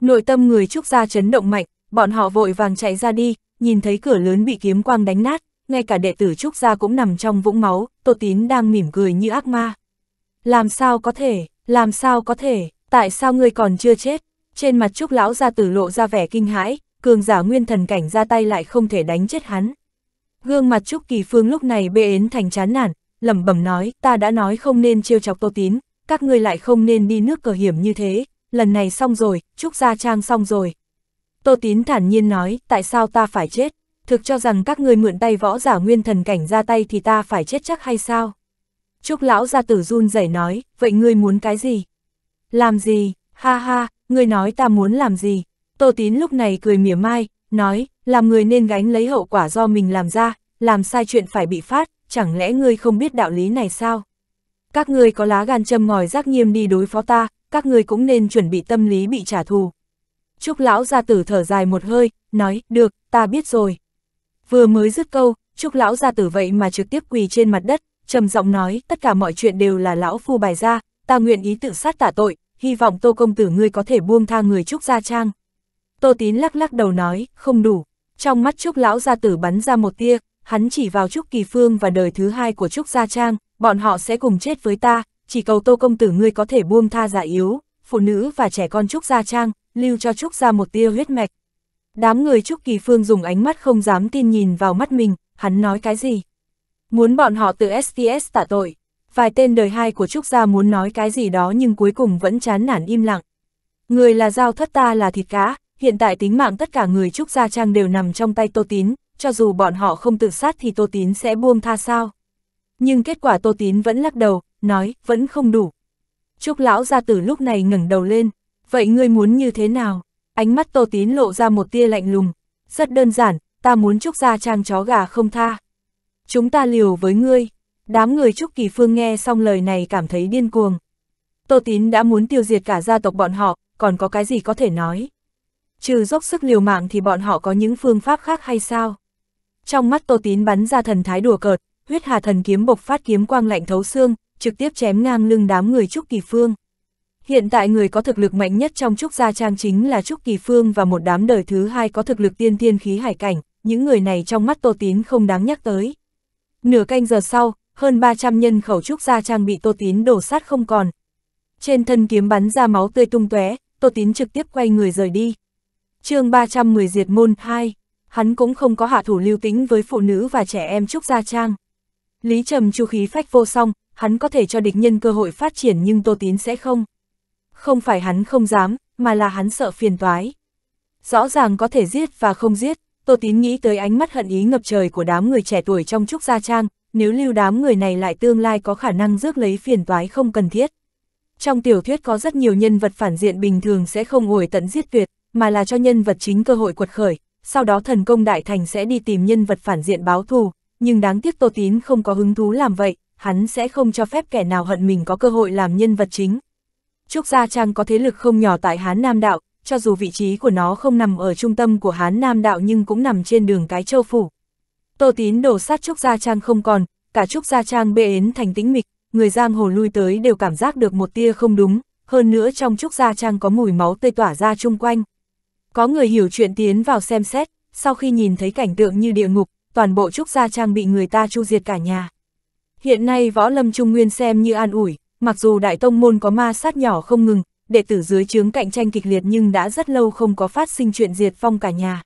Nội tâm người Trúc Gia chấn động mạnh, bọn họ vội vàng chạy ra đi, nhìn thấy cửa lớn bị kiếm quang đánh nát, ngay cả đệ tử Trúc Gia cũng nằm trong vũng máu, Tô Tín đang mỉm cười như ác ma. Làm sao có thể, làm sao có thể, tại sao ngươi còn chưa chết? Trên mặt Trúc Lão Gia tử lộ ra vẻ kinh hãi, cường giả nguyên thần cảnh ra tay lại không thể đánh chết hắn. Gương mặt Trúc Kỳ Phương lúc này bê ến thành chán nản, lẩm bẩm nói, ta đã nói không nên chiêu chọc Tô Tín, các ngươi lại không nên đi nước cờ hiểm như thế, lần này xong rồi, Trúc Gia Trang xong rồi. Tô Tín thản nhiên nói, tại sao ta phải chết, thực cho rằng các ngươi mượn tay võ giả nguyên thần cảnh ra tay thì ta phải chết chắc hay sao? Trúc Lão Gia Tử run rẩy nói, vậy ngươi muốn cái gì? Làm gì? Ha ha, ngươi nói ta muốn làm gì? Tô Tín lúc này cười mỉa mai, nói, làm người nên gánh lấy hậu quả do mình làm ra, làm sai chuyện phải bị phát, chẳng lẽ ngươi không biết đạo lý này sao? Các ngươi có lá gan châm ngòi rác nghiêm đi đối phó ta, các ngươi cũng nên chuẩn bị tâm lý bị trả thù. Trúc lão gia tử thở dài một hơi, nói, được, ta biết rồi. Vừa mới dứt câu, Trúc lão gia tử vậy mà trực tiếp quỳ trên mặt đất, trầm giọng nói, tất cả mọi chuyện đều là lão phu bài ra, ta nguyện ý tự sát tả tội, hy vọng Tô công tử ngươi có thể buông tha người Trúc gia trang. Tô Tín lắc lắc đầu nói, không đủ. Trong mắt Trúc Lão Gia Tử bắn ra một tia, hắn chỉ vào Trúc Kỳ Phương và đời thứ hai của Trúc Gia Trang, bọn họ sẽ cùng chết với ta, chỉ cầu Tô Công Tử ngươi có thể buông tha giả yếu, phụ nữ và trẻ con Trúc Gia Trang, lưu cho Trúc Gia một tia huyết mạch. Đám người Trúc Kỳ Phương dùng ánh mắt không dám tin nhìn vào mắt mình, hắn nói cái gì? Muốn bọn họ tự STS tạ tội. Vài tên đời hai của Trúc Gia muốn nói cái gì đó nhưng cuối cùng vẫn chán nản im lặng. Người là dao thất ta là thịt cá, hiện tại tính mạng tất cả người Trúc Gia Trang đều nằm trong tay Tô Tín, cho dù bọn họ không tự sát thì Tô Tín sẽ buông tha sao. Nhưng kết quả Tô Tín vẫn lắc đầu, nói, vẫn không đủ. Trúc Lão Gia Tử lúc này ngẩng đầu lên, vậy ngươi muốn như thế nào? Ánh mắt Tô Tín lộ ra một tia lạnh lùng, rất đơn giản, ta muốn Trúc Gia Trang chó gà không tha. Chúng ta liều với ngươi, đám người Trúc Kỳ Phương nghe xong lời này cảm thấy điên cuồng. Tô Tín đã muốn tiêu diệt cả gia tộc bọn họ, còn có cái gì có thể nói trừ dốc sức liều mạng thì bọn họ có những phương pháp khác hay sao? Trong mắt Tô Tín bắn ra thần thái đùa cợt, huyết hà thần kiếm bộc phát kiếm quang lạnh thấu xương, trực tiếp chém ngang lưng đám người Trúc Kỳ Phương. Hiện tại người có thực lực mạnh nhất trong Trúc Gia Trang chính là Trúc Kỳ Phương và một đám đời thứ hai có thực lực tiên thiên khí hải cảnh, những người này trong mắt Tô Tín không đáng nhắc tới. Nửa canh giờ sau, hơn 300 nhân khẩu Trúc Gia Trang bị Tô Tín đổ sát không còn. Trên thân kiếm bắn ra máu tươi tung tóe, Tô Tín trực tiếp quay người rời đi chương 310 diệt môn 2, hắn cũng không có hạ thủ lưu tính với phụ nữ và trẻ em Trúc Gia Trang. Lý Trầm chu khí phách vô song, hắn có thể cho địch nhân cơ hội phát triển nhưng Tô Tín sẽ không. Không phải hắn không dám, mà là hắn sợ phiền toái. Rõ ràng có thể giết và không giết, Tô Tín nghĩ tới ánh mắt hận ý ngập trời của đám người trẻ tuổi trong Trúc Gia Trang, nếu lưu đám người này lại tương lai có khả năng rước lấy phiền toái không cần thiết. Trong tiểu thuyết có rất nhiều nhân vật phản diện bình thường sẽ không ngồi tận giết tuyệt, mà là cho nhân vật chính cơ hội quật khởi, sau đó thần công đại thành sẽ đi tìm nhân vật phản diện báo thù, nhưng đáng tiếc Tô Tín không có hứng thú làm vậy, hắn sẽ không cho phép kẻ nào hận mình có cơ hội làm nhân vật chính. Trúc Gia Trang có thế lực không nhỏ tại Hán Nam Đạo, cho dù vị trí của nó không nằm ở trung tâm của Hán Nam Đạo nhưng cũng nằm trên đường Cái Châu Phủ. Tô Tín đổ sát Trúc Gia Trang không còn, cả Trúc Gia Trang bê ến thành tĩnh mịch, người giang hồ lui tới đều cảm giác được một tia không đúng, hơn nữa trong Trúc Gia Trang có mùi máu tươi tỏa ra chung quanh. Có người hiểu chuyện tiến vào xem xét, sau khi nhìn thấy cảnh tượng như địa ngục, toàn bộ trúc gia trang bị người ta chu diệt cả nhà. Hiện nay võ lâm trung nguyên xem như an ủi, mặc dù đại tông môn có ma sát nhỏ không ngừng, đệ tử dưới chướng cạnh tranh kịch liệt nhưng đã rất lâu không có phát sinh chuyện diệt phong cả nhà.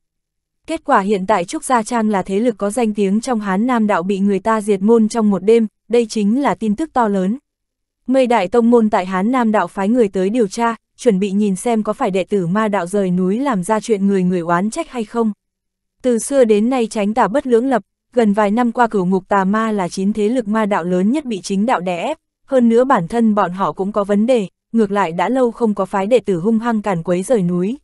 Kết quả hiện tại Trúc Gia Trang là thế lực có danh tiếng trong Hán Nam đạo bị người ta diệt môn trong một đêm, đây chính là tin tức to lớn. Mây đại tông môn tại Hán Nam đạo phái người tới điều tra, chuẩn bị nhìn xem có phải đệ tử ma đạo rời núi làm ra chuyện người người oán trách hay không. Từ xưa đến nay tránh tà bất lưỡng lập, gần vài năm qua cửu ngục tà ma là chín thế lực ma đạo lớn nhất bị chính đạo đè ép, hơn nữa bản thân bọn họ cũng có vấn đề, ngược lại đã lâu không có phái đệ tử hung hăng càn quấy rời núi.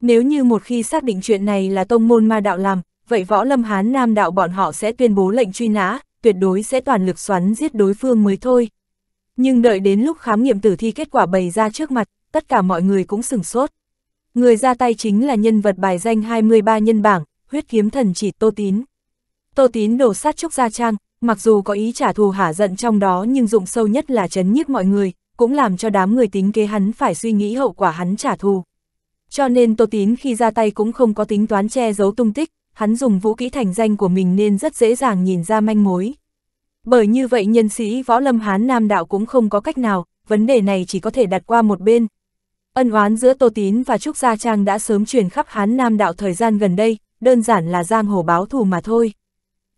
Nếu như một khi xác định chuyện này là tông môn ma đạo làm, vậy võ lâm hán nam đạo bọn họ sẽ tuyên bố lệnh truy nã, tuyệt đối sẽ toàn lực xoắn giết đối phương mới thôi. Nhưng đợi đến lúc khám nghiệm tử thi kết quả bày ra trước mặt, tất cả mọi người cũng sửng sốt. Người ra tay chính là nhân vật bài danh 23 nhân bảng, huyết kiếm thần chỉ Tô Tín. Tô Tín đổ sát Trúc Gia Trang, mặc dù có ý trả thù hả giận trong đó nhưng dụng sâu nhất là chấn nhiếp mọi người, cũng làm cho đám người tính kế hắn phải suy nghĩ hậu quả hắn trả thù. Cho nên Tô Tín khi ra tay cũng không có tính toán che giấu tung tích, hắn dùng vũ kỹ thành danh của mình nên rất dễ dàng nhìn ra manh mối. Bởi như vậy nhân sĩ võ lâm Hán Nam Đạo cũng không có cách nào, vấn đề này chỉ có thể đặt qua một bên, Ân oán giữa Tô Tín và Trúc Gia Trang đã sớm truyền khắp Hán Nam đạo thời gian gần đây, đơn giản là giang hồ báo thù mà thôi.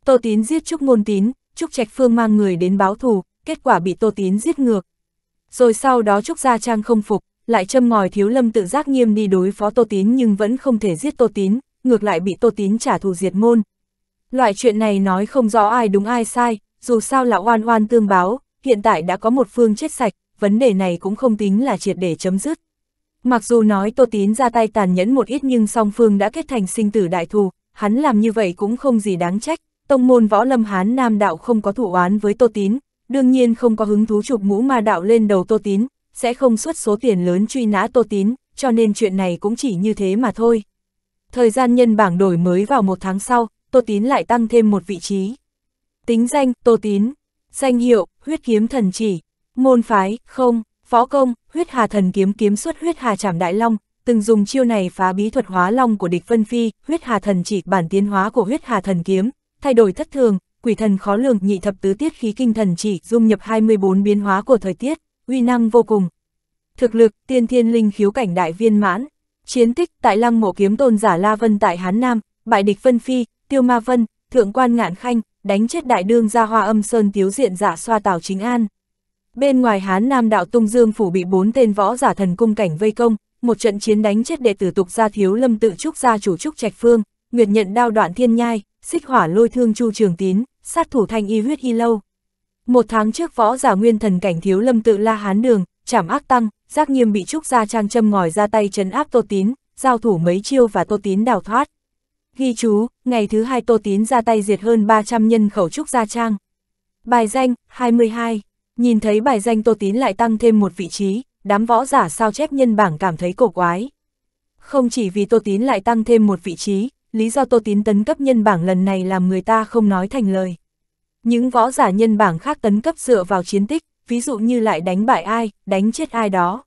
Tô Tín giết Trúc Ngôn Tín, Trúc Trạch Phương mang người đến báo thù, kết quả bị Tô Tín giết ngược. Rồi sau đó Trúc Gia Trang không phục, lại châm ngòi thiếu lâm tự giác nghiêm đi đối phó Tô Tín nhưng vẫn không thể giết Tô Tín, ngược lại bị Tô Tín trả thù diệt môn. Loại chuyện này nói không rõ ai đúng ai sai, dù sao là oan oan tương báo, hiện tại đã có một phương chết sạch, vấn đề này cũng không tính là triệt để chấm dứt. Mặc dù nói Tô Tín ra tay tàn nhẫn một ít nhưng song phương đã kết thành sinh tử đại thù, hắn làm như vậy cũng không gì đáng trách, tông môn võ lâm hán nam đạo không có thủ oán với Tô Tín, đương nhiên không có hứng thú chụp mũ ma đạo lên đầu Tô Tín, sẽ không xuất số tiền lớn truy nã Tô Tín, cho nên chuyện này cũng chỉ như thế mà thôi. Thời gian nhân bảng đổi mới vào một tháng sau, Tô Tín lại tăng thêm một vị trí. Tính danh, Tô Tín. Danh hiệu, huyết kiếm thần chỉ. Môn phái, không. Phó công, huyết hà thần kiếm kiếm xuất huyết hà chảm đại long, từng dùng chiêu này phá bí thuật hóa long của địch phân Phi, huyết hà thần chỉ bản tiến hóa của huyết hà thần kiếm, thay đổi thất thường, quỷ thần khó lường nhị thập tứ tiết khí kinh thần chỉ dung nhập 24 biến hóa của thời tiết, uy năng vô cùng. Thực lực, tiên thiên linh khiếu cảnh đại viên mãn, chiến tích tại lăng mộ kiếm tôn giả La Vân tại Hán Nam, bại địch phân Phi, Tiêu Ma Vân, Thượng quan Ngạn Khanh, đánh chết đại đương gia hoa âm sơn tiếu diện giả xoa tảo chính an. Bên ngoài Hán Nam đạo Tung Dương phủ bị bốn tên võ giả thần cung cảnh vây công, một trận chiến đánh chết đệ tử tục gia thiếu lâm tự trúc gia chủ trúc trạch phương, nguyệt nhận đao đoạn thiên nhai, xích hỏa lôi thương chu trường tín, sát thủ thanh y huyết y lâu. Một tháng trước võ giả nguyên thần cảnh thiếu lâm tự la hán đường, chảm ác tăng, giác nghiêm bị trúc gia trang châm ngòi ra tay chấn áp tô tín, giao thủ mấy chiêu và tô tín đào thoát. Ghi chú, ngày thứ hai tô tín ra tay diệt hơn 300 nhân khẩu trúc gia trang. Bài danh, 22 Nhìn thấy bài danh Tô Tín lại tăng thêm một vị trí, đám võ giả sao chép nhân bảng cảm thấy cổ quái. Không chỉ vì Tô Tín lại tăng thêm một vị trí, lý do Tô Tín tấn cấp nhân bảng lần này làm người ta không nói thành lời. Những võ giả nhân bảng khác tấn cấp dựa vào chiến tích, ví dụ như lại đánh bại ai, đánh chết ai đó.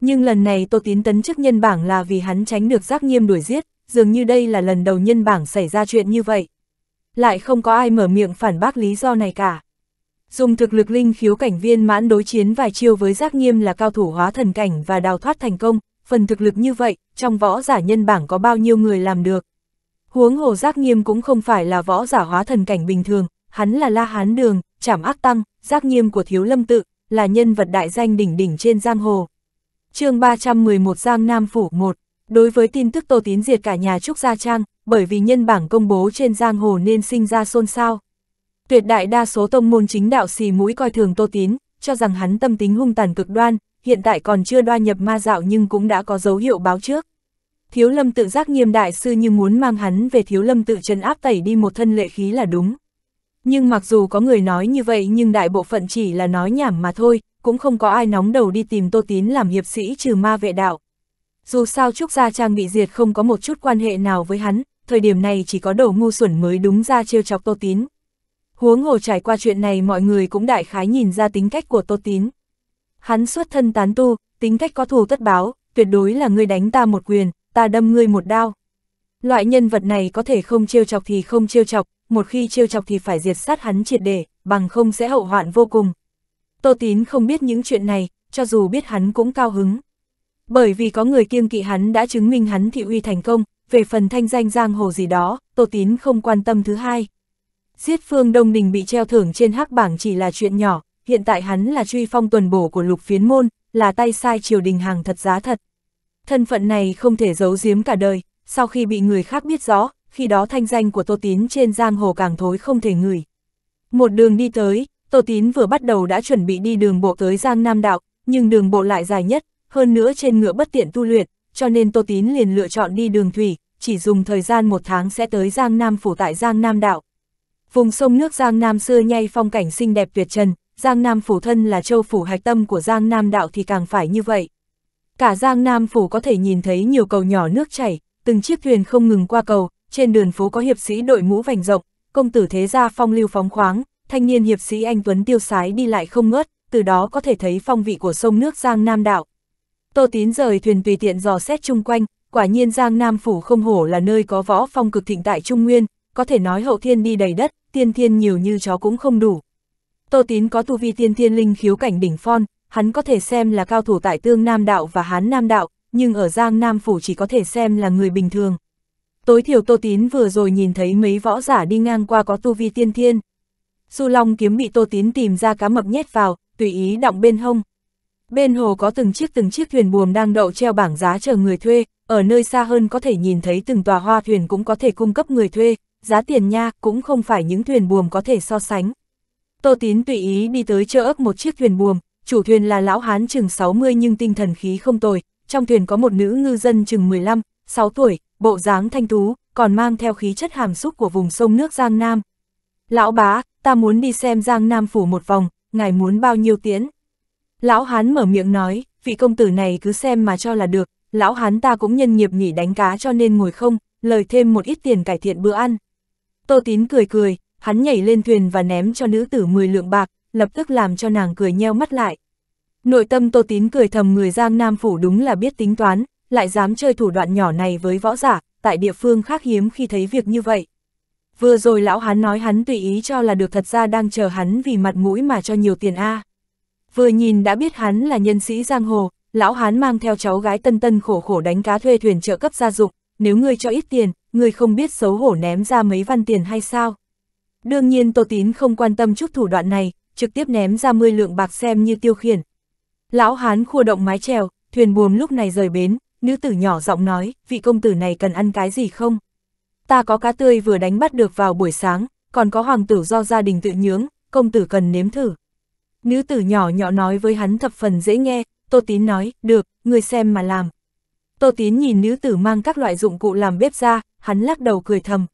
Nhưng lần này Tô Tín tấn chức nhân bảng là vì hắn tránh được giác nghiêm đuổi giết, dường như đây là lần đầu nhân bảng xảy ra chuyện như vậy. Lại không có ai mở miệng phản bác lý do này cả. Dùng thực lực linh khiếu cảnh viên mãn đối chiến vài chiêu với giác nghiêm là cao thủ hóa thần cảnh và đào thoát thành công, phần thực lực như vậy, trong võ giả nhân bảng có bao nhiêu người làm được. Huống hồ giác nghiêm cũng không phải là võ giả hóa thần cảnh bình thường, hắn là la hán đường, trảm ác tăng, giác nghiêm của thiếu lâm tự, là nhân vật đại danh đỉnh đỉnh trên giang hồ. chương 311 Giang Nam Phủ 1 Đối với tin tức Tô Tín diệt cả nhà Trúc Gia Trang, bởi vì nhân bảng công bố trên giang hồ nên sinh ra xôn xao. Tuyệt đại đa số tông môn chính đạo xì mũi coi thường Tô Tín, cho rằng hắn tâm tính hung tàn cực đoan, hiện tại còn chưa đoa nhập ma dạo nhưng cũng đã có dấu hiệu báo trước. Thiếu lâm tự giác nghiêm đại sư như muốn mang hắn về thiếu lâm tự chân áp tẩy đi một thân lệ khí là đúng. Nhưng mặc dù có người nói như vậy nhưng đại bộ phận chỉ là nói nhảm mà thôi, cũng không có ai nóng đầu đi tìm Tô Tín làm hiệp sĩ trừ ma vệ đạo. Dù sao Trúc Gia Trang bị diệt không có một chút quan hệ nào với hắn, thời điểm này chỉ có đầu ngu xuẩn mới đúng ra trêu chọc Tô Tín, Huống hồ trải qua chuyện này mọi người cũng đại khái nhìn ra tính cách của Tô Tín. Hắn xuất thân tán tu, tính cách có thù tất báo, tuyệt đối là ngươi đánh ta một quyền, ta đâm ngươi một đao. Loại nhân vật này có thể không trêu chọc thì không trêu chọc, một khi trêu chọc thì phải diệt sát hắn triệt để, bằng không sẽ hậu hoạn vô cùng. Tô Tín không biết những chuyện này, cho dù biết hắn cũng cao hứng. Bởi vì có người kiêng kỵ hắn đã chứng minh hắn thị uy thành công, về phần thanh danh giang hồ gì đó, Tô Tín không quan tâm thứ hai. Giết Phương Đông Đình bị treo thưởng trên hắc bảng chỉ là chuyện nhỏ, hiện tại hắn là truy phong tuần bổ của lục phiến môn, là tay sai triều đình hàng thật giá thật. Thân phận này không thể giấu giếm cả đời, sau khi bị người khác biết rõ, khi đó thanh danh của Tô Tín trên giang hồ càng thối không thể ngửi. Một đường đi tới, Tô Tín vừa bắt đầu đã chuẩn bị đi đường bộ tới giang Nam Đạo, nhưng đường bộ lại dài nhất, hơn nữa trên ngựa bất tiện tu luyện, cho nên Tô Tín liền lựa chọn đi đường thủy, chỉ dùng thời gian một tháng sẽ tới giang Nam phủ tại giang Nam Đạo. Vùng sông nước Giang Nam xưa nhay phong cảnh xinh đẹp tuyệt trần, Giang Nam phủ thân là châu phủ hạch tâm của Giang Nam đạo thì càng phải như vậy. Cả Giang Nam phủ có thể nhìn thấy nhiều cầu nhỏ nước chảy, từng chiếc thuyền không ngừng qua cầu, trên đường phố có hiệp sĩ đội mũ vành rộng, công tử thế gia phong lưu phóng khoáng, thanh niên hiệp sĩ anh tuấn tiêu sái đi lại không ngớt, từ đó có thể thấy phong vị của sông nước Giang Nam đạo. Tô Tín rời thuyền tùy tiện dò xét chung quanh, quả nhiên Giang Nam phủ không hổ là nơi có võ phong cực thịnh tại Trung Nguyên, có thể nói hậu thiên đi đầy đất, tiên thiên nhiều như chó cũng không đủ. Tô Tín có tu vi tiên thiên linh khiếu cảnh đỉnh phong, hắn có thể xem là cao thủ tại tương Nam Đạo và Hán Nam Đạo, nhưng ở Giang Nam Phủ chỉ có thể xem là người bình thường. Tối thiểu Tô Tín vừa rồi nhìn thấy mấy võ giả đi ngang qua có tu vi tiên thiên. Du Long kiếm bị Tô Tín tìm ra cá mập nhét vào, tùy ý động bên hông. Bên hồ có từng chiếc từng chiếc thuyền buồm đang đậu treo bảng giá chờ người thuê, ở nơi xa hơn có thể nhìn thấy từng tòa hoa thuyền cũng có thể cung cấp người thuê, giá tiền nha cũng không phải những thuyền buồm có thể so sánh. Tô Tín tùy ý đi tới chợ ấp một chiếc thuyền buồm, chủ thuyền là lão hán chừng 60 nhưng tinh thần khí không tồi, trong thuyền có một nữ ngư dân chừng 15, 6 tuổi, bộ dáng thanh tú, còn mang theo khí chất hàm xúc của vùng sông nước Giang Nam. Lão bá, ta muốn đi xem Giang Nam phủ một vòng, ngài muốn bao nhiêu tiến? Lão hán mở miệng nói, vị công tử này cứ xem mà cho là được, lão hán ta cũng nhân nghiệp nghỉ đánh cá cho nên ngồi không, lời thêm một ít tiền cải thiện bữa ăn. Tô Tín cười cười, hắn nhảy lên thuyền và ném cho nữ tử 10 lượng bạc, lập tức làm cho nàng cười nheo mắt lại. Nội tâm Tô Tín cười thầm người Giang Nam Phủ đúng là biết tính toán, lại dám chơi thủ đoạn nhỏ này với võ giả, tại địa phương khác hiếm khi thấy việc như vậy. Vừa rồi lão hắn nói hắn tùy ý cho là được thật ra đang chờ hắn vì mặt mũi mà cho nhiều tiền A. Vừa nhìn đã biết hắn là nhân sĩ giang hồ, lão hắn mang theo cháu gái tân tân khổ khổ đánh cá thuê thuyền trợ cấp gia dụng, nếu ngươi cho ít tiền, người không biết xấu hổ ném ra mấy văn tiền hay sao? Đương nhiên Tô Tín không quan tâm chút thủ đoạn này, trực tiếp ném ra 10 lượng bạc xem như tiêu khiển. Lão Hán khua động mái chèo, thuyền buồm lúc này rời bến, nữ tử nhỏ giọng nói, vị công tử này cần ăn cái gì không? Ta có cá tươi vừa đánh bắt được vào buổi sáng, còn có hoàng tử do gia đình tự nhướng, công tử cần nếm thử. Nữ tử nhỏ nhỏ nói với hắn thập phần dễ nghe, Tô Tín nói, được, người xem mà làm. Tô Tiến nhìn nữ tử mang các loại dụng cụ làm bếp ra, hắn lắc đầu cười thầm.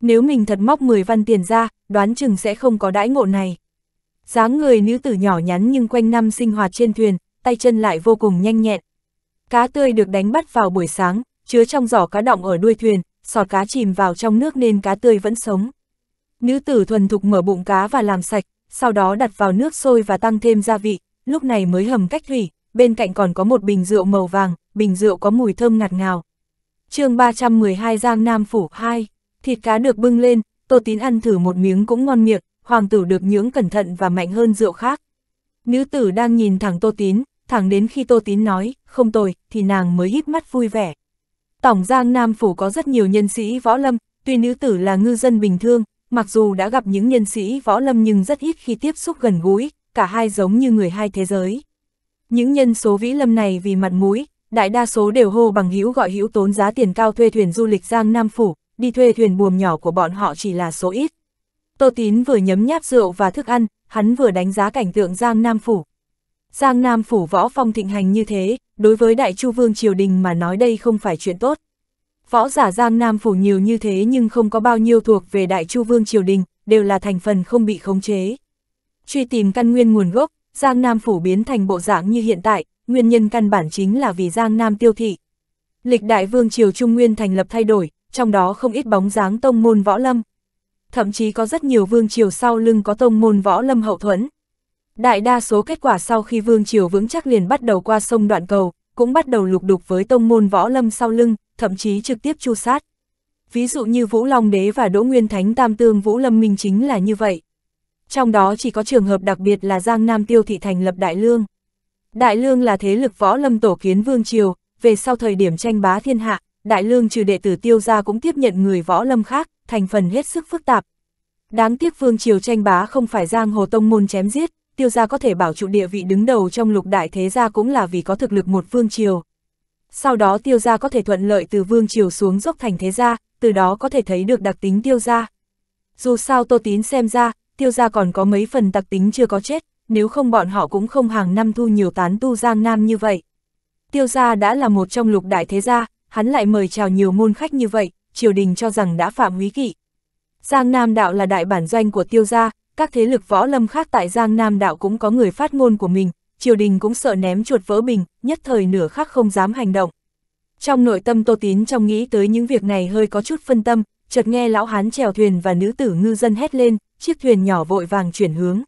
Nếu mình thật móc 10 văn tiền ra, đoán chừng sẽ không có đãi ngộ này. dáng người nữ tử nhỏ nhắn nhưng quanh năm sinh hoạt trên thuyền, tay chân lại vô cùng nhanh nhẹn. Cá tươi được đánh bắt vào buổi sáng, chứa trong giỏ cá động ở đuôi thuyền, sọt cá chìm vào trong nước nên cá tươi vẫn sống. Nữ tử thuần thục mở bụng cá và làm sạch, sau đó đặt vào nước sôi và tăng thêm gia vị, lúc này mới hầm cách thủy, bên cạnh còn có một bình rượu màu vàng, bình rượu có mùi thơm ngạt ngào. chương 312 Giang Nam Phủ 2, thịt cá được bưng lên, Tô Tín ăn thử một miếng cũng ngon miệng, hoàng tử được nhưỡng cẩn thận và mạnh hơn rượu khác. Nữ tử đang nhìn thẳng Tô Tín, thẳng đến khi Tô Tín nói, không tồi, thì nàng mới híp mắt vui vẻ. Tổng Giang Nam Phủ có rất nhiều nhân sĩ võ lâm, tuy nữ tử là ngư dân bình thường, mặc dù đã gặp những nhân sĩ võ lâm nhưng rất ít khi tiếp xúc gần gũi, cả hai giống như người hai thế giới. Những nhân số vĩ lâm này vì mặt mũi, đại đa số đều hô bằng hữu gọi hữu tốn giá tiền cao thuê thuyền du lịch Giang Nam Phủ, đi thuê thuyền buồm nhỏ của bọn họ chỉ là số ít. Tô Tín vừa nhấm nháp rượu và thức ăn, hắn vừa đánh giá cảnh tượng Giang Nam Phủ. Giang Nam Phủ võ phong thịnh hành như thế, đối với Đại Chu Vương Triều Đình mà nói đây không phải chuyện tốt. Võ giả Giang Nam Phủ nhiều như thế nhưng không có bao nhiêu thuộc về Đại Chu Vương Triều Đình, đều là thành phần không bị khống chế. Truy tìm căn nguyên nguồn gốc, Giang Nam Phủ biến thành bộ dạng như hiện tại, nguyên nhân căn bản chính là vì Giang Nam tiêu thị. Lịch đại vương triều Trung Nguyên thành lập thay đổi, trong đó không ít bóng dáng tông môn võ lâm. Thậm chí có rất nhiều vương triều sau lưng có tông môn võ lâm hậu thuẫn. Đại đa số kết quả sau khi vương triều vững chắc liền bắt đầu qua sông đoạn cầu, cũng bắt đầu lục đục với tông môn võ lâm sau lưng, thậm chí trực tiếp chu sát. Ví dụ như Vũ Long Đế và Đỗ Nguyên Thánh Tam Tương Vũ Lâm Minh chính là như vậy. Trong đó chỉ có trường hợp đặc biệt là Giang Nam Tiêu Thị Thành lập Đại Lương. Đại Lương là thế lực võ lâm tổ kiến vương triều, về sau thời điểm tranh bá thiên hạ, Đại Lương trừ đệ tử tiêu gia cũng tiếp nhận người võ lâm khác, thành phần hết sức phức tạp. Đáng tiếc vương triều tranh bá không phải giang hồ tông môn chém giết, tiêu gia có thể bảo trụ địa vị đứng đầu trong lục đại thế gia cũng là vì có thực lực một vương triều. Sau đó tiêu gia có thể thuận lợi từ vương triều xuống dốc thành thế gia, từ đó có thể thấy được đặc tính tiêu gia. Dù sao Tô Tín xem ra, tiêu gia còn có mấy phần đặc tính chưa có chết, nếu không bọn họ cũng không hàng năm thu nhiều tán tu giang nam như vậy. Tiêu gia đã là một trong lục đại thế gia, hắn lại mời chào nhiều môn khách như vậy, triều đình cho rằng đã phạm quý kỵ. Giang Nam đạo là đại bản doanh của tiêu gia, các thế lực võ lâm khác tại Giang Nam đạo cũng có người phát ngôn của mình, triều đình cũng sợ ném chuột vỡ bình, nhất thời nửa khắc không dám hành động. Trong nội tâm Tô Tín trong nghĩ tới những việc này hơi có chút phân tâm, chợt nghe lão hán chèo thuyền và nữ tử ngư dân hét lên, chiếc thuyền nhỏ vội vàng chuyển hướng.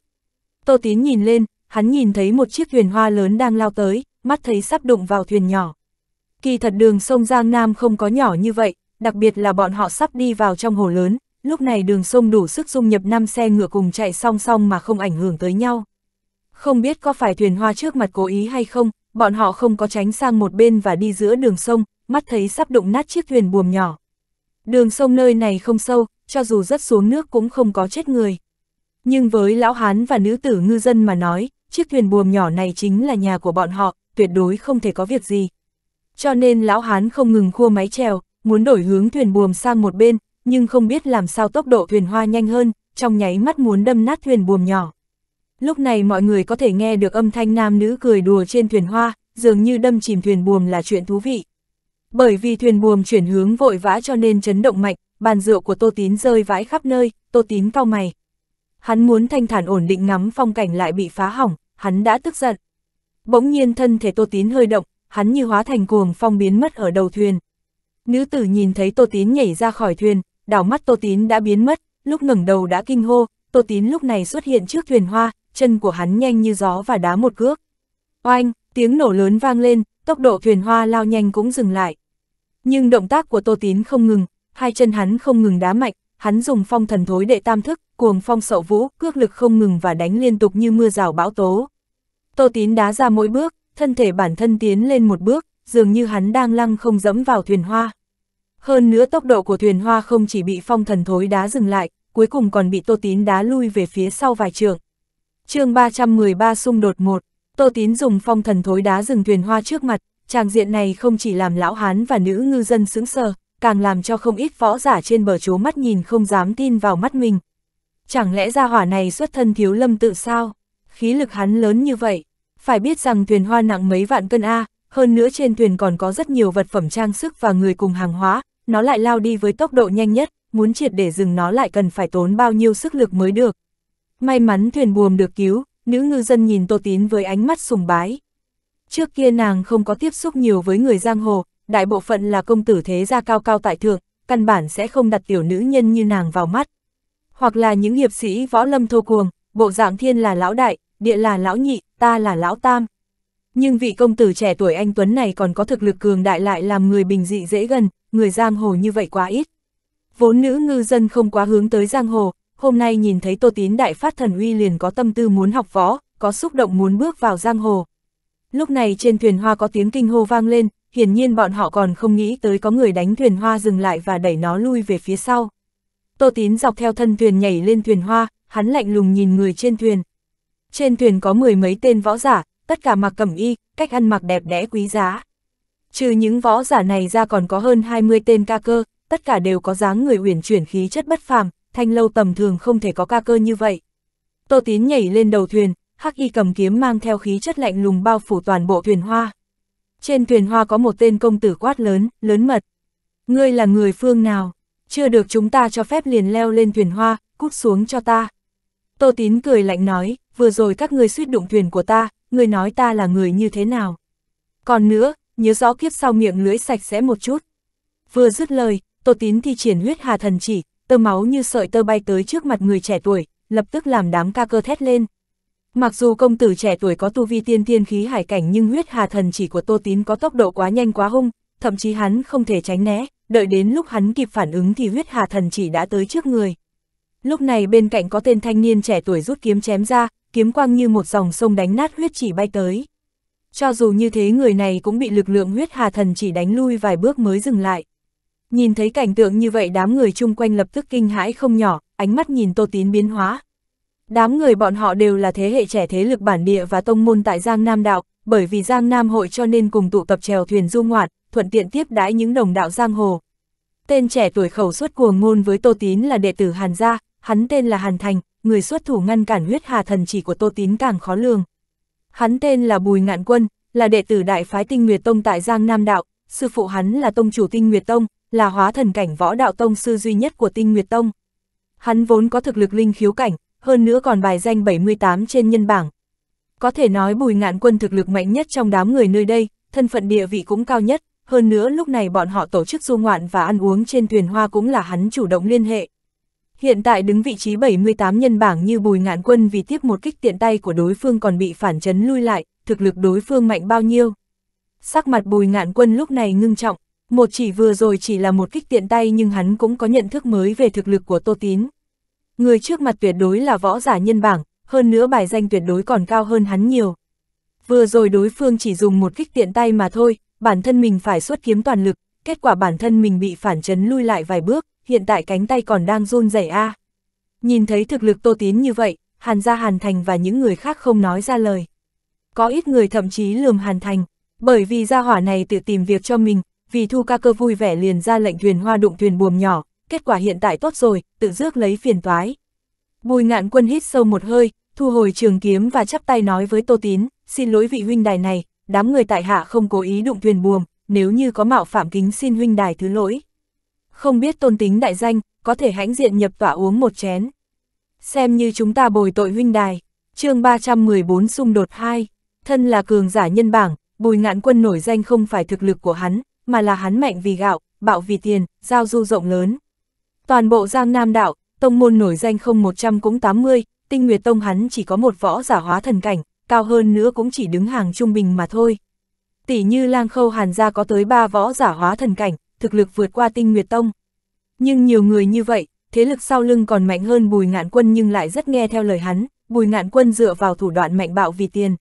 Tô Tín nhìn lên, hắn nhìn thấy một chiếc thuyền hoa lớn đang lao tới, mắt thấy sắp đụng vào thuyền nhỏ. Kỳ thật đường sông Giang Nam không có nhỏ như vậy, đặc biệt là bọn họ sắp đi vào trong hồ lớn, lúc này đường sông đủ sức dung nhập 5 xe ngựa cùng chạy song song mà không ảnh hưởng tới nhau. Không biết có phải thuyền hoa trước mặt cố ý hay không, bọn họ không có tránh sang một bên và đi giữa đường sông, mắt thấy sắp đụng nát chiếc thuyền buồm nhỏ. Đường sông nơi này không sâu, cho dù rất xuống nước cũng không có chết người. Nhưng với lão hán và nữ tử ngư dân mà nói, chiếc thuyền buồm nhỏ này chính là nhà của bọn họ, tuyệt đối không thể có việc gì. Cho nên lão hán không ngừng khua máy trèo, muốn đổi hướng thuyền buồm sang một bên, nhưng không biết làm sao tốc độ thuyền hoa nhanh hơn, trong nháy mắt muốn đâm nát thuyền buồm nhỏ. Lúc này mọi người có thể nghe được âm thanh nam nữ cười đùa trên thuyền hoa, dường như đâm chìm thuyền buồm là chuyện thú vị. Bởi vì thuyền buồm chuyển hướng vội vã cho nên chấn động mạnh, bàn rượu của Tô Tín rơi vãi khắp nơi, Tô Tín cau mày, Hắn muốn thanh thản ổn định ngắm phong cảnh lại bị phá hỏng, hắn đã tức giận. Bỗng nhiên thân thể Tô Tín hơi động, hắn như hóa thành cuồng phong biến mất ở đầu thuyền. Nữ tử nhìn thấy Tô Tín nhảy ra khỏi thuyền, đảo mắt Tô Tín đã biến mất, lúc ngẩng đầu đã kinh hô, Tô Tín lúc này xuất hiện trước thuyền hoa, chân của hắn nhanh như gió và đá một cước. Oanh, tiếng nổ lớn vang lên, tốc độ thuyền hoa lao nhanh cũng dừng lại. Nhưng động tác của Tô Tín không ngừng, hai chân hắn không ngừng đá mạnh, hắn dùng phong thần thối đệ tam thức, cuồng phong sậu vũ, cước lực không ngừng và đánh liên tục như mưa rào bão tố. Tô tín đá ra mỗi bước, thân thể bản thân tiến lên một bước, dường như hắn đang lăng không dẫm vào thuyền hoa. Hơn nữa tốc độ của thuyền hoa không chỉ bị phong thần thối đá dừng lại, cuối cùng còn bị Tô Tín đá lui về phía sau vài trường. chương 313 xung đột 1, Tô Tín dùng phong thần thối đá dừng thuyền hoa trước mặt, tràng diện này không chỉ làm lão hán và nữ ngư dân sững sờ, càng làm cho không ít võ giả trên bờ chố mắt nhìn không dám tin vào mắt mình. Chẳng lẽ gia hỏa này xuất thân thiếu lâm tự sao? Khí lực hắn lớn như vậy, phải biết rằng thuyền hoa nặng mấy vạn cân A, hơn nữa trên thuyền còn có rất nhiều vật phẩm trang sức và người cùng hàng hóa, nó lại lao đi với tốc độ nhanh nhất, muốn triệt để dừng nó lại cần phải tốn bao nhiêu sức lực mới được. May mắn thuyền buồm được cứu, nữ ngư dân nhìn Tô Tín với ánh mắt sùng bái. Trước kia nàng không có tiếp xúc nhiều với người giang hồ, đại bộ phận là công tử thế gia cao cao tại thượng, căn bản sẽ không đặt tiểu nữ nhân như nàng vào mắt. Hoặc là những hiệp sĩ võ lâm thô cuồng, bộ dạng thiên là lão đại, địa là lão nhị, ta là lão tam. Nhưng vị công tử trẻ tuổi anh Tuấn này còn có thực lực cường đại lại làm người bình dị dễ gần, người giang hồ như vậy quá ít. Vốn nữ ngư dân không quá hướng tới giang hồ, hôm nay nhìn thấy Tô Tín đại phát thần uy liền có tâm tư muốn học võ, có xúc động muốn bước vào giang hồ. Lúc này trên thuyền hoa có tiếng kinh hô vang lên, hiển nhiên bọn họ còn không nghĩ tới có người đánh thuyền hoa dừng lại và đẩy nó lui về phía sau. Tô Tín dọc theo thân thuyền nhảy lên thuyền hoa, hắn lạnh lùng nhìn người trên thuyền. Trên thuyền có mười mấy tên võ giả, tất cả mặc cẩm y, cách ăn mặc đẹp đẽ quý giá. Trừ những võ giả này ra còn có hơn 20 tên ca cơ, tất cả đều có dáng người uyển chuyển khí chất bất phàm, thanh lâu tầm thường không thể có ca cơ như vậy. Tô Tín nhảy lên đầu thuyền, Hắc Y cầm kiếm mang theo khí chất lạnh lùng bao phủ toàn bộ thuyền hoa. Trên thuyền hoa có một tên công tử quát lớn, lớn mật. Ngươi là người phương nào? Chưa được chúng ta cho phép liền leo lên thuyền hoa, cút xuống cho ta. Tô Tín cười lạnh nói, vừa rồi các ngươi suýt đụng thuyền của ta, ngươi nói ta là người như thế nào. Còn nữa, nhớ rõ kiếp sau miệng lưỡi sạch sẽ một chút. Vừa dứt lời, Tô Tín thi triển huyết hà thần chỉ, tơ máu như sợi tơ bay tới trước mặt người trẻ tuổi, lập tức làm đám ca cơ thét lên, Mặc dù công tử trẻ tuổi có tu vi tiên thiên khí hải cảnh nhưng huyết hà thần chỉ của Tô Tín có tốc độ quá nhanh quá hung, thậm chí hắn không thể tránh né, đợi đến lúc hắn kịp phản ứng thì huyết hà thần chỉ đã tới trước người. Lúc này bên cạnh có tên thanh niên trẻ tuổi rút kiếm chém ra, kiếm quang như một dòng sông đánh nát huyết chỉ bay tới. Cho dù như thế người này cũng bị lực lượng huyết hà thần chỉ đánh lui vài bước mới dừng lại. Nhìn thấy cảnh tượng như vậy đám người chung quanh lập tức kinh hãi không nhỏ, ánh mắt nhìn Tô Tín biến hóa, Đám người bọn họ đều là thế hệ trẻ thế lực bản địa và tông môn tại Giang Nam Đạo, bởi vì Giang Nam hội cho nên cùng tụ tập trèo thuyền du ngoạn, thuận tiện tiếp đãi những đồng đạo Giang Hồ. Tên trẻ tuổi khẩu xuất cuồng ngôn với Tô Tín là đệ tử Hàn Gia, hắn tên là Hàn Thành, người xuất thủ ngăn cản huyết hà thần chỉ của Tô Tín càng khó lường. Hắn tên là Bùi Ngạn Quân, là đệ tử đại phái tinh Nguyệt Tông tại Giang Nam Đạo, sư phụ hắn là tông chủ tinh Nguyệt Tông, là hóa thần cảnh võ đạo tông sư duy nhất của tinh Nguyệt Tông. Hắn vốn có thực lực linh khiếu cảnh, hơn nữa còn bài danh 78 trên nhân bảng. Có thể nói bùi ngạn quân thực lực mạnh nhất trong đám người nơi đây, thân phận địa vị cũng cao nhất, hơn nữa lúc này bọn họ tổ chức du ngoạn và ăn uống trên thuyền hoa cũng là hắn chủ động liên hệ. Hiện tại đứng vị trí 78 nhân bảng như bùi ngạn quân vì tiếp một kích tiện tay của đối phương còn bị phản chấn lui lại, thực lực đối phương mạnh bao nhiêu. Sắc mặt bùi ngạn quân lúc này ngưng trọng, một chỉ vừa rồi chỉ là một kích tiện tay nhưng hắn cũng có nhận thức mới về thực lực của Tô Tín người trước mặt tuyệt đối là võ giả nhân bảng, hơn nữa bài danh tuyệt đối còn cao hơn hắn nhiều. Vừa rồi đối phương chỉ dùng một kích tiện tay mà thôi, bản thân mình phải xuất kiếm toàn lực, kết quả bản thân mình bị phản chấn lui lại vài bước, hiện tại cánh tay còn đang run rẩy a. Nhìn thấy thực lực Tô Tín như vậy, Hàn gia Hàn Thành và những người khác không nói ra lời. Có ít người thậm chí lườm Hàn Thành, bởi vì gia hỏa này tự tìm việc cho mình, vì thu ca cơ vui vẻ liền ra lệnh thuyền hoa đụng thuyền buồm nhỏ, kết quả hiện tại tốt rồi, tự rước lấy phiền toái. Bùi ngạn quân hít sâu một hơi, thu hồi trường kiếm và chắp tay nói với Tô Tín, xin lỗi vị huynh đài này, đám người tại hạ không cố ý đụng thuyền buồm, nếu như có mạo phạm kính xin huynh đài thứ lỗi. Không biết tôn tính đại danh, có thể hãnh diện nhập tỏa uống một chén. Xem như chúng ta bồi tội huynh đài, chương 314 xung đột 2, thân là cường giả nhân bảng, bùi ngạn quân nổi danh không phải thực lực của hắn, mà là hắn mạnh vì gạo, bạo vì tiền, giao du rộng lớn. Toàn bộ Giang Nam đạo, tông môn nổi danh không 100 cũng 80, tinh nguyệt tông hắn chỉ có một võ giả hóa thần cảnh, cao hơn nữa cũng chỉ đứng hàng trung bình mà thôi. Tỷ như lang khâu hàn gia có tới ba võ giả hóa thần cảnh, thực lực vượt qua tinh nguyệt tông. Nhưng nhiều người như vậy, thế lực sau lưng còn mạnh hơn bùi ngạn quân nhưng lại rất nghe theo lời hắn, bùi ngạn quân dựa vào thủ đoạn mạnh bạo vì tiền.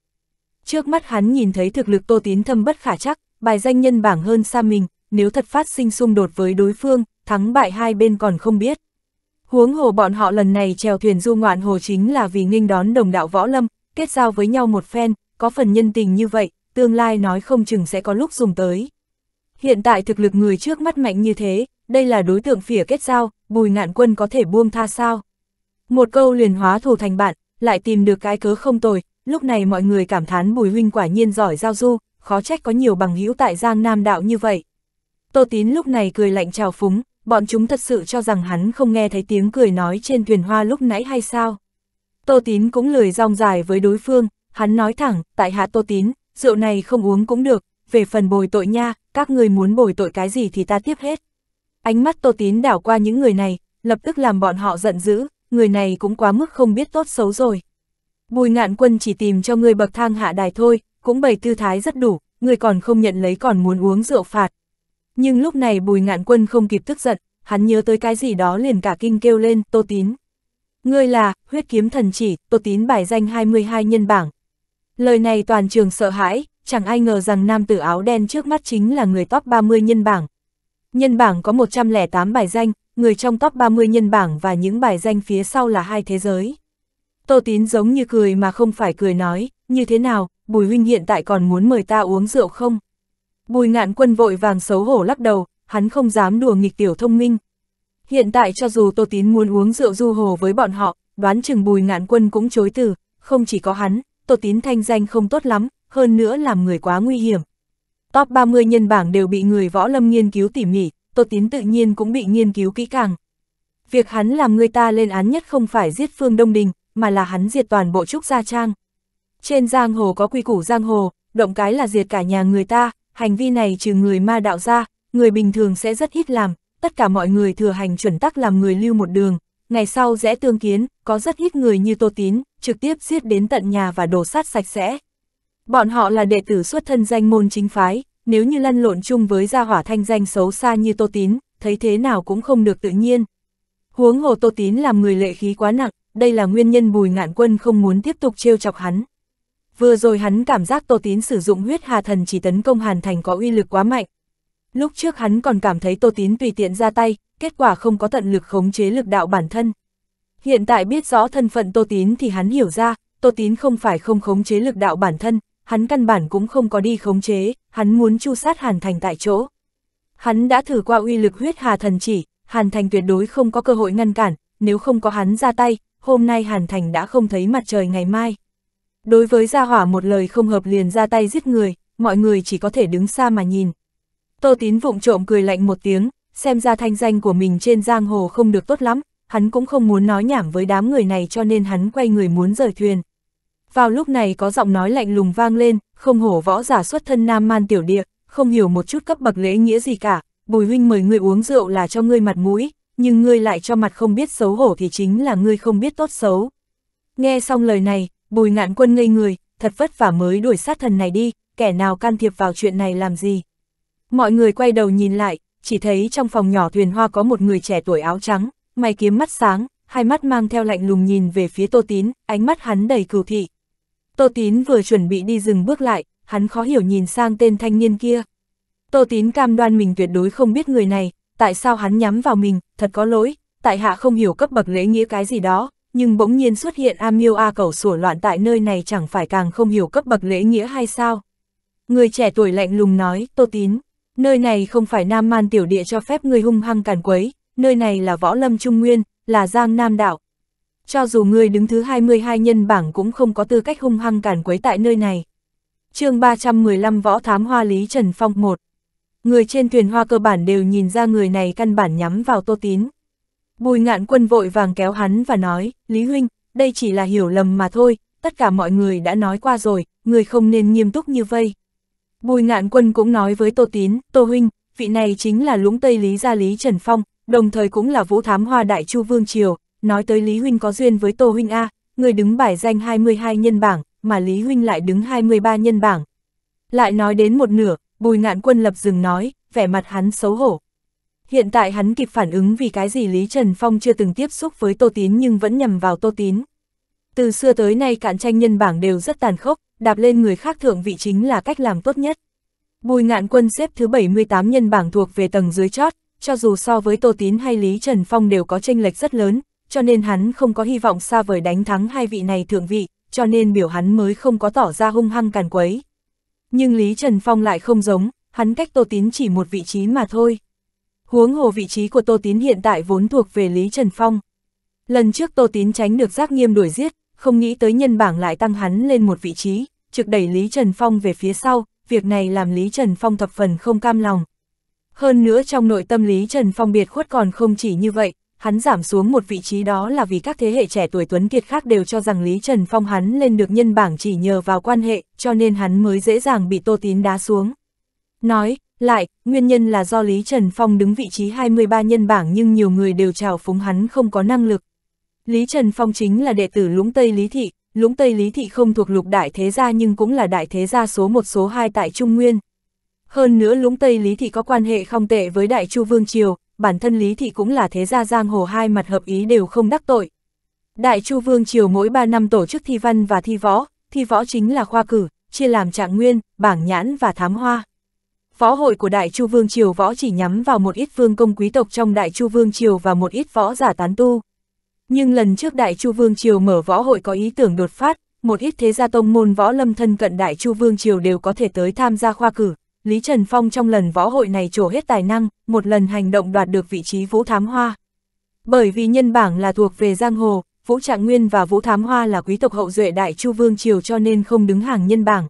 Trước mắt hắn nhìn thấy thực lực tô tín thâm bất khả chắc, bài danh nhân bảng hơn xa mình, nếu thật phát sinh xung đột với đối phương, thắng bại hai bên còn không biết. Huống hồ bọn họ lần này chèo thuyền du ngoạn hồ chính là vì nghênh đón đồng đạo võ lâm, kết giao với nhau một phen, có phần nhân tình như vậy, tương lai nói không chừng sẽ có lúc dùng tới. Hiện tại thực lực người trước mắt mạnh như thế, đây là đối tượng phỉa kết giao, bùi ngạn quân có thể buông tha sao. Một câu liền hóa thù thành bạn, lại tìm được cái cớ không tồi, lúc này mọi người cảm thán bùi huynh quả nhiên giỏi giao du, khó trách có nhiều bằng hữu tại Giang Nam Đạo như vậy. Tô Tín lúc này cười lạnh chào phúng, bọn chúng thật sự cho rằng hắn không nghe thấy tiếng cười nói trên thuyền hoa lúc nãy hay sao. Tô Tín cũng lười rong dài với đối phương, hắn nói thẳng, tại hạ Tô Tín, rượu này không uống cũng được, về phần bồi tội nha, các người muốn bồi tội cái gì thì ta tiếp hết. Ánh mắt Tô Tín đảo qua những người này, lập tức làm bọn họ giận dữ, người này cũng quá mức không biết tốt xấu rồi. Bùi ngạn quân chỉ tìm cho người bậc thang hạ đài thôi, cũng bày tư thái rất đủ, người còn không nhận lấy còn muốn uống rượu phạt, nhưng lúc này bùi ngạn quân không kịp tức giận, hắn nhớ tới cái gì đó liền cả kinh kêu lên, tô tín. Ngươi là, huyết kiếm thần chỉ, tô tín bài danh 22 nhân bảng. Lời này toàn trường sợ hãi, chẳng ai ngờ rằng nam tử áo đen trước mắt chính là người top 30 nhân bảng. Nhân bảng có 108 bài danh, người trong top 30 nhân bảng và những bài danh phía sau là hai thế giới. Tô Tín giống như cười mà không phải cười nói, như thế nào, Bùi Huynh hiện tại còn muốn mời ta uống rượu không? Bùi ngạn quân vội vàng xấu hổ lắc đầu, hắn không dám đùa nghịch tiểu thông minh. Hiện tại cho dù Tô Tín muốn uống rượu du hồ với bọn họ, đoán chừng bùi ngạn quân cũng chối từ, không chỉ có hắn, Tô Tín thanh danh không tốt lắm, hơn nữa làm người quá nguy hiểm. Top 30 nhân bảng đều bị người võ lâm nghiên cứu tỉ mỉ, Tô Tín tự nhiên cũng bị nghiên cứu kỹ càng. Việc hắn làm người ta lên án nhất không phải giết Phương Đông Đình, mà là hắn diệt toàn bộ Trúc Gia Trang. Trên giang hồ có quy củ giang hồ, động cái là diệt cả nhà người ta, hành vi này trừ người ma đạo ra, người bình thường sẽ rất ít làm, tất cả mọi người thừa hành chuẩn tắc làm người lưu một đường, ngày sau rẽ tương kiến, có rất ít người như Tô Tín, trực tiếp giết đến tận nhà và đổ sát sạch sẽ. Bọn họ là đệ tử xuất thân danh môn chính phái, nếu như lăn lộn chung với gia hỏa thanh danh xấu xa như Tô Tín, thấy thế nào cũng không được tự nhiên. Huống hồ Tô Tín làm người lệ khí quá nặng, đây là nguyên nhân bùi ngạn quân không muốn tiếp tục trêu chọc hắn vừa rồi hắn cảm giác Tô Tín sử dụng huyết hà thần chỉ tấn công Hàn Thành có uy lực quá mạnh. Lúc trước hắn còn cảm thấy Tô Tín tùy tiện ra tay, kết quả không có tận lực khống chế lực đạo bản thân. Hiện tại biết rõ thân phận Tô Tín thì hắn hiểu ra, Tô Tín không phải không khống chế lực đạo bản thân, hắn căn bản cũng không có đi khống chế, hắn muốn chu sát Hàn Thành tại chỗ. Hắn đã thử qua uy lực huyết hà thần chỉ, Hàn Thành tuyệt đối không có cơ hội ngăn cản, nếu không có hắn ra tay, hôm nay Hàn Thành đã không thấy mặt trời ngày mai. Đối với gia hỏa một lời không hợp liền ra tay giết người, mọi người chỉ có thể đứng xa mà nhìn. Tô Tín vụng trộm cười lạnh một tiếng, xem ra thanh danh của mình trên giang hồ không được tốt lắm, hắn cũng không muốn nói nhảm với đám người này cho nên hắn quay người muốn rời thuyền. Vào lúc này có giọng nói lạnh lùng vang lên, không hổ võ giả xuất thân nam man tiểu địa, không hiểu một chút cấp bậc lễ nghĩa gì cả, bùi huynh mời ngươi uống rượu là cho ngươi mặt mũi, nhưng ngươi lại cho mặt không biết xấu hổ thì chính là ngươi không biết tốt xấu. Nghe xong lời này, bùi ngạn quân ngây người, thật vất vả mới đuổi sát thần này đi, kẻ nào can thiệp vào chuyện này làm gì. Mọi người quay đầu nhìn lại, chỉ thấy trong phòng nhỏ thuyền hoa có một người trẻ tuổi áo trắng, mày kiếm mắt sáng, hai mắt mang theo lạnh lùng nhìn về phía Tô Tín, ánh mắt hắn đầy cừu thị. Tô Tín vừa chuẩn bị đi dừng bước lại, hắn khó hiểu nhìn sang tên thanh niên kia. Tô Tín cam đoan mình tuyệt đối không biết người này, tại sao hắn nhắm vào mình, thật có lỗi, tại hạ không hiểu cấp bậc lễ nghĩa cái gì đó, nhưng bỗng nhiên xuất hiện amiu A Cẩu sủa loạn tại nơi này chẳng phải càng không hiểu cấp bậc lễ nghĩa hay sao? Người trẻ tuổi lạnh lùng nói, Tô Tín, nơi này không phải Nam Man tiểu địa cho phép người hung hăng càn quấy, nơi này là Võ Lâm Trung Nguyên, là Giang Nam Đạo. Cho dù người đứng thứ 22 nhân bảng cũng không có tư cách hung hăng càn quấy tại nơi này. chương 315 Võ Thám Hoa Lý Trần Phong 1 Người trên thuyền hoa cơ bản đều nhìn ra người này căn bản nhắm vào Tô Tín. Bùi ngạn quân vội vàng kéo hắn và nói, Lý Huynh, đây chỉ là hiểu lầm mà thôi, tất cả mọi người đã nói qua rồi, người không nên nghiêm túc như vây. Bùi ngạn quân cũng nói với Tô Tín, Tô Huynh, vị này chính là lũng Tây Lý Gia Lý Trần Phong, đồng thời cũng là vũ thám hoa đại chu vương triều, nói tới Lý Huynh có duyên với Tô Huynh A, người đứng bài danh 22 nhân bảng, mà Lý Huynh lại đứng 23 nhân bảng. Lại nói đến một nửa, bùi ngạn quân lập dừng nói, vẻ mặt hắn xấu hổ, Hiện tại hắn kịp phản ứng vì cái gì Lý Trần Phong chưa từng tiếp xúc với Tô Tín nhưng vẫn nhầm vào Tô Tín. Từ xưa tới nay cạnh tranh nhân bảng đều rất tàn khốc, đạp lên người khác thượng vị chính là cách làm tốt nhất. Bùi ngạn quân xếp thứ 78 nhân bảng thuộc về tầng dưới chót, cho dù so với Tô Tín hay Lý Trần Phong đều có tranh lệch rất lớn, cho nên hắn không có hy vọng xa vời đánh thắng hai vị này thượng vị, cho nên biểu hắn mới không có tỏ ra hung hăng càn quấy. Nhưng Lý Trần Phong lại không giống, hắn cách Tô Tín chỉ một vị trí mà thôi huống hồ vị trí của Tô Tín hiện tại vốn thuộc về Lý Trần Phong. Lần trước Tô Tín tránh được giác nghiêm đuổi giết, không nghĩ tới nhân bảng lại tăng hắn lên một vị trí, trực đẩy Lý Trần Phong về phía sau, việc này làm Lý Trần Phong thập phần không cam lòng. Hơn nữa trong nội tâm Lý Trần Phong biệt khuất còn không chỉ như vậy, hắn giảm xuống một vị trí đó là vì các thế hệ trẻ tuổi Tuấn Kiệt khác đều cho rằng Lý Trần Phong hắn lên được nhân bảng chỉ nhờ vào quan hệ, cho nên hắn mới dễ dàng bị Tô Tín đá xuống. Nói, lại, nguyên nhân là do Lý Trần Phong đứng vị trí 23 nhân bảng nhưng nhiều người đều trào phúng hắn không có năng lực. Lý Trần Phong chính là đệ tử Lũng Tây Lý Thị, Lũng Tây Lý Thị không thuộc lục đại thế gia nhưng cũng là đại thế gia số một số 2 tại Trung Nguyên. Hơn nữa Lũng Tây Lý Thị có quan hệ không tệ với Đại Chu Vương Triều, bản thân Lý Thị cũng là thế gia giang hồ hai mặt hợp ý đều không đắc tội. Đại Chu Vương Triều mỗi 3 năm tổ chức thi văn và thi võ, thi võ chính là khoa cử, chia làm trạng nguyên, bảng nhãn và thám hoa. Phó hội của Đại Chu Vương Triều võ chỉ nhắm vào một ít vương công quý tộc trong Đại Chu Vương Triều và một ít võ giả tán tu. Nhưng lần trước Đại Chu Vương Triều mở võ hội có ý tưởng đột phát, một ít thế gia tông môn võ lâm thân cận Đại Chu Vương Triều đều có thể tới tham gia khoa cử. Lý Trần Phong trong lần võ hội này trổ hết tài năng, một lần hành động đoạt được vị trí Vũ Thám Hoa. Bởi vì nhân bảng là thuộc về giang hồ, Vũ Trạng Nguyên và Vũ Thám Hoa là quý tộc hậu duệ Đại Chu Vương Triều cho nên không đứng hàng nhân bảng.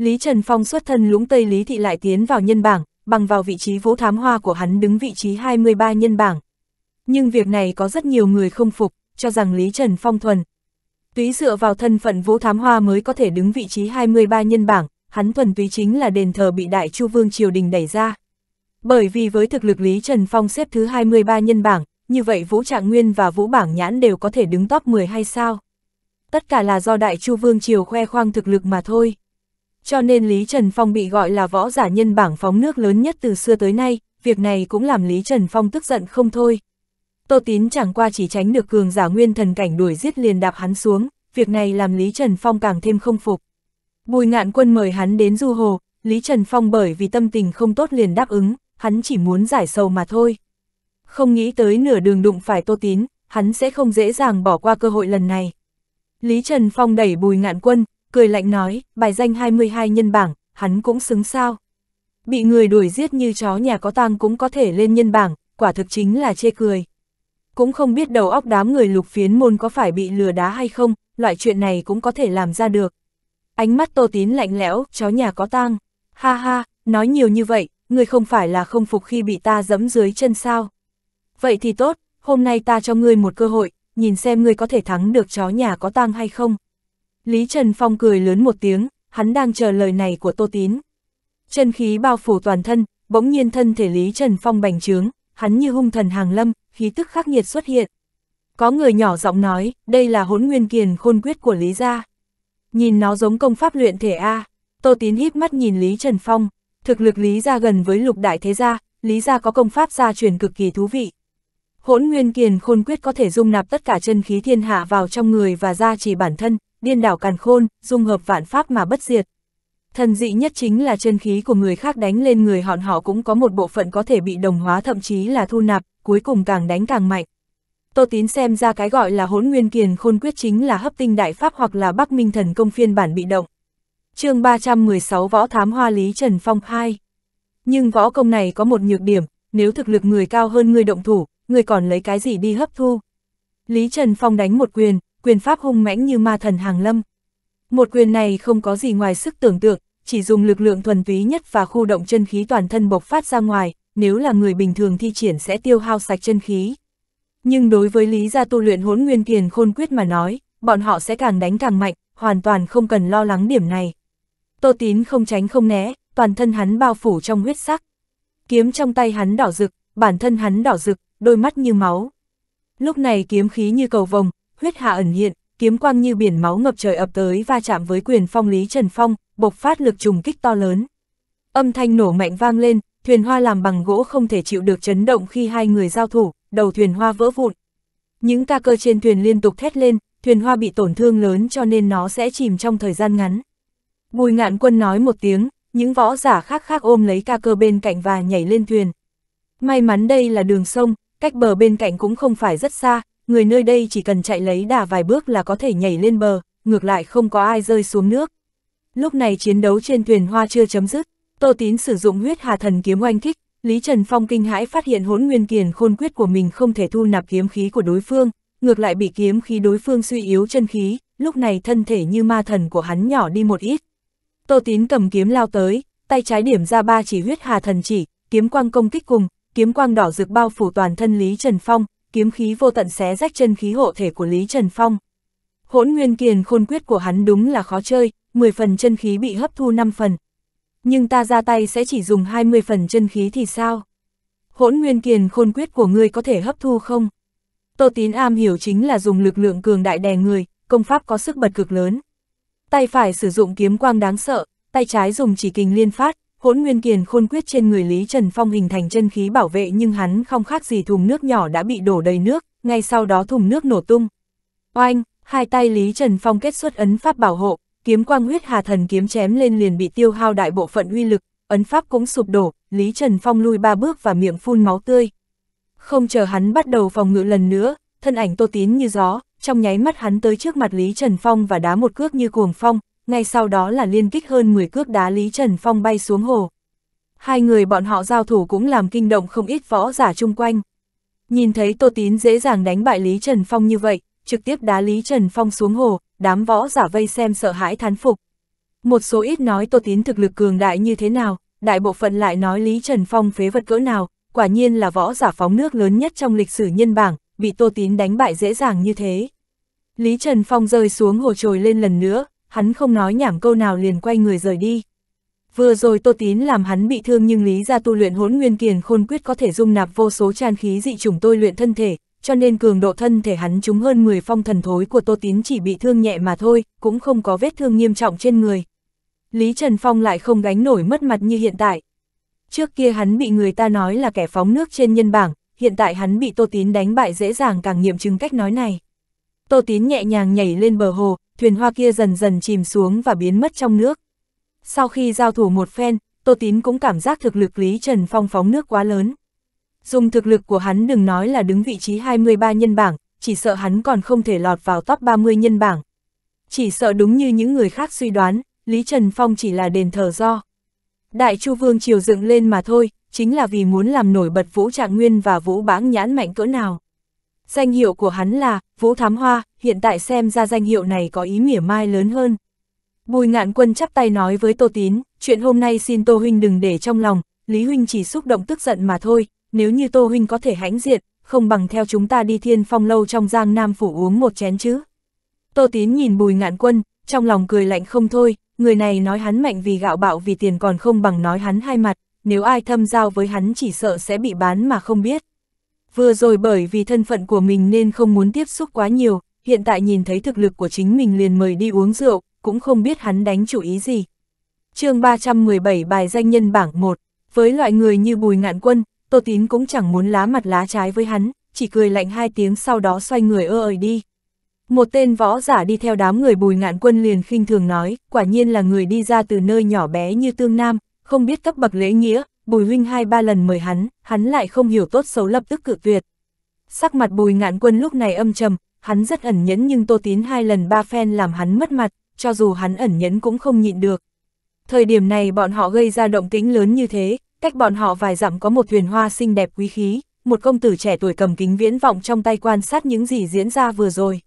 Lý Trần Phong xuất thân lũng Tây Lý Thị lại tiến vào nhân bảng, bằng vào vị trí vũ thám hoa của hắn đứng vị trí 23 nhân bảng. Nhưng việc này có rất nhiều người không phục, cho rằng Lý Trần Phong thuần. Túy dựa vào thân phận vũ thám hoa mới có thể đứng vị trí 23 nhân bảng, hắn thuần túy chính là đền thờ bị Đại Chu Vương Triều Đình đẩy ra. Bởi vì với thực lực Lý Trần Phong xếp thứ 23 nhân bảng, như vậy Vũ Trạng Nguyên và Vũ Bảng Nhãn đều có thể đứng top 10 hay sao? Tất cả là do Đại Chu Vương Triều khoe khoang thực lực mà thôi. Cho nên Lý Trần Phong bị gọi là võ giả nhân bảng phóng nước lớn nhất từ xưa tới nay, việc này cũng làm Lý Trần Phong tức giận không thôi. Tô Tín chẳng qua chỉ tránh được cường giả nguyên thần cảnh đuổi giết liền đạp hắn xuống, việc này làm Lý Trần Phong càng thêm không phục. Bùi ngạn quân mời hắn đến du hồ, Lý Trần Phong bởi vì tâm tình không tốt liền đáp ứng, hắn chỉ muốn giải sầu mà thôi. Không nghĩ tới nửa đường đụng phải Tô Tín, hắn sẽ không dễ dàng bỏ qua cơ hội lần này. Lý Trần Phong đẩy bùi ngạn quân, cười lạnh nói, bài danh 22 nhân bảng, hắn cũng xứng sao. Bị người đuổi giết như chó nhà có tang cũng có thể lên nhân bảng, quả thực chính là chê cười. Cũng không biết đầu óc đám người lục phiến môn có phải bị lừa đá hay không, loại chuyện này cũng có thể làm ra được. Ánh mắt tô tín lạnh lẽo, chó nhà có tang. Ha ha, nói nhiều như vậy, người không phải là không phục khi bị ta dẫm dưới chân sao. Vậy thì tốt, hôm nay ta cho ngươi một cơ hội, nhìn xem ngươi có thể thắng được chó nhà có tang hay không. Lý Trần Phong cười lớn một tiếng, hắn đang chờ lời này của Tô Tín. Chân khí bao phủ toàn thân, bỗng nhiên thân thể Lý Trần Phong bành trướng, hắn như hung thần hàng lâm, khí tức khắc nghiệt xuất hiện. Có người nhỏ giọng nói, đây là hỗn nguyên kiền khôn quyết của Lý gia. Nhìn nó giống công pháp luyện thể A, Tô Tín híp mắt nhìn Lý Trần Phong, thực lực Lý gia gần với lục đại thế gia, Lý gia có công pháp gia truyền cực kỳ thú vị. Hỗn nguyên kiền khôn quyết có thể dung nạp tất cả chân khí thiên hạ vào trong người và gia trì bản thân, điên đảo càn khôn, dung hợp vạn pháp mà bất diệt. Thần dị nhất chính là chân khí của người khác đánh lên người họn họ cũng có một bộ phận có thể bị đồng hóa thậm chí là thu nạp, cuối cùng càng đánh càng mạnh. Tô Tín xem ra cái gọi là hỗn nguyên kiền khôn quyết chính là hấp tinh đại pháp hoặc là bắc minh thần công phiên bản bị động. chương 316 Võ Thám Hoa Lý Trần Phong 2 Nhưng võ công này có một nhược điểm, nếu thực lực người cao hơn người động thủ, người còn lấy cái gì đi hấp thu. Lý Trần Phong đánh một quyền, quyền pháp hung mãnh như ma thần hàng lâm. Một quyền này không có gì ngoài sức tưởng tượng, chỉ dùng lực lượng thuần túy nhất và khu động chân khí toàn thân bộc phát ra ngoài, nếu là người bình thường thi triển sẽ tiêu hao sạch chân khí. Nhưng đối với lý gia tu luyện hốn nguyên kiền khôn quyết mà nói, bọn họ sẽ càng đánh càng mạnh, hoàn toàn không cần lo lắng điểm này. Tô tín không tránh không né, toàn thân hắn bao phủ trong huyết sắc. Kiếm trong tay hắn đỏ rực, bản thân hắn đỏ rực, đôi mắt như máu. Lúc này kiếm khí như cầu vồng, huyết hạ ẩn hiện, kiếm quang như biển máu ngập trời ập tới va chạm với quyền phong Lý Trần Phong, bộc phát lực trùng kích to lớn. Âm thanh nổ mạnh vang lên, thuyền hoa làm bằng gỗ không thể chịu được chấn động khi hai người giao thủ, đầu thuyền hoa vỡ vụn. Những ca cơ trên thuyền liên tục thét lên, thuyền hoa bị tổn thương lớn cho nên nó sẽ chìm trong thời gian ngắn. Bùi ngạn quân nói một tiếng, những võ giả khác khác ôm lấy ca cơ bên cạnh và nhảy lên thuyền. May mắn đây là đường sông, cách bờ bên cạnh cũng không phải rất xa, người nơi đây chỉ cần chạy lấy đà vài bước là có thể nhảy lên bờ, ngược lại không có ai rơi xuống nước. Lúc này chiến đấu trên thuyền hoa chưa chấm dứt, Tô Tín sử dụng huyết hà thần kiếm oanh kích, Lý Trần Phong kinh hãi phát hiện hỗn nguyên kiền khôn quyết của mình không thể thu nạp kiếm khí của đối phương, ngược lại bị kiếm khí đối phương suy yếu chân khí, lúc này thân thể như ma thần của hắn nhỏ đi một ít. Tô Tín cầm kiếm lao tới, tay trái điểm ra ba chỉ huyết hà thần chỉ, kiếm quang công kích cùng, kiếm quang đỏ rực bao phủ toàn thân Lý Trần Phong, kiếm khí vô tận xé rách chân khí hộ thể của Lý Trần Phong. Hỗn nguyên kiền khôn quyết của hắn đúng là khó chơi, 10 phần chân khí bị hấp thu 5 phần. Nhưng ta ra tay sẽ chỉ dùng 20 phần chân khí thì sao? Hỗn nguyên kiền khôn quyết của ngươi có thể hấp thu không? Tô Tín Am hiểu chính là dùng lực lượng cường đại đè người, công pháp có sức bật cực lớn. Tay phải sử dụng kiếm quang đáng sợ, tay trái dùng chỉ kình liên phát, hỗn nguyên kiền khôn quyết trên người Lý Trần Phong hình thành chân khí bảo vệ nhưng hắn không khác gì thùng nước nhỏ đã bị đổ đầy nước, ngay sau đó thùng nước nổ tung. Oanh, hai tay Lý Trần Phong kết xuất ấn pháp bảo hộ, kiếm quang huyết hà thần kiếm chém lên liền bị tiêu hao đại bộ phận uy lực, ấn pháp cũng sụp đổ, Lý Trần Phong lui ba bước và miệng phun máu tươi. Không chờ hắn bắt đầu phòng ngự lần nữa, thân ảnh Tô Tín như gió, trong nháy mắt hắn tới trước mặt Lý Trần Phong và đá một cước như cuồng phong, ngay sau đó là liên kích hơn 10 cước đá Lý Trần Phong bay xuống hồ. Hai người bọn họ giao thủ cũng làm kinh động không ít võ giả chung quanh. Nhìn thấy Tô Tín dễ dàng đánh bại Lý Trần Phong như vậy, trực tiếp đá Lý Trần Phong xuống hồ, đám võ giả vây xem sợ hãi thán phục. Một số ít nói Tô Tín thực lực cường đại như thế nào, đại bộ phận lại nói Lý Trần Phong phế vật cỡ nào, quả nhiên là võ giả phóng nước lớn nhất trong lịch sử nhân bảng, bị Tô Tín đánh bại dễ dàng như thế. Lý Trần Phong rơi xuống hồ trồi lên lần nữa, hắn không nói nhảm câu nào liền quay người rời đi. Vừa rồi Tô Tín làm hắn bị thương nhưng lý ra tu luyện hỗn nguyên kiền khôn quyết có thể dung nạp vô số tràn khí dị chủng tôi luyện thân thể, cho nên cường độ thân thể hắn chúng hơn 10 phong thần thối của Tô Tín chỉ bị thương nhẹ mà thôi, cũng không có vết thương nghiêm trọng trên người. Lý Trần Phong lại không gánh nổi mất mặt như hiện tại. Trước kia hắn bị người ta nói là kẻ phóng nước trên nhân bảng, hiện tại hắn bị Tô Tín đánh bại dễ dàng càng nghiệm chứng cách nói này. Tô Tín nhẹ nhàng nhảy lên bờ hồ, thuyền hoa kia dần dần chìm xuống và biến mất trong nước. Sau khi giao thủ một phen, Tô Tín cũng cảm giác thực lực Lý Trần Phong phóng nước quá lớn. Dùng thực lực của hắn đừng nói là đứng vị trí 23 nhân bảng, chỉ sợ hắn còn không thể lọt vào top 30 nhân bảng. Chỉ sợ đúng như những người khác suy đoán, Lý Trần Phong chỉ là đền thờ do. Đại Chu Vương chiều dựng lên mà thôi, chính là vì muốn làm nổi bật Vũ Trạng Nguyên và Vũ Bãng nhãn mạnh cỡ nào. Danh hiệu của hắn là Vũ Thám Hoa, hiện tại xem ra danh hiệu này có ý nghĩa mai lớn hơn. Bùi ngạn quân chắp tay nói với Tô Tín, chuyện hôm nay xin Tô Huynh đừng để trong lòng, Lý Huynh chỉ xúc động tức giận mà thôi, nếu như Tô Huynh có thể hãnh diện, không bằng theo chúng ta đi thiên phong lâu trong giang nam phủ uống một chén chứ. Tô Tín nhìn bùi ngạn quân, trong lòng cười lạnh không thôi, người này nói hắn mạnh vì gạo bạo vì tiền còn không bằng nói hắn hai mặt, nếu ai thâm giao với hắn chỉ sợ sẽ bị bán mà không biết. Vừa rồi bởi vì thân phận của mình nên không muốn tiếp xúc quá nhiều, hiện tại nhìn thấy thực lực của chính mình liền mời đi uống rượu, cũng không biết hắn đánh chủ ý gì. chương 317 bài danh nhân bảng 1, với loại người như Bùi Ngạn Quân, Tô Tín cũng chẳng muốn lá mặt lá trái với hắn, chỉ cười lạnh hai tiếng sau đó xoay người ơ ơi đi. Một tên võ giả đi theo đám người Bùi Ngạn Quân liền khinh thường nói, quả nhiên là người đi ra từ nơi nhỏ bé như Tương Nam, không biết cấp bậc lễ nghĩa, Bùi huynh hai ba lần mời hắn, hắn lại không hiểu tốt xấu lập tức cự tuyệt. Sắc mặt bùi ngạn quân lúc này âm trầm, hắn rất ẩn nhẫn nhưng Tô Tín hai lần ba phen làm hắn mất mặt, cho dù hắn ẩn nhẫn cũng không nhịn được. Thời điểm này bọn họ gây ra động tĩnh lớn như thế, cách bọn họ vài dặm có một thuyền hoa xinh đẹp quý khí, một công tử trẻ tuổi cầm kính viễn vọng trong tay quan sát những gì diễn ra vừa rồi.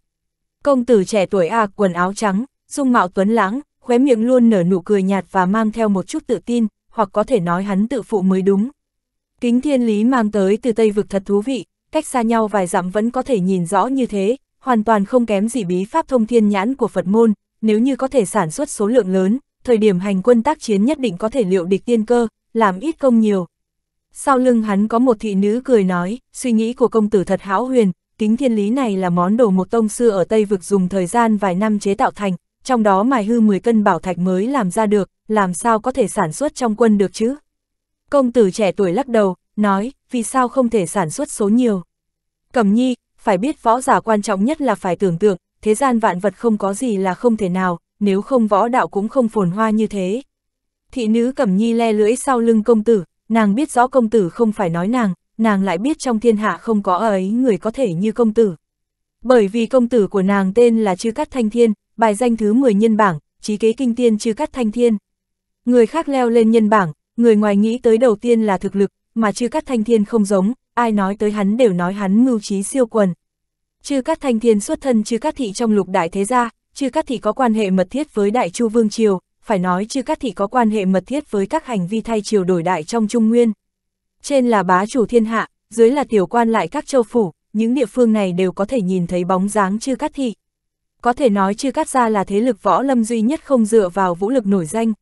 Công tử trẻ tuổi A à, quần áo trắng, dung mạo tuấn lãng, khóe miệng luôn nở nụ cười nhạt và mang theo một chút tự tin, hoặc có thể nói hắn tự phụ mới đúng. Kính thiên lý mang tới từ Tây vực thật thú vị, cách xa nhau vài dặm vẫn có thể nhìn rõ như thế, hoàn toàn không kém gì bí pháp thông thiên nhãn của Phật môn, nếu như có thể sản xuất số lượng lớn, thời điểm hành quân tác chiến nhất định có thể liệu địch tiên cơ, làm ít công nhiều. Sau lưng hắn có một thị nữ cười nói, suy nghĩ của công tử thật hão huyền, kính thiên lý này là món đồ một tông sư ở Tây vực dùng thời gian vài năm chế tạo thành, trong đó mài hư 10 cân bảo thạch mới làm ra được, làm sao có thể sản xuất trong quân được chứ? Công tử trẻ tuổi lắc đầu, nói, vì sao không thể sản xuất số nhiều? Cẩm nhi, phải biết võ giả quan trọng nhất là phải tưởng tượng, thế gian vạn vật không có gì là không thể nào, nếu không võ đạo cũng không phồn hoa như thế. Thị nữ Cẩm Nhi le lưỡi sau lưng công tử, nàng biết rõ công tử không phải nói nàng, nàng lại biết trong thiên hạ không có ấy người có thể như công tử. Bởi vì công tử của nàng tên là Chư Cát Thanh Thiên, bài danh thứ 10 nhân bảng, trí kế kinh tiên Chư Cát Thanh Thiên. Người khác leo lên nhân bảng, người ngoài nghĩ tới đầu tiên là thực lực, mà chư cắt thanh thiên không giống, ai nói tới hắn đều nói hắn mưu trí siêu quần. Chư cắt thanh thiên xuất thân chư cắt thị trong lục đại thế gia, chư cắt thị có quan hệ mật thiết với đại chu vương triều, phải nói chư cắt thị có quan hệ mật thiết với các hành vi thay triều đổi đại trong trung nguyên. Trên là bá chủ thiên hạ, dưới là tiểu quan lại các châu phủ, những địa phương này đều có thể nhìn thấy bóng dáng chư cắt thị. Có thể nói chư cắt gia là thế lực võ lâm duy nhất không dựa vào vũ lực nổi danh,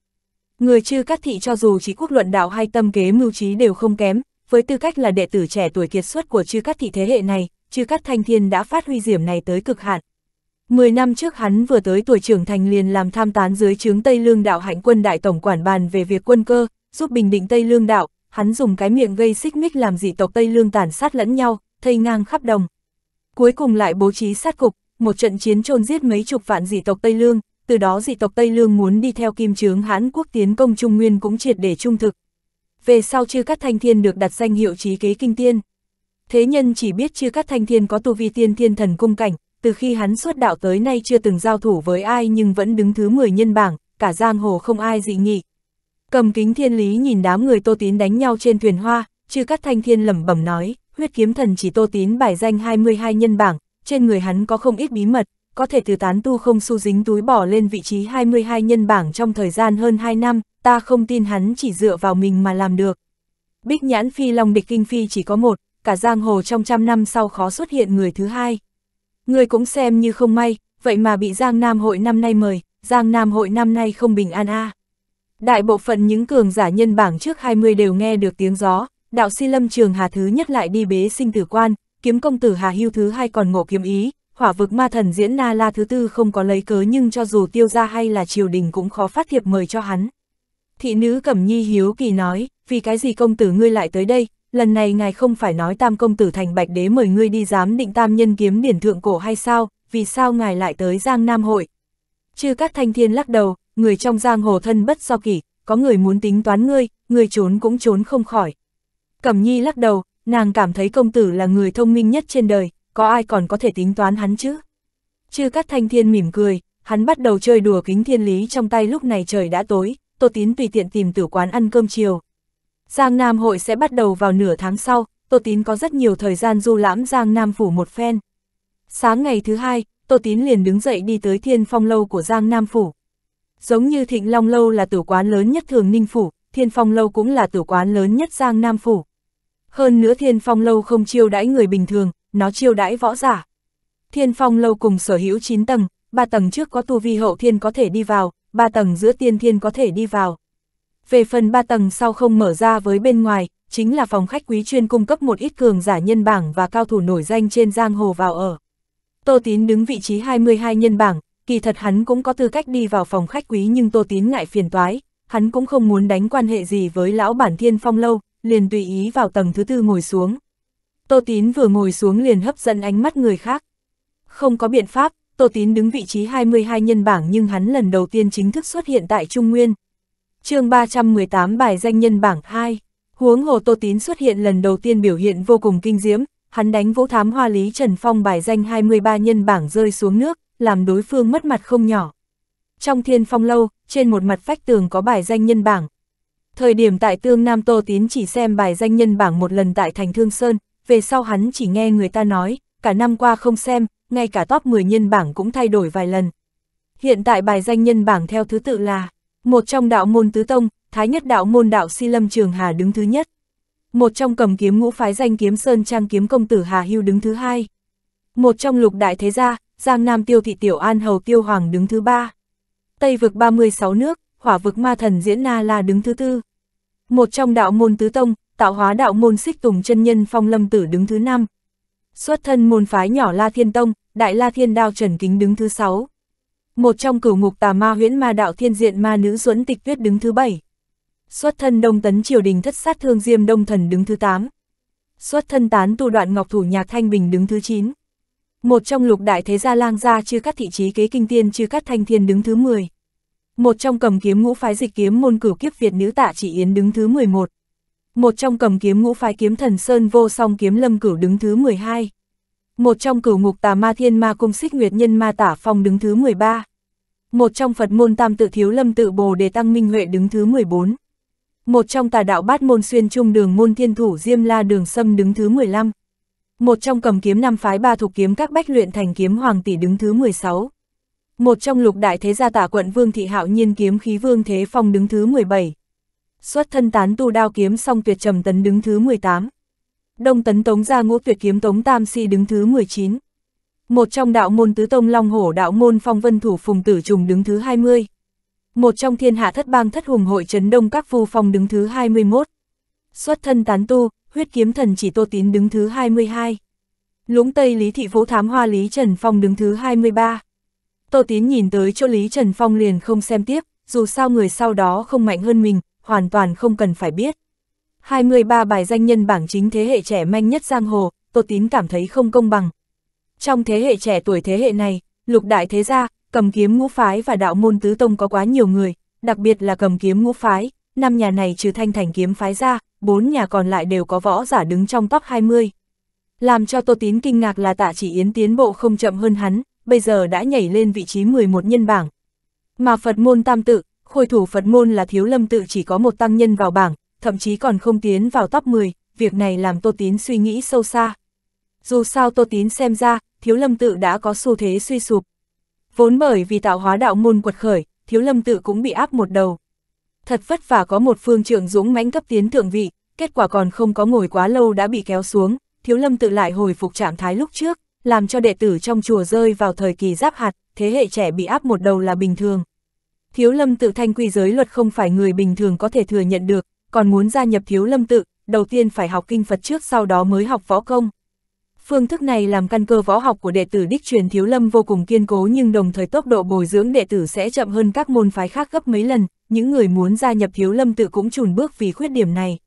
Người chư Cát thị cho dù trí quốc luận đạo hay tâm kế mưu trí đều không kém, với tư cách là đệ tử trẻ tuổi kiệt xuất của chư Cát thị thế hệ này, chư Cát thanh thiên đã phát huy diểm này tới cực hạn. Mười năm trước hắn vừa tới tuổi trưởng thành liền làm tham tán dưới trướng Tây Lương Đạo Hạnh Quân Đại Tổng Quản bàn về việc quân cơ, giúp bình định Tây Lương Đạo, hắn dùng cái miệng gây xích mích làm dị tộc Tây Lương tàn sát lẫn nhau, thây ngang khắp đồng. Cuối cùng lại bố trí sát cục, một trận chiến chôn giết mấy chục vạn dị tộc Tây Lương, từ đó dị tộc Tây Lương muốn đi theo kim chướng Hán quốc tiến công Trung Nguyên cũng triệt để trung thực. Về sau chư cát thanh thiên được đặt danh hiệu trí kế kinh tiên. Thế nhân chỉ biết chư cát thanh thiên có tu vi tiên thiên thần cung cảnh, từ khi hắn xuất đạo tới nay chưa từng giao thủ với ai nhưng vẫn đứng thứ 10 nhân bảng, cả giang hồ không ai dị nghị. Cầm kính thiên lý nhìn đám người tô tín đánh nhau trên thuyền hoa, chư cát thanh thiên lẩm bẩm nói, huyết kiếm thần chỉ tô tín bài danh 22 nhân bảng, trên người hắn có không ít bí mật, có thể từ tán tu không su dính túi bỏ lên vị trí 22 nhân bảng trong thời gian hơn 2 năm, ta không tin hắn chỉ dựa vào mình mà làm được. Bích nhãn phi long địch kinh phi chỉ có một, cả giang hồ trong trăm năm sau khó xuất hiện người thứ hai. Người cũng xem như không may, vậy mà bị Giang Nam hội năm nay mời, Giang Nam hội năm nay không bình an a. Đại bộ phận những cường giả nhân bảng trước 20 đều nghe được tiếng gió, đạo si lâm trường hà thứ nhất lại đi bế sinh tử quan, kiếm công tử hà hưu thứ hai còn ngộ kiếm ý, hỏa vực ma thần diễn Na La thứ tư không có lấy cớ nhưng cho dù tiêu ra hay là triều đình cũng khó phát thiệp mời cho hắn. Thị nữ Cẩm Nhi hiếu kỳ nói, vì cái gì công tử ngươi lại tới đây, lần này ngài không phải nói tam công tử thành bạch đế mời ngươi đi giám định tam nhân kiếm điển thượng cổ hay sao, vì sao ngài lại tới Giang Nam hội. Chư các thanh thiên lắc đầu, người trong giang hồ thân bất do kỷ, có người muốn tính toán ngươi, người trốn cũng trốn không khỏi. Cẩm Nhi lắc đầu, nàng cảm thấy công tử là người thông minh nhất trên đời, có ai còn có thể tính toán hắn chứ? Chư Cát Thanh Thiên mỉm cười, hắn bắt đầu chơi đùa kính thiên lý trong tay lúc này trời đã tối, Tô Tín tùy tiện tìm tử quán ăn cơm chiều. Giang Nam hội sẽ bắt đầu vào nửa tháng sau, Tô Tín có rất nhiều thời gian du lãm Giang Nam phủ một phen. Sáng ngày thứ hai, Tô Tín liền đứng dậy đi tới thiên phong lâu của Giang Nam phủ. Giống như Thịnh Long lâu là tử quán lớn nhất thường Ninh phủ, Thiên Phong lâu cũng là tử quán lớn nhất Giang Nam phủ. Hơn nữa Thiên Phong lâu không chiêu đãi người bình thường, nó chiêu đãi võ giả. Thiên phong lâu cùng sở hữu 9 tầng, 3 tầng trước có tu vi hậu thiên có thể đi vào, 3 tầng giữa tiên thiên có thể đi vào. Về phần 3 tầng sau không mở ra với bên ngoài, chính là phòng khách quý chuyên cung cấp một ít cường giả nhân bảng và cao thủ nổi danh trên giang hồ vào ở. Tô Tín đứng vị trí 22 nhân bảng, kỳ thật hắn cũng có tư cách đi vào phòng khách quý nhưng Tô Tín ngại phiền toái, hắn cũng không muốn đánh quan hệ gì với lão bản thiên phong lâu, liền tùy ý vào tầng thứ tư ngồi xuống. Tô Tín vừa ngồi xuống liền hấp dẫn ánh mắt người khác. Không có biện pháp, Tô Tín đứng vị trí 22 nhân bảng nhưng hắn lần đầu tiên chính thức xuất hiện tại Trung Nguyên. chương 318 bài danh nhân bảng 2, huống hồ Tô Tín xuất hiện lần đầu tiên biểu hiện vô cùng kinh diễm, hắn đánh vũ thám hoa lý Trần Phong bài danh 23 nhân bảng rơi xuống nước, làm đối phương mất mặt không nhỏ. Trong thiên phong lâu, trên một mặt vách tường có bài danh nhân bảng. Thời điểm tại tương Nam Tô Tín chỉ xem bài danh nhân bảng một lần tại thành Thương Sơn, về sau hắn chỉ nghe người ta nói, cả năm qua không xem, ngay cả top 10 nhân bảng cũng thay đổi vài lần. Hiện tại bài danh nhân bảng theo thứ tự là, một trong đạo môn tứ tông, thái nhất đạo môn đạo si lâm trường hà đứng thứ nhất. Một trong cầm kiếm ngũ phái danh kiếm sơn trang kiếm công tử Hà Hưu đứng thứ hai. Một trong lục đại thế gia, Giang Nam tiêu thị tiểu an hầu tiêu hoàng đứng thứ ba. Tây vực 36 nước, hỏa vực ma thần diễn Na La đứng thứ tư. Một trong đạo môn tứ tông, tạo hóa đạo môn xích tùng chân nhân phong lâm tử đứng thứ năm, Xuất thân môn phái nhỏ La Thiên Tông, Đại La Thiên Đao Trần Kính đứng thứ sáu, Một trong cửu ngục tà ma huyễn ma đạo thiên diện ma nữ duẫn tịch tuyết đứng thứ bảy, Xuất thân đông tấn triều đình thất sát thương diêm đông thần đứng thứ tám, Xuất thân tán tu đoạn ngọc thủ nhạc thanh bình đứng thứ chín, Một trong lục đại thế gia lang gia chư các thị trí kế kinh tiên chư các thanh thiên đứng thứ 10. Một trong cầm kiếm ngũ phái dịch kiếm môn cửu kiếp Việt nữ tạ chỉ yến đứng thứ 11 một trong cầm kiếm ngũ phái kiếm thần Sơn vô song kiếm lâm cửu đứng thứ 12. Một trong cửu ngục tà ma thiên ma cung xích nguyệt nhân ma tả phong đứng thứ 13. Một trong Phật môn tam tự thiếu lâm tự bồ đề tăng minh huệ đứng thứ 14. Một trong tà đạo bát môn xuyên trung đường môn thiên thủ diêm la đường sâm đứng thứ 15. Một trong cầm kiếm năm phái ba thuộc kiếm các bách luyện thành kiếm hoàng tỷ đứng thứ 16. Một trong lục đại thế gia tả quận vương thị hạo nhiên kiếm khí vương thế phong đứng thứ 17. Xuất thân tán tu đao kiếm song tuyệt trầm tấn đứng thứ 18. Đông tấn tống gia ngũ tuyệt kiếm tống tam si đứng thứ 19. Một trong đạo môn tứ tông long hổ đạo môn phong vân thủ phùng tử trùng đứng thứ 20. Một trong thiên hạ thất bang thất hùng hội trấn đông các phu phong đứng thứ 21. Xuất thân tán tu, huyết kiếm thần chỉ tô tín đứng thứ 22. Lũng Tây Lý Thị Vũ Thám Hoa Lý Trần Phong đứng thứ 23. Tô Tín nhìn tới chỗ Lý Trần Phong liền không xem tiếp, dù sao người sau đó không mạnh hơn mình, hoàn toàn không cần phải biết. 23 bài danh nhân bảng chính thế hệ trẻ manh nhất giang hồ, Tô Tín cảm thấy không công bằng. Trong thế hệ trẻ tuổi thế hệ này, lục đại thế gia, cầm kiếm ngũ phái và đạo môn tứ tông có quá nhiều người, đặc biệt là cầm kiếm ngũ phái, năm nhà này trừ thanh thành kiếm phái ra, bốn nhà còn lại đều có võ giả đứng trong top 20. Làm cho Tô Tín kinh ngạc là tạ chỉ yến tiến bộ không chậm hơn hắn, bây giờ đã nhảy lên vị trí 11 nhân bảng. Mà Phật môn tam tự, khôi thủ Phật môn là thiếu lâm tự chỉ có một tăng nhân vào bảng, thậm chí còn không tiến vào top 10, việc này làm Tô Tín suy nghĩ sâu xa. Dù sao Tô Tín xem ra, thiếu lâm tự đã có xu thế suy sụp. Vốn bởi vì tạo hóa đạo môn quật khởi, thiếu lâm tự cũng bị áp một đầu. Thật vất vả có một phương trưởng dũng mãnh cấp tiến thượng vị, kết quả còn không có ngồi quá lâu đã bị kéo xuống, thiếu lâm tự lại hồi phục trạng thái lúc trước, làm cho đệ tử trong chùa rơi vào thời kỳ giáp hạt, thế hệ trẻ bị áp một đầu là bình thường. Thiếu lâm tự thanh quy giới luật không phải người bình thường có thể thừa nhận được, còn muốn gia nhập thiếu lâm tự, đầu tiên phải học kinh Phật trước sau đó mới học võ công. Phương thức này làm căn cơ võ học của đệ tử đích truyền thiếu lâm vô cùng kiên cố nhưng đồng thời tốc độ bồi dưỡng đệ tử sẽ chậm hơn các môn phái khác gấp mấy lần, những người muốn gia nhập thiếu lâm tự cũng chùn bước vì khuyết điểm này.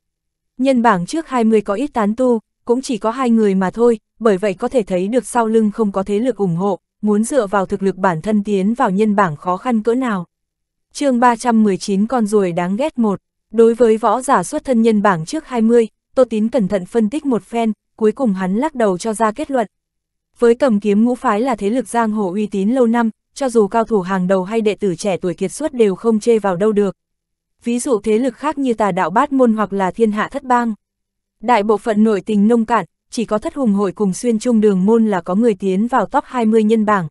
Nhân bảng trước 20 có ít tán tu, cũng chỉ có hai người mà thôi, bởi vậy có thể thấy được sau lưng không có thế lực ủng hộ, muốn dựa vào thực lực bản thân tiến vào nhân bảng khó khăn cỡ nào chương 319 con ruồi đáng ghét một đối với võ giả xuất thân nhân bảng trước 20, Tô Tín cẩn thận phân tích một phen, cuối cùng hắn lắc đầu cho ra kết luận. Với cầm kiếm ngũ phái là thế lực giang hồ uy tín lâu năm, cho dù cao thủ hàng đầu hay đệ tử trẻ tuổi kiệt xuất đều không chê vào đâu được. Ví dụ thế lực khác như tà đạo bát môn hoặc là thiên hạ thất bang. Đại bộ phận nội tình nông cạn, chỉ có thất hùng hội cùng xuyên trung đường môn là có người tiến vào top 20 nhân bảng.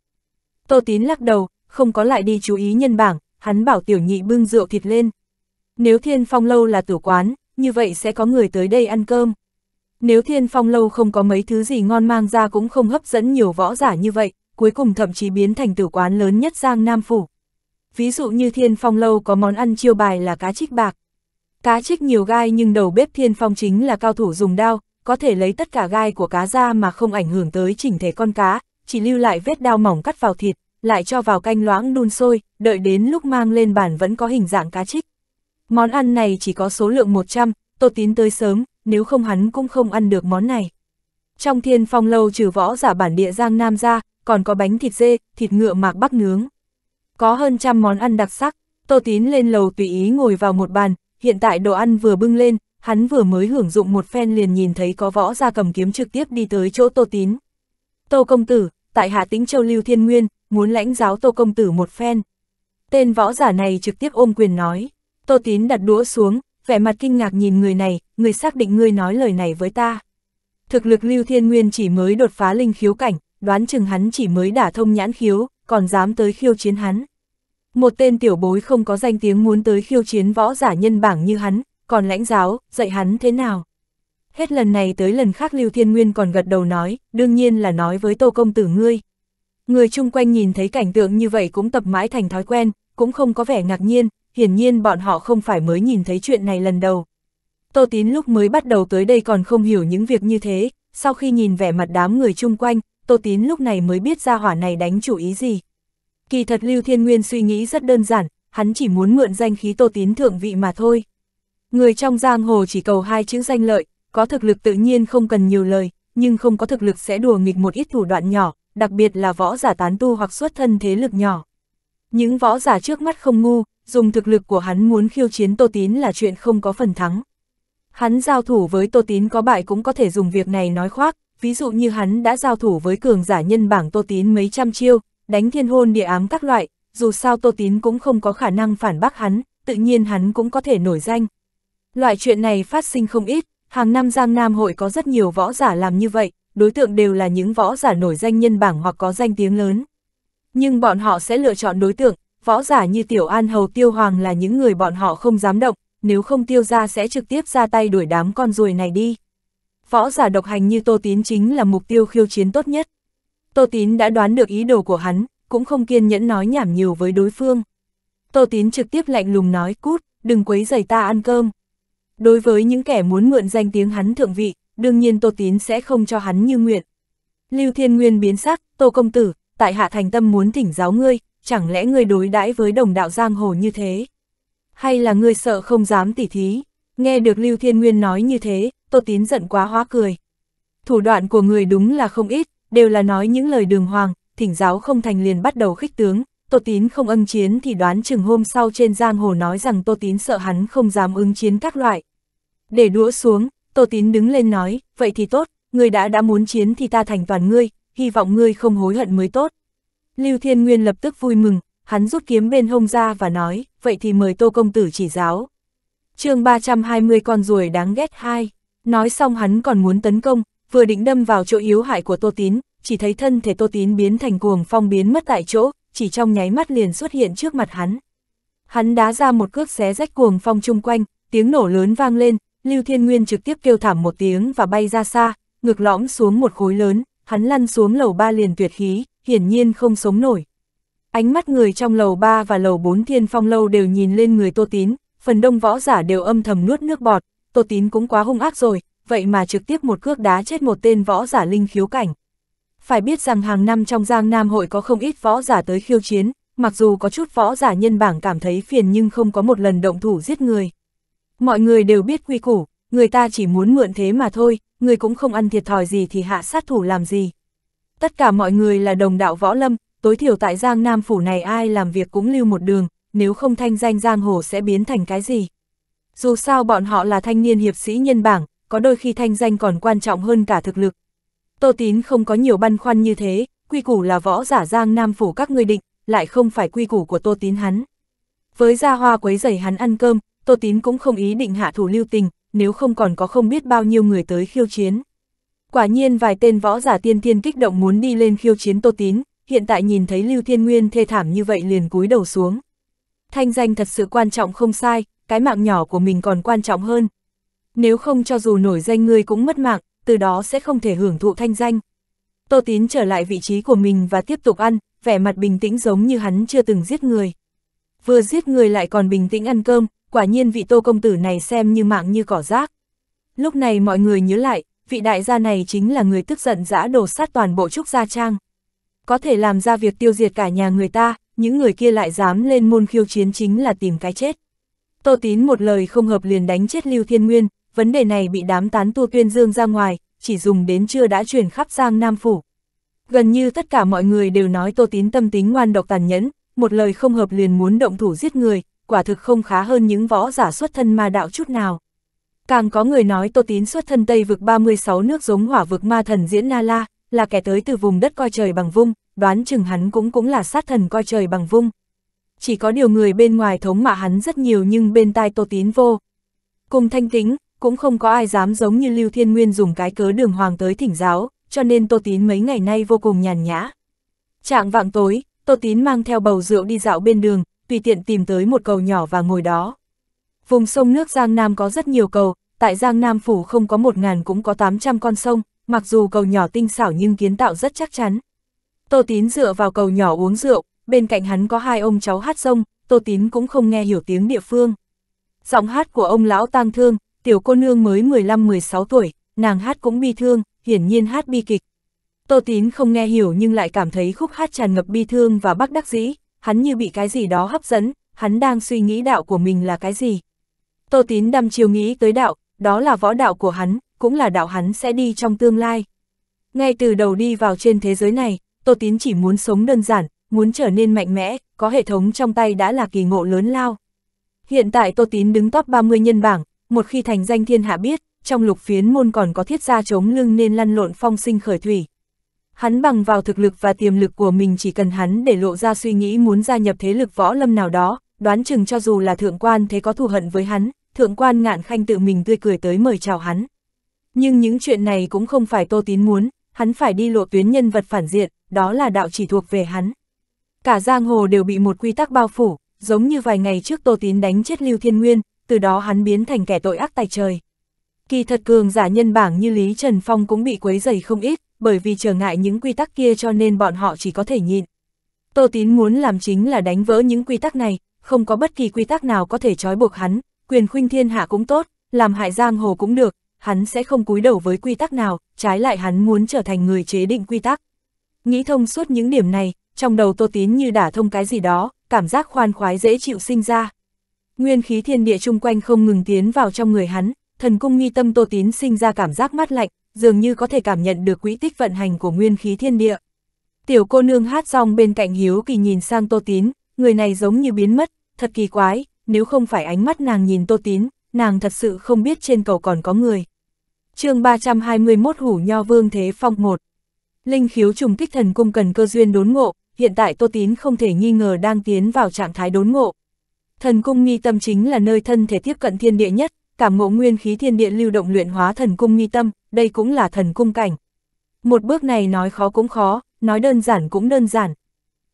Tô Tín lắc đầu, không có lại đi chú ý nhân bảng, hắn bảo tiểu nhị bưng rượu thịt lên. Nếu thiên phong lâu là tử quán, như vậy sẽ có người tới đây ăn cơm. Nếu thiên phong lâu không có mấy thứ gì ngon mang ra cũng không hấp dẫn nhiều võ giả như vậy, cuối cùng thậm chí biến thành tử quán lớn nhất Giang Nam Phủ. Ví dụ như thiên phong lâu có món ăn chiêu bài là cá trích bạc. Cá trích nhiều gai nhưng đầu bếp thiên phong chính là cao thủ dùng đao, có thể lấy tất cả gai của cá ra mà không ảnh hưởng tới chỉnh thể con cá, chỉ lưu lại vết đao mỏng cắt vào thịt, lại cho vào canh loãng đun sôi, đợi đến lúc mang lên bàn vẫn có hình dạng cá trích. Món ăn này chỉ có số lượng 100, Tô Tín tới sớm, nếu không hắn cũng không ăn được món này. Trong thiên phong lâu trừ võ giả bản địa Giang Nam ra, còn có bánh thịt dê, thịt ngựa mạc bắc nướng. Có hơn trăm món ăn đặc sắc, Tô Tín lên lầu tùy ý ngồi vào một bàn, hiện tại đồ ăn vừa bưng lên, hắn vừa mới hưởng dụng một phen liền nhìn thấy có võ gia cầm kiếm trực tiếp đi tới chỗ Tô Tín. Tô Công Tử, tại Hạ Tĩnh Châu Lưu Thiên Nguyên, muốn lãnh giáo Tô Công Tử một phen. Tên võ giả này trực tiếp ôm quyền nói, Tô Tín đặt đũa xuống, vẻ mặt kinh ngạc nhìn người này, người xác định ngươi nói lời này với ta. Thực lực Lưu Thiên Nguyên chỉ mới đột phá linh khiếu cảnh, đoán chừng hắn chỉ mới đả thông nhãn khiếu, còn dám tới khiêu chiến hắn. Một tên tiểu bối không có danh tiếng muốn tới khiêu chiến võ giả nhân bảng như hắn, còn lãnh giáo, dạy hắn thế nào? Hết lần này tới lần khác Lưu Thiên Nguyên còn gật đầu nói, đương nhiên là nói với Tô Công Tử ngươi. Người chung quanh nhìn thấy cảnh tượng như vậy cũng tập mãi thành thói quen, cũng không có vẻ ngạc nhiên, hiển nhiên bọn họ không phải mới nhìn thấy chuyện này lần đầu. Tô Tín lúc mới bắt đầu tới đây còn không hiểu những việc như thế, sau khi nhìn vẻ mặt đám người chung quanh, Tô Tín lúc này mới biết ra hỏa này đánh chủ ý gì. Kỳ thật Lưu Thiên Nguyên suy nghĩ rất đơn giản, hắn chỉ muốn mượn danh khí Tô Tín thượng vị mà thôi. Người trong giang hồ chỉ cầu hai chữ danh lợi, có thực lực tự nhiên không cần nhiều lời, nhưng không có thực lực sẽ đùa nghịch một ít thủ đoạn nhỏ, đặc biệt là võ giả tán tu hoặc xuất thân thế lực nhỏ. Những võ giả trước mắt không ngu, dùng thực lực của hắn muốn khiêu chiến Tô Tín là chuyện không có phần thắng. Hắn giao thủ với Tô Tín có bại cũng có thể dùng việc này nói khoác, ví dụ như hắn đã giao thủ với cường giả nhân bảng Tô Tín mấy trăm chiêu, đánh thiên hôn địa ám các loại, dù sao Tô Tín cũng không có khả năng phản bác hắn, tự nhiên hắn cũng có thể nổi danh. Loại chuyện này phát sinh không ít, hàng năm Giang Nam hội có rất nhiều võ giả làm như vậy, đối tượng đều là những võ giả nổi danh nhân bảng hoặc có danh tiếng lớn. Nhưng bọn họ sẽ lựa chọn đối tượng, võ giả như Tiểu An Hầu Tiêu Hoàng là những người bọn họ không dám động, nếu không tiêu ra sẽ trực tiếp ra tay đuổi đám con ruồi này đi. Võ giả độc hành như Tô Tín chính là mục tiêu khiêu chiến tốt nhất. Tô Tín đã đoán được ý đồ của hắn, cũng không kiên nhẫn nói nhảm nhiều với đối phương. Tô Tín trực tiếp lạnh lùng nói cút, đừng quấy giày ta ăn cơm. Đối với những kẻ muốn mượn danh tiếng hắn thượng vị, đương nhiên Tô Tín sẽ không cho hắn như nguyện. Lưu Thiên Nguyên biến sắc, Tô Công Tử, tại hạ thành tâm muốn thỉnh giáo ngươi, chẳng lẽ ngươi đối đãi với đồng đạo giang hồ như thế? Hay là ngươi sợ không dám tỉ thí? Nghe được Lưu Thiên Nguyên nói như thế, Tô Tín giận quá hóa cười. Thủ đoạn của người đúng là không ít, đều là nói những lời đường hoàng, thỉnh giáo không thành liền bắt đầu khích tướng. Tô Tín không ân chiến thì đoán chừng hôm sau trên giang hồ nói rằng Tô Tín sợ hắn không dám ứng chiến các loại. Để đũa xuống, Tô Tín đứng lên nói, vậy thì tốt, ngươi đã đã muốn chiến thì ta thành toàn ngươi, hy vọng ngươi không hối hận mới tốt. Lưu Thiên Nguyên lập tức vui mừng, hắn rút kiếm bên hông ra và nói, vậy thì mời Tô Công Tử chỉ giáo. chương 320 con ruồi đáng ghét hai, nói xong hắn còn muốn tấn công, vừa định đâm vào chỗ yếu hại của Tô Tín, chỉ thấy thân thể Tô Tín biến thành cuồng phong biến mất tại chỗ, chỉ trong nháy mắt liền xuất hiện trước mặt hắn. Hắn đá ra một cước xé rách cuồng phong chung quanh, tiếng nổ lớn vang lên, Lưu Thiên Nguyên trực tiếp kêu thảm một tiếng và bay ra xa, ngực lõm xuống một khối lớn, hắn lăn xuống lầu ba liền tuyệt khí, hiển nhiên không sống nổi. Ánh mắt người trong lầu ba và lầu bốn thiên phong lâu đều nhìn lên người Tô Tín, phần đông võ giả đều âm thầm nuốt nước bọt, Tô Tín cũng quá hung ác rồi, vậy mà trực tiếp một cước đá chết một tên võ giả linh khiếu cảnh. Phải biết rằng hàng năm trong Giang Nam hội có không ít võ giả tới khiêu chiến, mặc dù có chút võ giả nhân bảng cảm thấy phiền nhưng không có một lần động thủ giết người. Mọi người đều biết quy củ, người ta chỉ muốn mượn thế mà thôi, người cũng không ăn thiệt thòi gì thì hạ sát thủ làm gì. Tất cả mọi người là đồng đạo võ lâm, tối thiểu tại Giang Nam Phủ này ai làm việc cũng lưu một đường, nếu không thanh danh Giang Hồ sẽ biến thành cái gì. Dù sao bọn họ là thanh niên hiệp sĩ nhân bảng, có đôi khi thanh danh còn quan trọng hơn cả thực lực. Tô Tín không có nhiều băn khoăn như thế, quy củ là võ giả Giang Nam Phủ các ngươi định, lại không phải quy củ của Tô Tín hắn. Với gia hoa quấy giày hắn ăn cơm, Tô Tín cũng không ý định hạ thủ lưu tình, nếu không còn có không biết bao nhiêu người tới khiêu chiến. Quả nhiên vài tên võ giả tiên thiên kích động muốn đi lên khiêu chiến Tô Tín, hiện tại nhìn thấy Lưu Thiên Nguyên thê thảm như vậy liền cúi đầu xuống. Thanh danh thật sự quan trọng không sai, cái mạng nhỏ của mình còn quan trọng hơn. Nếu không cho dù nổi danh ngươi cũng mất mạng, từ đó sẽ không thể hưởng thụ thanh danh. Tô Tín trở lại vị trí của mình và tiếp tục ăn, vẻ mặt bình tĩnh giống như hắn chưa từng giết người. Vừa giết người lại còn bình tĩnh ăn cơm, quả nhiên vị tô công tử này xem như mạng như cỏ rác. Lúc này mọi người nhớ lại, vị đại gia này chính là người tức giận giã đổ sát toàn bộ Trúc Gia Trang. Có thể làm ra việc tiêu diệt cả nhà người ta, những người kia lại dám lên môn khiêu chiến chính là tìm cái chết. Tô Tín một lời không hợp liền đánh chết Lưu Thiên Nguyên, vấn đề này bị đám tán tu tuyên dương ra ngoài, chỉ dùng đến chưa đã truyền khắp sang Nam Phủ. Gần như tất cả mọi người đều nói Tô Tín tâm tính ngoan độc tàn nhẫn, một lời không hợp liền muốn động thủ giết người, quả thực không khá hơn những võ giả xuất thân ma đạo chút nào. Càng có người nói Tô Tín xuất thân Tây vực 36 nước giống hỏa vực ma thần diễn Na La, là kẻ tới từ vùng đất coi trời bằng vung, đoán chừng hắn cũng cũng là sát thần coi trời bằng vung. Chỉ có điều người bên ngoài thống mạ hắn rất nhiều nhưng bên tai Tô Tín vô. Cùng thanh tính, cũng không có ai dám giống như Lưu Thiên Nguyên dùng cái cớ đường hoàng tới thỉnh giáo, cho nên Tô Tín mấy ngày nay vô cùng nhàn nhã. Trạng vạng tối, Tô Tín mang theo bầu rượu đi dạo bên đường, tùy tiện tìm tới một cầu nhỏ và ngồi đó. Vùng sông nước Giang Nam có rất nhiều cầu, tại Giang Nam Phủ không có một ngàn cũng có 800 con sông, mặc dù cầu nhỏ tinh xảo nhưng kiến tạo rất chắc chắn. Tô Tín dựa vào cầu nhỏ uống rượu, bên cạnh hắn có hai ông cháu hát sông, Tô Tín cũng không nghe hiểu tiếng địa phương. Giọng hát của ông lão tang thương, tiểu cô nương mới 15-16 tuổi, nàng hát cũng bi thương, hiển nhiên hát bi kịch. Tô Tín không nghe hiểu nhưng lại cảm thấy khúc hát tràn ngập bi thương và bác đắc dĩ, hắn như bị cái gì đó hấp dẫn, hắn đang suy nghĩ đạo của mình là cái gì. Tô Tín đăm chiều nghĩ tới đạo, đó là võ đạo của hắn, cũng là đạo hắn sẽ đi trong tương lai. Ngay từ đầu đi vào trên thế giới này, Tô Tín chỉ muốn sống đơn giản, muốn trở nên mạnh mẽ, có hệ thống trong tay đã là kỳ ngộ lớn lao. Hiện tại Tô Tín đứng top 30 nhân bảng, một khi thành danh thiên hạ biết, trong lục phiến môn còn có thiết gia chống lưng nên lăn lộn phong sinh khởi thủy. Hắn bằng vào thực lực và tiềm lực của mình chỉ cần hắn để lộ ra suy nghĩ muốn gia nhập thế lực võ lâm nào đó, đoán chừng cho dù là thượng quan thế có thù hận với hắn, thượng quan ngạn khanh tự mình tươi cười tới mời chào hắn. Nhưng những chuyện này cũng không phải Tô Tín muốn, hắn phải đi lộ tuyến nhân vật phản diện, đó là đạo chỉ thuộc về hắn. Cả giang hồ đều bị một quy tắc bao phủ, giống như vài ngày trước Tô Tín đánh chết Lưu Thiên Nguyên, từ đó hắn biến thành kẻ tội ác tài trời. Kỳ thật cường giả nhân bảng như Lý Trần Phong cũng bị quấy dày không ít, bởi vì trở ngại những quy tắc kia cho nên bọn họ chỉ có thể nhịn. Tô Tín muốn làm chính là đánh vỡ những quy tắc này, không có bất kỳ quy tắc nào có thể trói buộc hắn, quyền khuynh thiên hạ cũng tốt, làm hại giang hồ cũng được, hắn sẽ không cúi đầu với quy tắc nào, trái lại hắn muốn trở thành người chế định quy tắc. Nghĩ thông suốt những điểm này, trong đầu Tô Tín như đả thông cái gì đó, cảm giác khoan khoái dễ chịu sinh ra. Nguyên khí thiên địa chung quanh không ngừng tiến vào trong người hắn, thần cung nghi tâm Tô Tín sinh ra cảm giác mát lạnh, dường như có thể cảm nhận được quỹ tích vận hành của nguyên khí thiên địa. Tiểu cô nương hát xong bên cạnh Hiếu Kỳ nhìn sang Tô Tín, người này giống như biến mất, thật kỳ quái, nếu không phải ánh mắt nàng nhìn Tô Tín, nàng thật sự không biết trên cầu còn có người. chương 321 Hủ Nho Vương Thế Phong 1 Linh khiếu trùng kích thần cung cần cơ duyên đốn ngộ, hiện tại Tô Tín không thể nghi ngờ đang tiến vào trạng thái đốn ngộ. Thần cung nghi tâm chính là nơi thân thể tiếp cận thiên địa nhất, cảm ngộ nguyên khí thiên địa lưu động luyện hóa thần cung nghi tâm, đây cũng là thần cung cảnh. Một bước này nói khó cũng khó, nói đơn giản cũng đơn giản.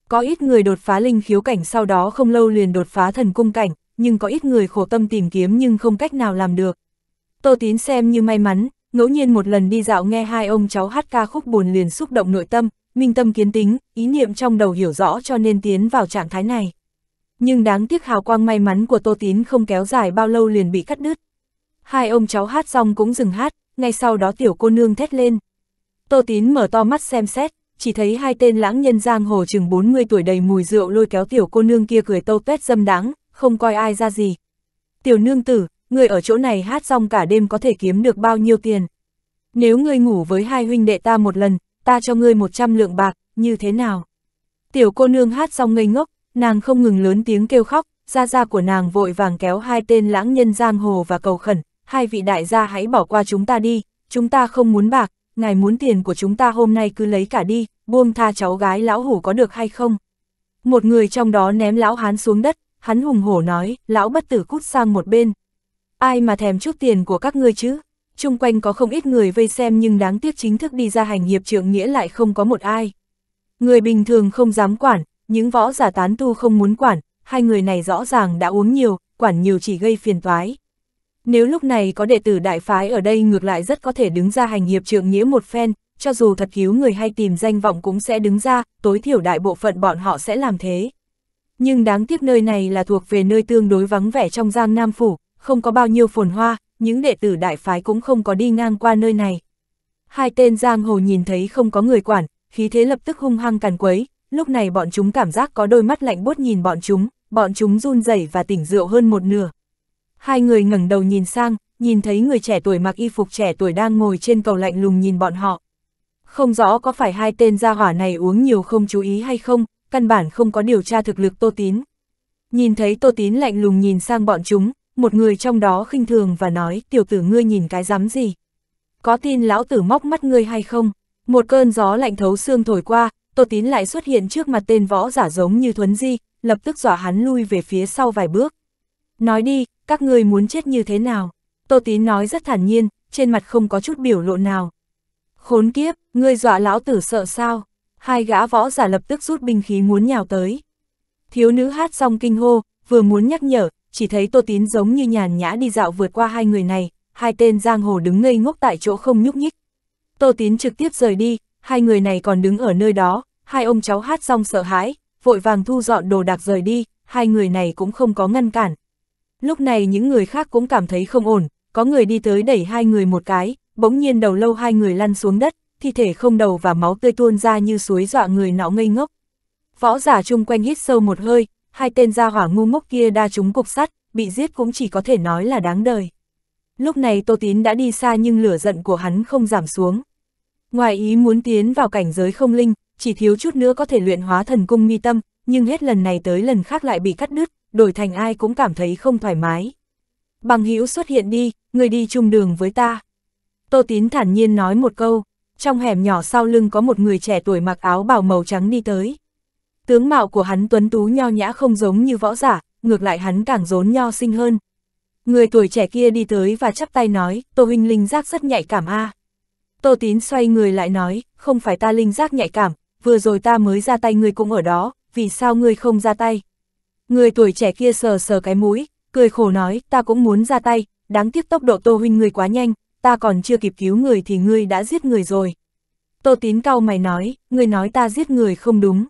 Có ít người đột phá linh khiếu cảnh sau đó không lâu liền đột phá thần cung cảnh, nhưng có ít người khổ tâm tìm kiếm nhưng không cách nào làm được. Tô Tín xem như may mắn, ngẫu nhiên một lần đi dạo nghe hai ông cháu hát ca khúc buồn liền xúc động nội tâm, minh tâm kiến tính, ý niệm trong đầu hiểu rõ cho nên tiến vào trạng thái này. Nhưng đáng tiếc hào quang may mắn của Tô Tín không kéo dài bao lâu liền bị cắt đứt, Hai ông cháu hát xong cũng dừng hát, ngay sau đó tiểu cô nương thét lên. Tô Tín mở to mắt xem xét, chỉ thấy hai tên lãng nhân giang hồ chừng 40 tuổi đầy mùi rượu lôi kéo tiểu cô nương kia cười tâu tuét dâm đáng, không coi ai ra gì. Tiểu nương tử, người ở chỗ này hát xong cả đêm có thể kiếm được bao nhiêu tiền. Nếu ngươi ngủ với hai huynh đệ ta một lần, ta cho ngươi 100 lượng bạc, như thế nào? Tiểu cô nương hát xong ngây ngốc, nàng không ngừng lớn tiếng kêu khóc, da da của nàng vội vàng kéo hai tên lãng nhân giang hồ và cầu khẩn, hai vị đại gia hãy bỏ qua chúng ta đi, chúng ta không muốn bạc, ngài muốn tiền của chúng ta hôm nay cứ lấy cả đi, buông tha cháu gái lão hủ có được hay không? Một người trong đó ném lão hán xuống đất, hắn hùng hổ nói, lão bất tử cút sang một bên. Ai mà thèm chút tiền của các ngươi chứ? Trung quanh có không ít người vây xem nhưng đáng tiếc chính thức đi ra hành hiệp trượng nghĩa lại không có một ai. Người bình thường không dám quản, những võ giả tán tu không muốn quản, hai người này rõ ràng đã uống nhiều, quản nhiều chỉ gây phiền toái. Nếu lúc này có đệ tử đại phái ở đây ngược lại rất có thể đứng ra hành hiệp trượng nghĩa một phen, cho dù thật cứu người hay tìm danh vọng cũng sẽ đứng ra, tối thiểu đại bộ phận bọn họ sẽ làm thế. Nhưng đáng tiếc nơi này là thuộc về nơi tương đối vắng vẻ trong Giang Nam Phủ, không có bao nhiêu phồn hoa, những đệ tử đại phái cũng không có đi ngang qua nơi này. Hai tên Giang Hồ nhìn thấy không có người quản, khí thế lập tức hung hăng càn quấy, lúc này bọn chúng cảm giác có đôi mắt lạnh buốt nhìn bọn chúng, bọn chúng run rẩy và tỉnh rượu hơn một nửa. Hai người ngẩng đầu nhìn sang, nhìn thấy người trẻ tuổi mặc y phục trẻ tuổi đang ngồi trên cầu lạnh lùng nhìn bọn họ. Không rõ có phải hai tên gia hỏa này uống nhiều không chú ý hay không, căn bản không có điều tra thực lực Tô Tín. Nhìn thấy Tô Tín lạnh lùng nhìn sang bọn chúng, một người trong đó khinh thường và nói tiểu tử ngươi nhìn cái dám gì. Có tin lão tử móc mắt ngươi hay không? Một cơn gió lạnh thấu xương thổi qua, Tô Tín lại xuất hiện trước mặt tên võ giả giống như Thuấn Di, lập tức dọa hắn lui về phía sau vài bước. Nói đi, các ngươi muốn chết như thế nào? Tô Tín nói rất thản nhiên, trên mặt không có chút biểu lộ nào. Khốn kiếp, ngươi dọa lão tử sợ sao? Hai gã võ giả lập tức rút binh khí muốn nhào tới. Thiếu nữ hát xong kinh hô, vừa muốn nhắc nhở, chỉ thấy Tô Tín giống như nhàn nhã đi dạo vượt qua hai người này, hai tên giang hồ đứng ngây ngốc tại chỗ không nhúc nhích. Tô Tín trực tiếp rời đi, hai người này còn đứng ở nơi đó, hai ông cháu hát xong sợ hãi, vội vàng thu dọn đồ đạc rời đi, hai người này cũng không có ngăn cản, Lúc này những người khác cũng cảm thấy không ổn, có người đi tới đẩy hai người một cái, bỗng nhiên đầu lâu hai người lăn xuống đất, thi thể không đầu và máu tươi tuôn ra như suối dọa người não ngây ngốc. Võ giả chung quanh hít sâu một hơi, hai tên gia hỏa ngu ngốc kia đa chúng cục sắt, bị giết cũng chỉ có thể nói là đáng đời. Lúc này Tô Tín đã đi xa nhưng lửa giận của hắn không giảm xuống. Ngoài ý muốn tiến vào cảnh giới không linh, chỉ thiếu chút nữa có thể luyện hóa thần cung mi tâm, nhưng hết lần này tới lần khác lại bị cắt đứt, đổi thành ai cũng cảm thấy không thoải mái. Bằng hữu xuất hiện đi, người đi chung đường với ta. Tô Tín thản nhiên nói một câu, trong hẻm nhỏ sau lưng có một người trẻ tuổi mặc áo bào màu trắng đi tới. Tướng mạo của hắn tuấn tú nho nhã không giống như võ giả, ngược lại hắn càng rốn nho sinh hơn. Người tuổi trẻ kia đi tới và chắp tay nói, Tô Huynh linh giác rất nhạy cảm a Tô Tín xoay người lại nói, không phải ta linh giác nhạy cảm, vừa rồi ta mới ra tay người cũng ở đó, vì sao ngươi không ra tay? Người tuổi trẻ kia sờ sờ cái mũi, cười khổ nói, ta cũng muốn ra tay, đáng tiếc tốc độ Tô Huynh người quá nhanh, ta còn chưa kịp cứu người thì ngươi đã giết người rồi. Tô Tín cau mày nói, ngươi nói ta giết người không đúng.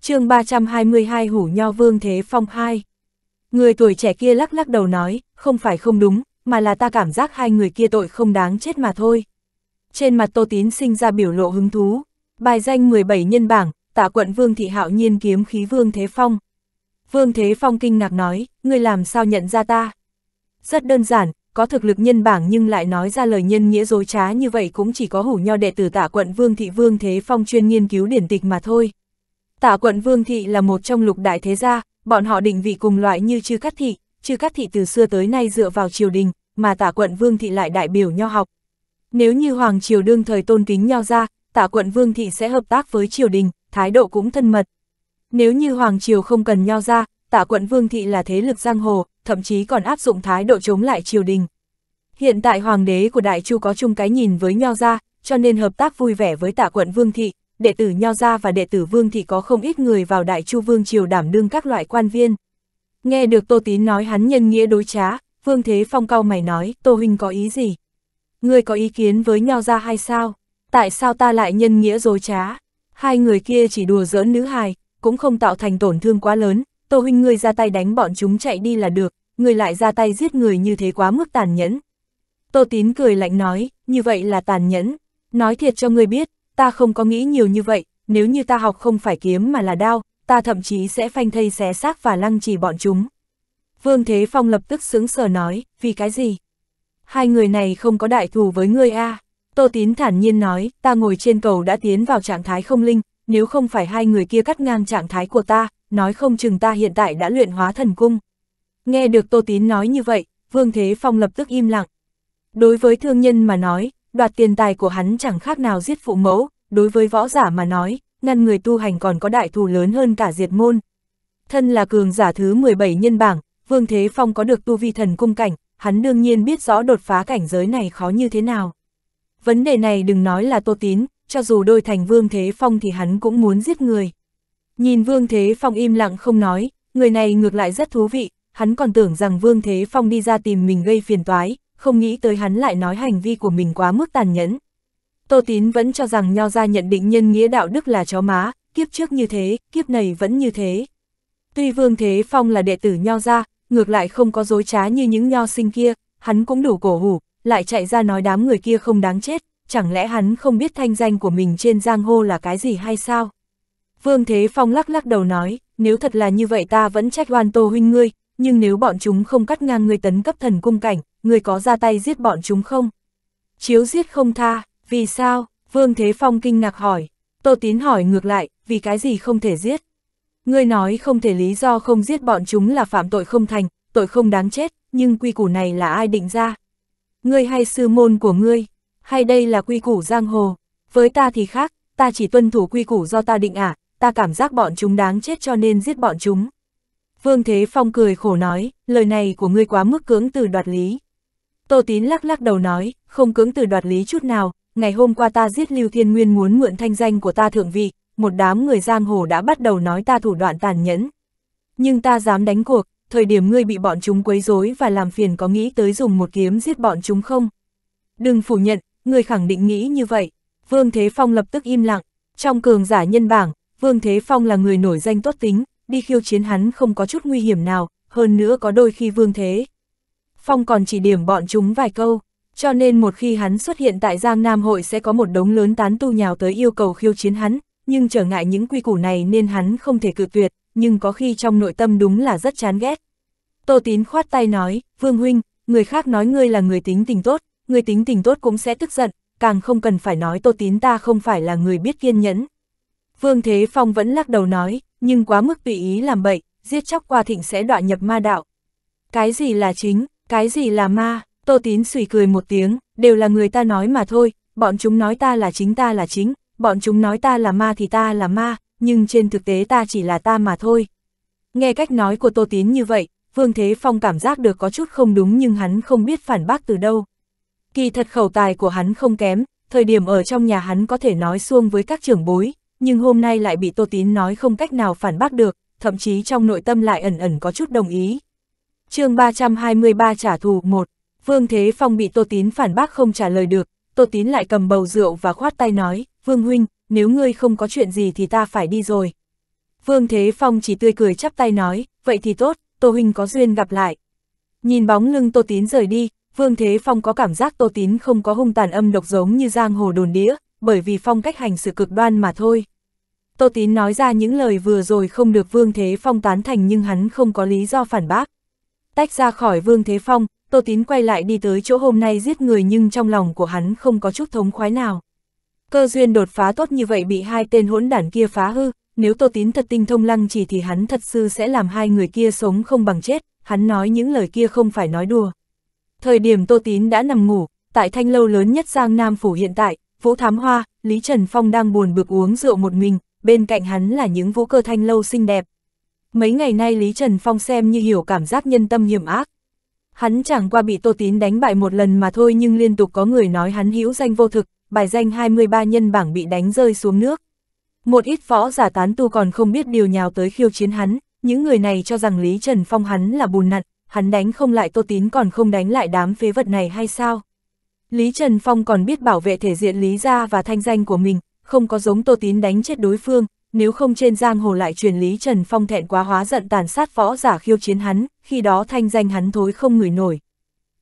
chương 322 Hủ Nho Vương Thế Phong 2 Người tuổi trẻ kia lắc lắc đầu nói, không phải không đúng, mà là ta cảm giác hai người kia tội không đáng chết mà thôi. Trên mặt Tô Tín sinh ra biểu lộ hứng thú, bài danh 17 nhân bảng, tả quận Vương Thị Hạo Nhiên kiếm khí Vương Thế Phong, Vương Thế Phong kinh ngạc nói, ngươi làm sao nhận ra ta? Rất đơn giản, có thực lực nhân bảng nhưng lại nói ra lời nhân nghĩa dối trá như vậy cũng chỉ có hủ nho đệ tử tạ quận Vương Thị Vương Thế Phong chuyên nghiên cứu điển tịch mà thôi. Tạ quận Vương Thị là một trong lục đại thế gia, bọn họ định vị cùng loại như chư cắt thị, chư cắt thị từ xưa tới nay dựa vào triều đình, mà tạ quận Vương Thị lại đại biểu nho học. Nếu như Hoàng Triều đương thời tôn kính nho ra, tạ quận Vương Thị sẽ hợp tác với triều đình, thái độ cũng thân mật. Nếu như Hoàng Triều không cần nho ra, tạ quận Vương Thị là thế lực giang hồ, thậm chí còn áp dụng thái độ chống lại triều đình. Hiện tại Hoàng đế của Đại Chu có chung cái nhìn với nho ra, cho nên hợp tác vui vẻ với tạ quận Vương Thị, đệ tử nho ra và đệ tử Vương Thị có không ít người vào Đại Chu Vương Triều đảm đương các loại quan viên. Nghe được Tô Tín nói hắn nhân nghĩa đối trá, Vương Thế Phong cao mày nói, Tô Huynh có ý gì? Ngươi có ý kiến với nho ra hay sao? Tại sao ta lại nhân nghĩa dối trá? Hai người kia chỉ đùa giỡn nữ hài, cũng không tạo thành tổn thương quá lớn, Tô Huynh ngươi ra tay đánh bọn chúng chạy đi là được, ngươi lại ra tay giết người như thế quá mức tàn nhẫn. Tô Tín cười lạnh nói, như vậy là tàn nhẫn, nói thiệt cho ngươi biết, ta không có nghĩ nhiều như vậy, nếu như ta học không phải kiếm mà là đao, ta thậm chí sẽ phanh thây xé xác và lăng trì bọn chúng. Vương Thế Phong lập tức sững sờ nói, vì cái gì? Hai người này không có đại thù với ngươi a à? Tô Tín thản nhiên nói, ta ngồi trên cầu đã tiến vào trạng thái không linh, nếu không phải hai người kia cắt ngang trạng thái của ta, nói không chừng ta hiện tại đã luyện hóa thần cung. Nghe được Tô Tín nói như vậy, Vương Thế Phong lập tức im lặng. Đối với thương nhân mà nói, đoạt tiền tài của hắn chẳng khác nào giết phụ mẫu, đối với võ giả mà nói, ngăn người tu hành còn có đại thù lớn hơn cả diệt môn. Thân là cường giả thứ 17 nhân bảng, Vương Thế Phong có được tu vi thần cung cảnh, hắn đương nhiên biết rõ đột phá cảnh giới này khó như thế nào. Vấn đề này đừng nói là Tô Tín, cho dù đôi thành Vương Thế Phong thì hắn cũng muốn giết người. Nhìn Vương Thế Phong im lặng không nói, người này ngược lại rất thú vị, hắn còn tưởng rằng Vương Thế Phong đi ra tìm mình gây phiền toái, không nghĩ tới hắn lại nói hành vi của mình quá mức tàn nhẫn. Tô Tín vẫn cho rằng Nho gia nhận định nhân nghĩa đạo đức là chó má, kiếp trước như thế, kiếp này vẫn như thế. Tuy Vương Thế Phong là đệ tử Nho gia, ngược lại không có dối trá như những Nho sinh kia, hắn cũng đủ cổ hủ, lại chạy ra nói đám người kia không đáng chết, chẳng lẽ hắn không biết thanh danh của mình trên giang hô là cái gì hay sao? Vương Thế Phong lắc lắc đầu nói, nếu thật là như vậy ta vẫn trách oan tô huynh ngươi, nhưng nếu bọn chúng không cắt ngang ngươi tấn cấp thần cung cảnh, ngươi có ra tay giết bọn chúng không? Chiếu giết không tha, vì sao? Vương Thế Phong kinh ngạc hỏi. Tô Tín hỏi ngược lại, vì cái gì không thể giết? Ngươi nói không thể lý do không giết bọn chúng là phạm tội không thành, tội không đáng chết, nhưng quy củ này là ai định ra? Ngươi hay sư môn của ngươi? hay đây là quy củ giang hồ? Với ta thì khác, ta chỉ tuân thủ quy củ do ta định ả, à, ta cảm giác bọn chúng đáng chết cho nên giết bọn chúng. Vương Thế Phong cười khổ nói, lời này của ngươi quá mức cưỡng từ đoạt lý. Tô Tín lắc lắc đầu nói, không cưỡng từ đoạt lý chút nào, ngày hôm qua ta giết Lưu Thiên Nguyên muốn mượn thanh danh của ta thượng vị, một đám người giang hồ đã bắt đầu nói ta thủ đoạn tàn nhẫn. Nhưng ta dám đánh cuộc, thời điểm ngươi bị bọn chúng quấy rối và làm phiền có nghĩ tới dùng một kiếm giết bọn chúng không? Đừng phủ nhận, người khẳng định nghĩ như vậy. Vương Thế Phong lập tức im lặng, trong cường giả nhân bảng, Vương Thế Phong là người nổi danh tốt tính, đi khiêu chiến hắn không có chút nguy hiểm nào, hơn nữa có đôi khi Vương Thế. Phong còn chỉ điểm bọn chúng vài câu, cho nên một khi hắn xuất hiện tại Giang Nam Hội sẽ có một đống lớn tán tu nhào tới yêu cầu khiêu chiến hắn, nhưng trở ngại những quy củ này nên hắn không thể cự tuyệt, nhưng có khi trong nội tâm đúng là rất chán ghét. Tô Tín khoát tay nói, Vương Huynh, người khác nói ngươi là người tính tình tốt, người tính tình tốt cũng sẽ tức giận, càng không cần phải nói Tô Tín ta không phải là người biết kiên nhẫn. Vương Thế Phong vẫn lắc đầu nói, nhưng quá mức tùy ý làm bậy, giết chóc qua thịnh sẽ đọa nhập ma đạo. Cái gì là chính, cái gì là ma, Tô Tín sủi cười một tiếng, đều là người ta nói mà thôi, bọn chúng nói ta là chính ta là chính, bọn chúng nói ta là ma thì ta là ma, nhưng trên thực tế ta chỉ là ta mà thôi. Nghe cách nói của Tô Tín như vậy, Vương Thế Phong cảm giác được có chút không đúng nhưng hắn không biết phản bác từ đâu. Kỳ thật khẩu tài của hắn không kém, thời điểm ở trong nhà hắn có thể nói xuông với các trưởng bối, nhưng hôm nay lại bị Tô Tín nói không cách nào phản bác được, thậm chí trong nội tâm lại ẩn ẩn có chút đồng ý. chương 323 trả thù 1, Vương Thế Phong bị Tô Tín phản bác không trả lời được, Tô Tín lại cầm bầu rượu và khoát tay nói, Vương Huynh, nếu ngươi không có chuyện gì thì ta phải đi rồi. Vương Thế Phong chỉ tươi cười chắp tay nói, vậy thì tốt, Tô Huynh có duyên gặp lại. Nhìn bóng lưng Tô Tín rời đi, Vương Thế Phong có cảm giác Tô Tín không có hung tàn âm độc giống như giang hồ đồn đĩa, bởi vì phong cách hành sự cực đoan mà thôi. Tô Tín nói ra những lời vừa rồi không được Vương Thế Phong tán thành nhưng hắn không có lý do phản bác. Tách ra khỏi Vương Thế Phong, Tô Tín quay lại đi tới chỗ hôm nay giết người nhưng trong lòng của hắn không có chút thống khoái nào. Cơ duyên đột phá tốt như vậy bị hai tên hỗn đản kia phá hư, nếu Tô Tín thật tinh thông lăng chỉ thì hắn thật sư sẽ làm hai người kia sống không bằng chết, hắn nói những lời kia không phải nói đùa. Thời điểm Tô Tín đã nằm ngủ, tại thanh lâu lớn nhất Giang Nam Phủ hiện tại, Vũ Thám Hoa, Lý Trần Phong đang buồn bực uống rượu một mình, bên cạnh hắn là những vũ cơ thanh lâu xinh đẹp. Mấy ngày nay Lý Trần Phong xem như hiểu cảm giác nhân tâm hiểm ác. Hắn chẳng qua bị Tô Tín đánh bại một lần mà thôi nhưng liên tục có người nói hắn hữu danh vô thực, bài danh 23 nhân bảng bị đánh rơi xuống nước. Một ít võ giả tán tu còn không biết điều nhào tới khiêu chiến hắn, những người này cho rằng Lý Trần Phong hắn là bùn nặn, hắn đánh không lại Tô Tín còn không đánh lại đám phế vật này hay sao? Lý Trần Phong còn biết bảo vệ thể diện Lý Gia và thanh danh của mình, không có giống Tô Tín đánh chết đối phương, nếu không trên giang hồ lại truyền Lý Trần Phong thẹn quá hóa giận tàn sát võ giả khiêu chiến hắn, khi đó thanh danh hắn thối không ngửi nổi.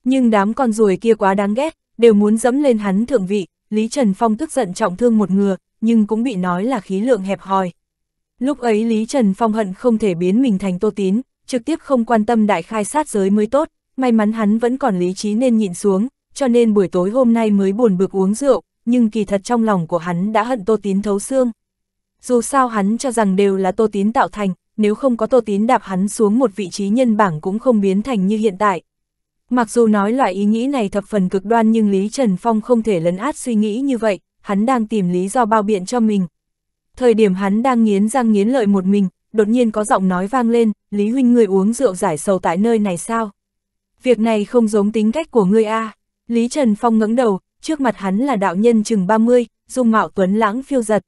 Nhưng đám con ruồi kia quá đáng ghét, đều muốn dẫm lên hắn thượng vị, Lý Trần Phong tức giận trọng thương một ngừa, nhưng cũng bị nói là khí lượng hẹp hòi. Lúc ấy Lý Trần Phong hận không thể biến mình thành Tô Tín, trực tiếp không quan tâm đại khai sát giới mới tốt, may mắn hắn vẫn còn lý trí nên nhịn xuống, cho nên buổi tối hôm nay mới buồn bực uống rượu, nhưng kỳ thật trong lòng của hắn đã hận Tô Tín thấu xương. Dù sao hắn cho rằng đều là Tô Tín tạo thành, nếu không có Tô Tín đạp hắn xuống một vị trí nhân bảng cũng không biến thành như hiện tại. Mặc dù nói loại ý nghĩ này thập phần cực đoan nhưng Lý Trần Phong không thể lấn át suy nghĩ như vậy, hắn đang tìm lý do bao biện cho mình. Thời điểm hắn đang nghiến răng nghiến lợi một mình, đột nhiên có giọng nói vang lên, Lý Huynh người uống rượu giải sầu tại nơi này sao? Việc này không giống tính cách của ngươi a Lý Trần Phong ngẩng đầu, trước mặt hắn là đạo nhân chừng 30, dung mạo tuấn lãng phiêu giật.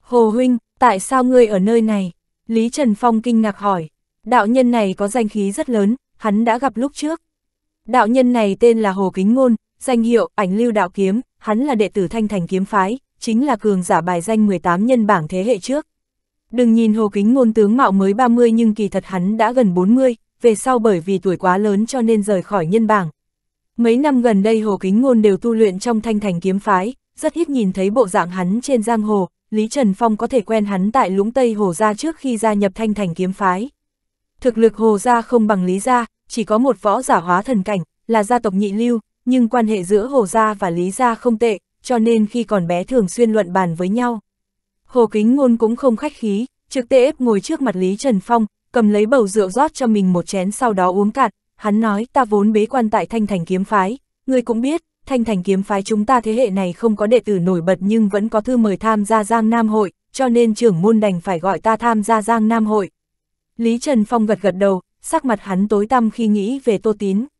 Hồ Huynh, tại sao ngươi ở nơi này? Lý Trần Phong kinh ngạc hỏi. Đạo nhân này có danh khí rất lớn, hắn đã gặp lúc trước. Đạo nhân này tên là Hồ Kính Ngôn, danh hiệu ảnh lưu đạo kiếm, hắn là đệ tử thanh thành kiếm phái, chính là cường giả bài danh 18 nhân bảng thế hệ trước. Đừng nhìn Hồ Kính Ngôn tướng mạo mới 30 nhưng kỳ thật hắn đã gần 40, về sau bởi vì tuổi quá lớn cho nên rời khỏi nhân bảng. Mấy năm gần đây Hồ Kính Ngôn đều tu luyện trong thanh thành kiếm phái, rất ít nhìn thấy bộ dạng hắn trên giang hồ, Lý Trần Phong có thể quen hắn tại lũng Tây Hồ Gia trước khi gia nhập thanh thành kiếm phái. Thực lực Hồ Gia không bằng Lý Gia, chỉ có một võ giả hóa thần cảnh, là gia tộc nhị lưu, nhưng quan hệ giữa Hồ Gia và Lý Gia không tệ, cho nên khi còn bé thường xuyên luận bàn với nhau. Hồ Kính Ngôn cũng không khách khí, trực tê ngồi trước mặt Lý Trần Phong, cầm lấy bầu rượu rót cho mình một chén sau đó uống cạn, hắn nói ta vốn bế quan tại Thanh Thành Kiếm Phái, người cũng biết, Thanh Thành Kiếm Phái chúng ta thế hệ này không có đệ tử nổi bật nhưng vẫn có thư mời tham gia Giang Nam Hội, cho nên trưởng môn đành phải gọi ta tham gia Giang Nam Hội. Lý Trần Phong gật gật đầu, sắc mặt hắn tối tăm khi nghĩ về Tô Tín.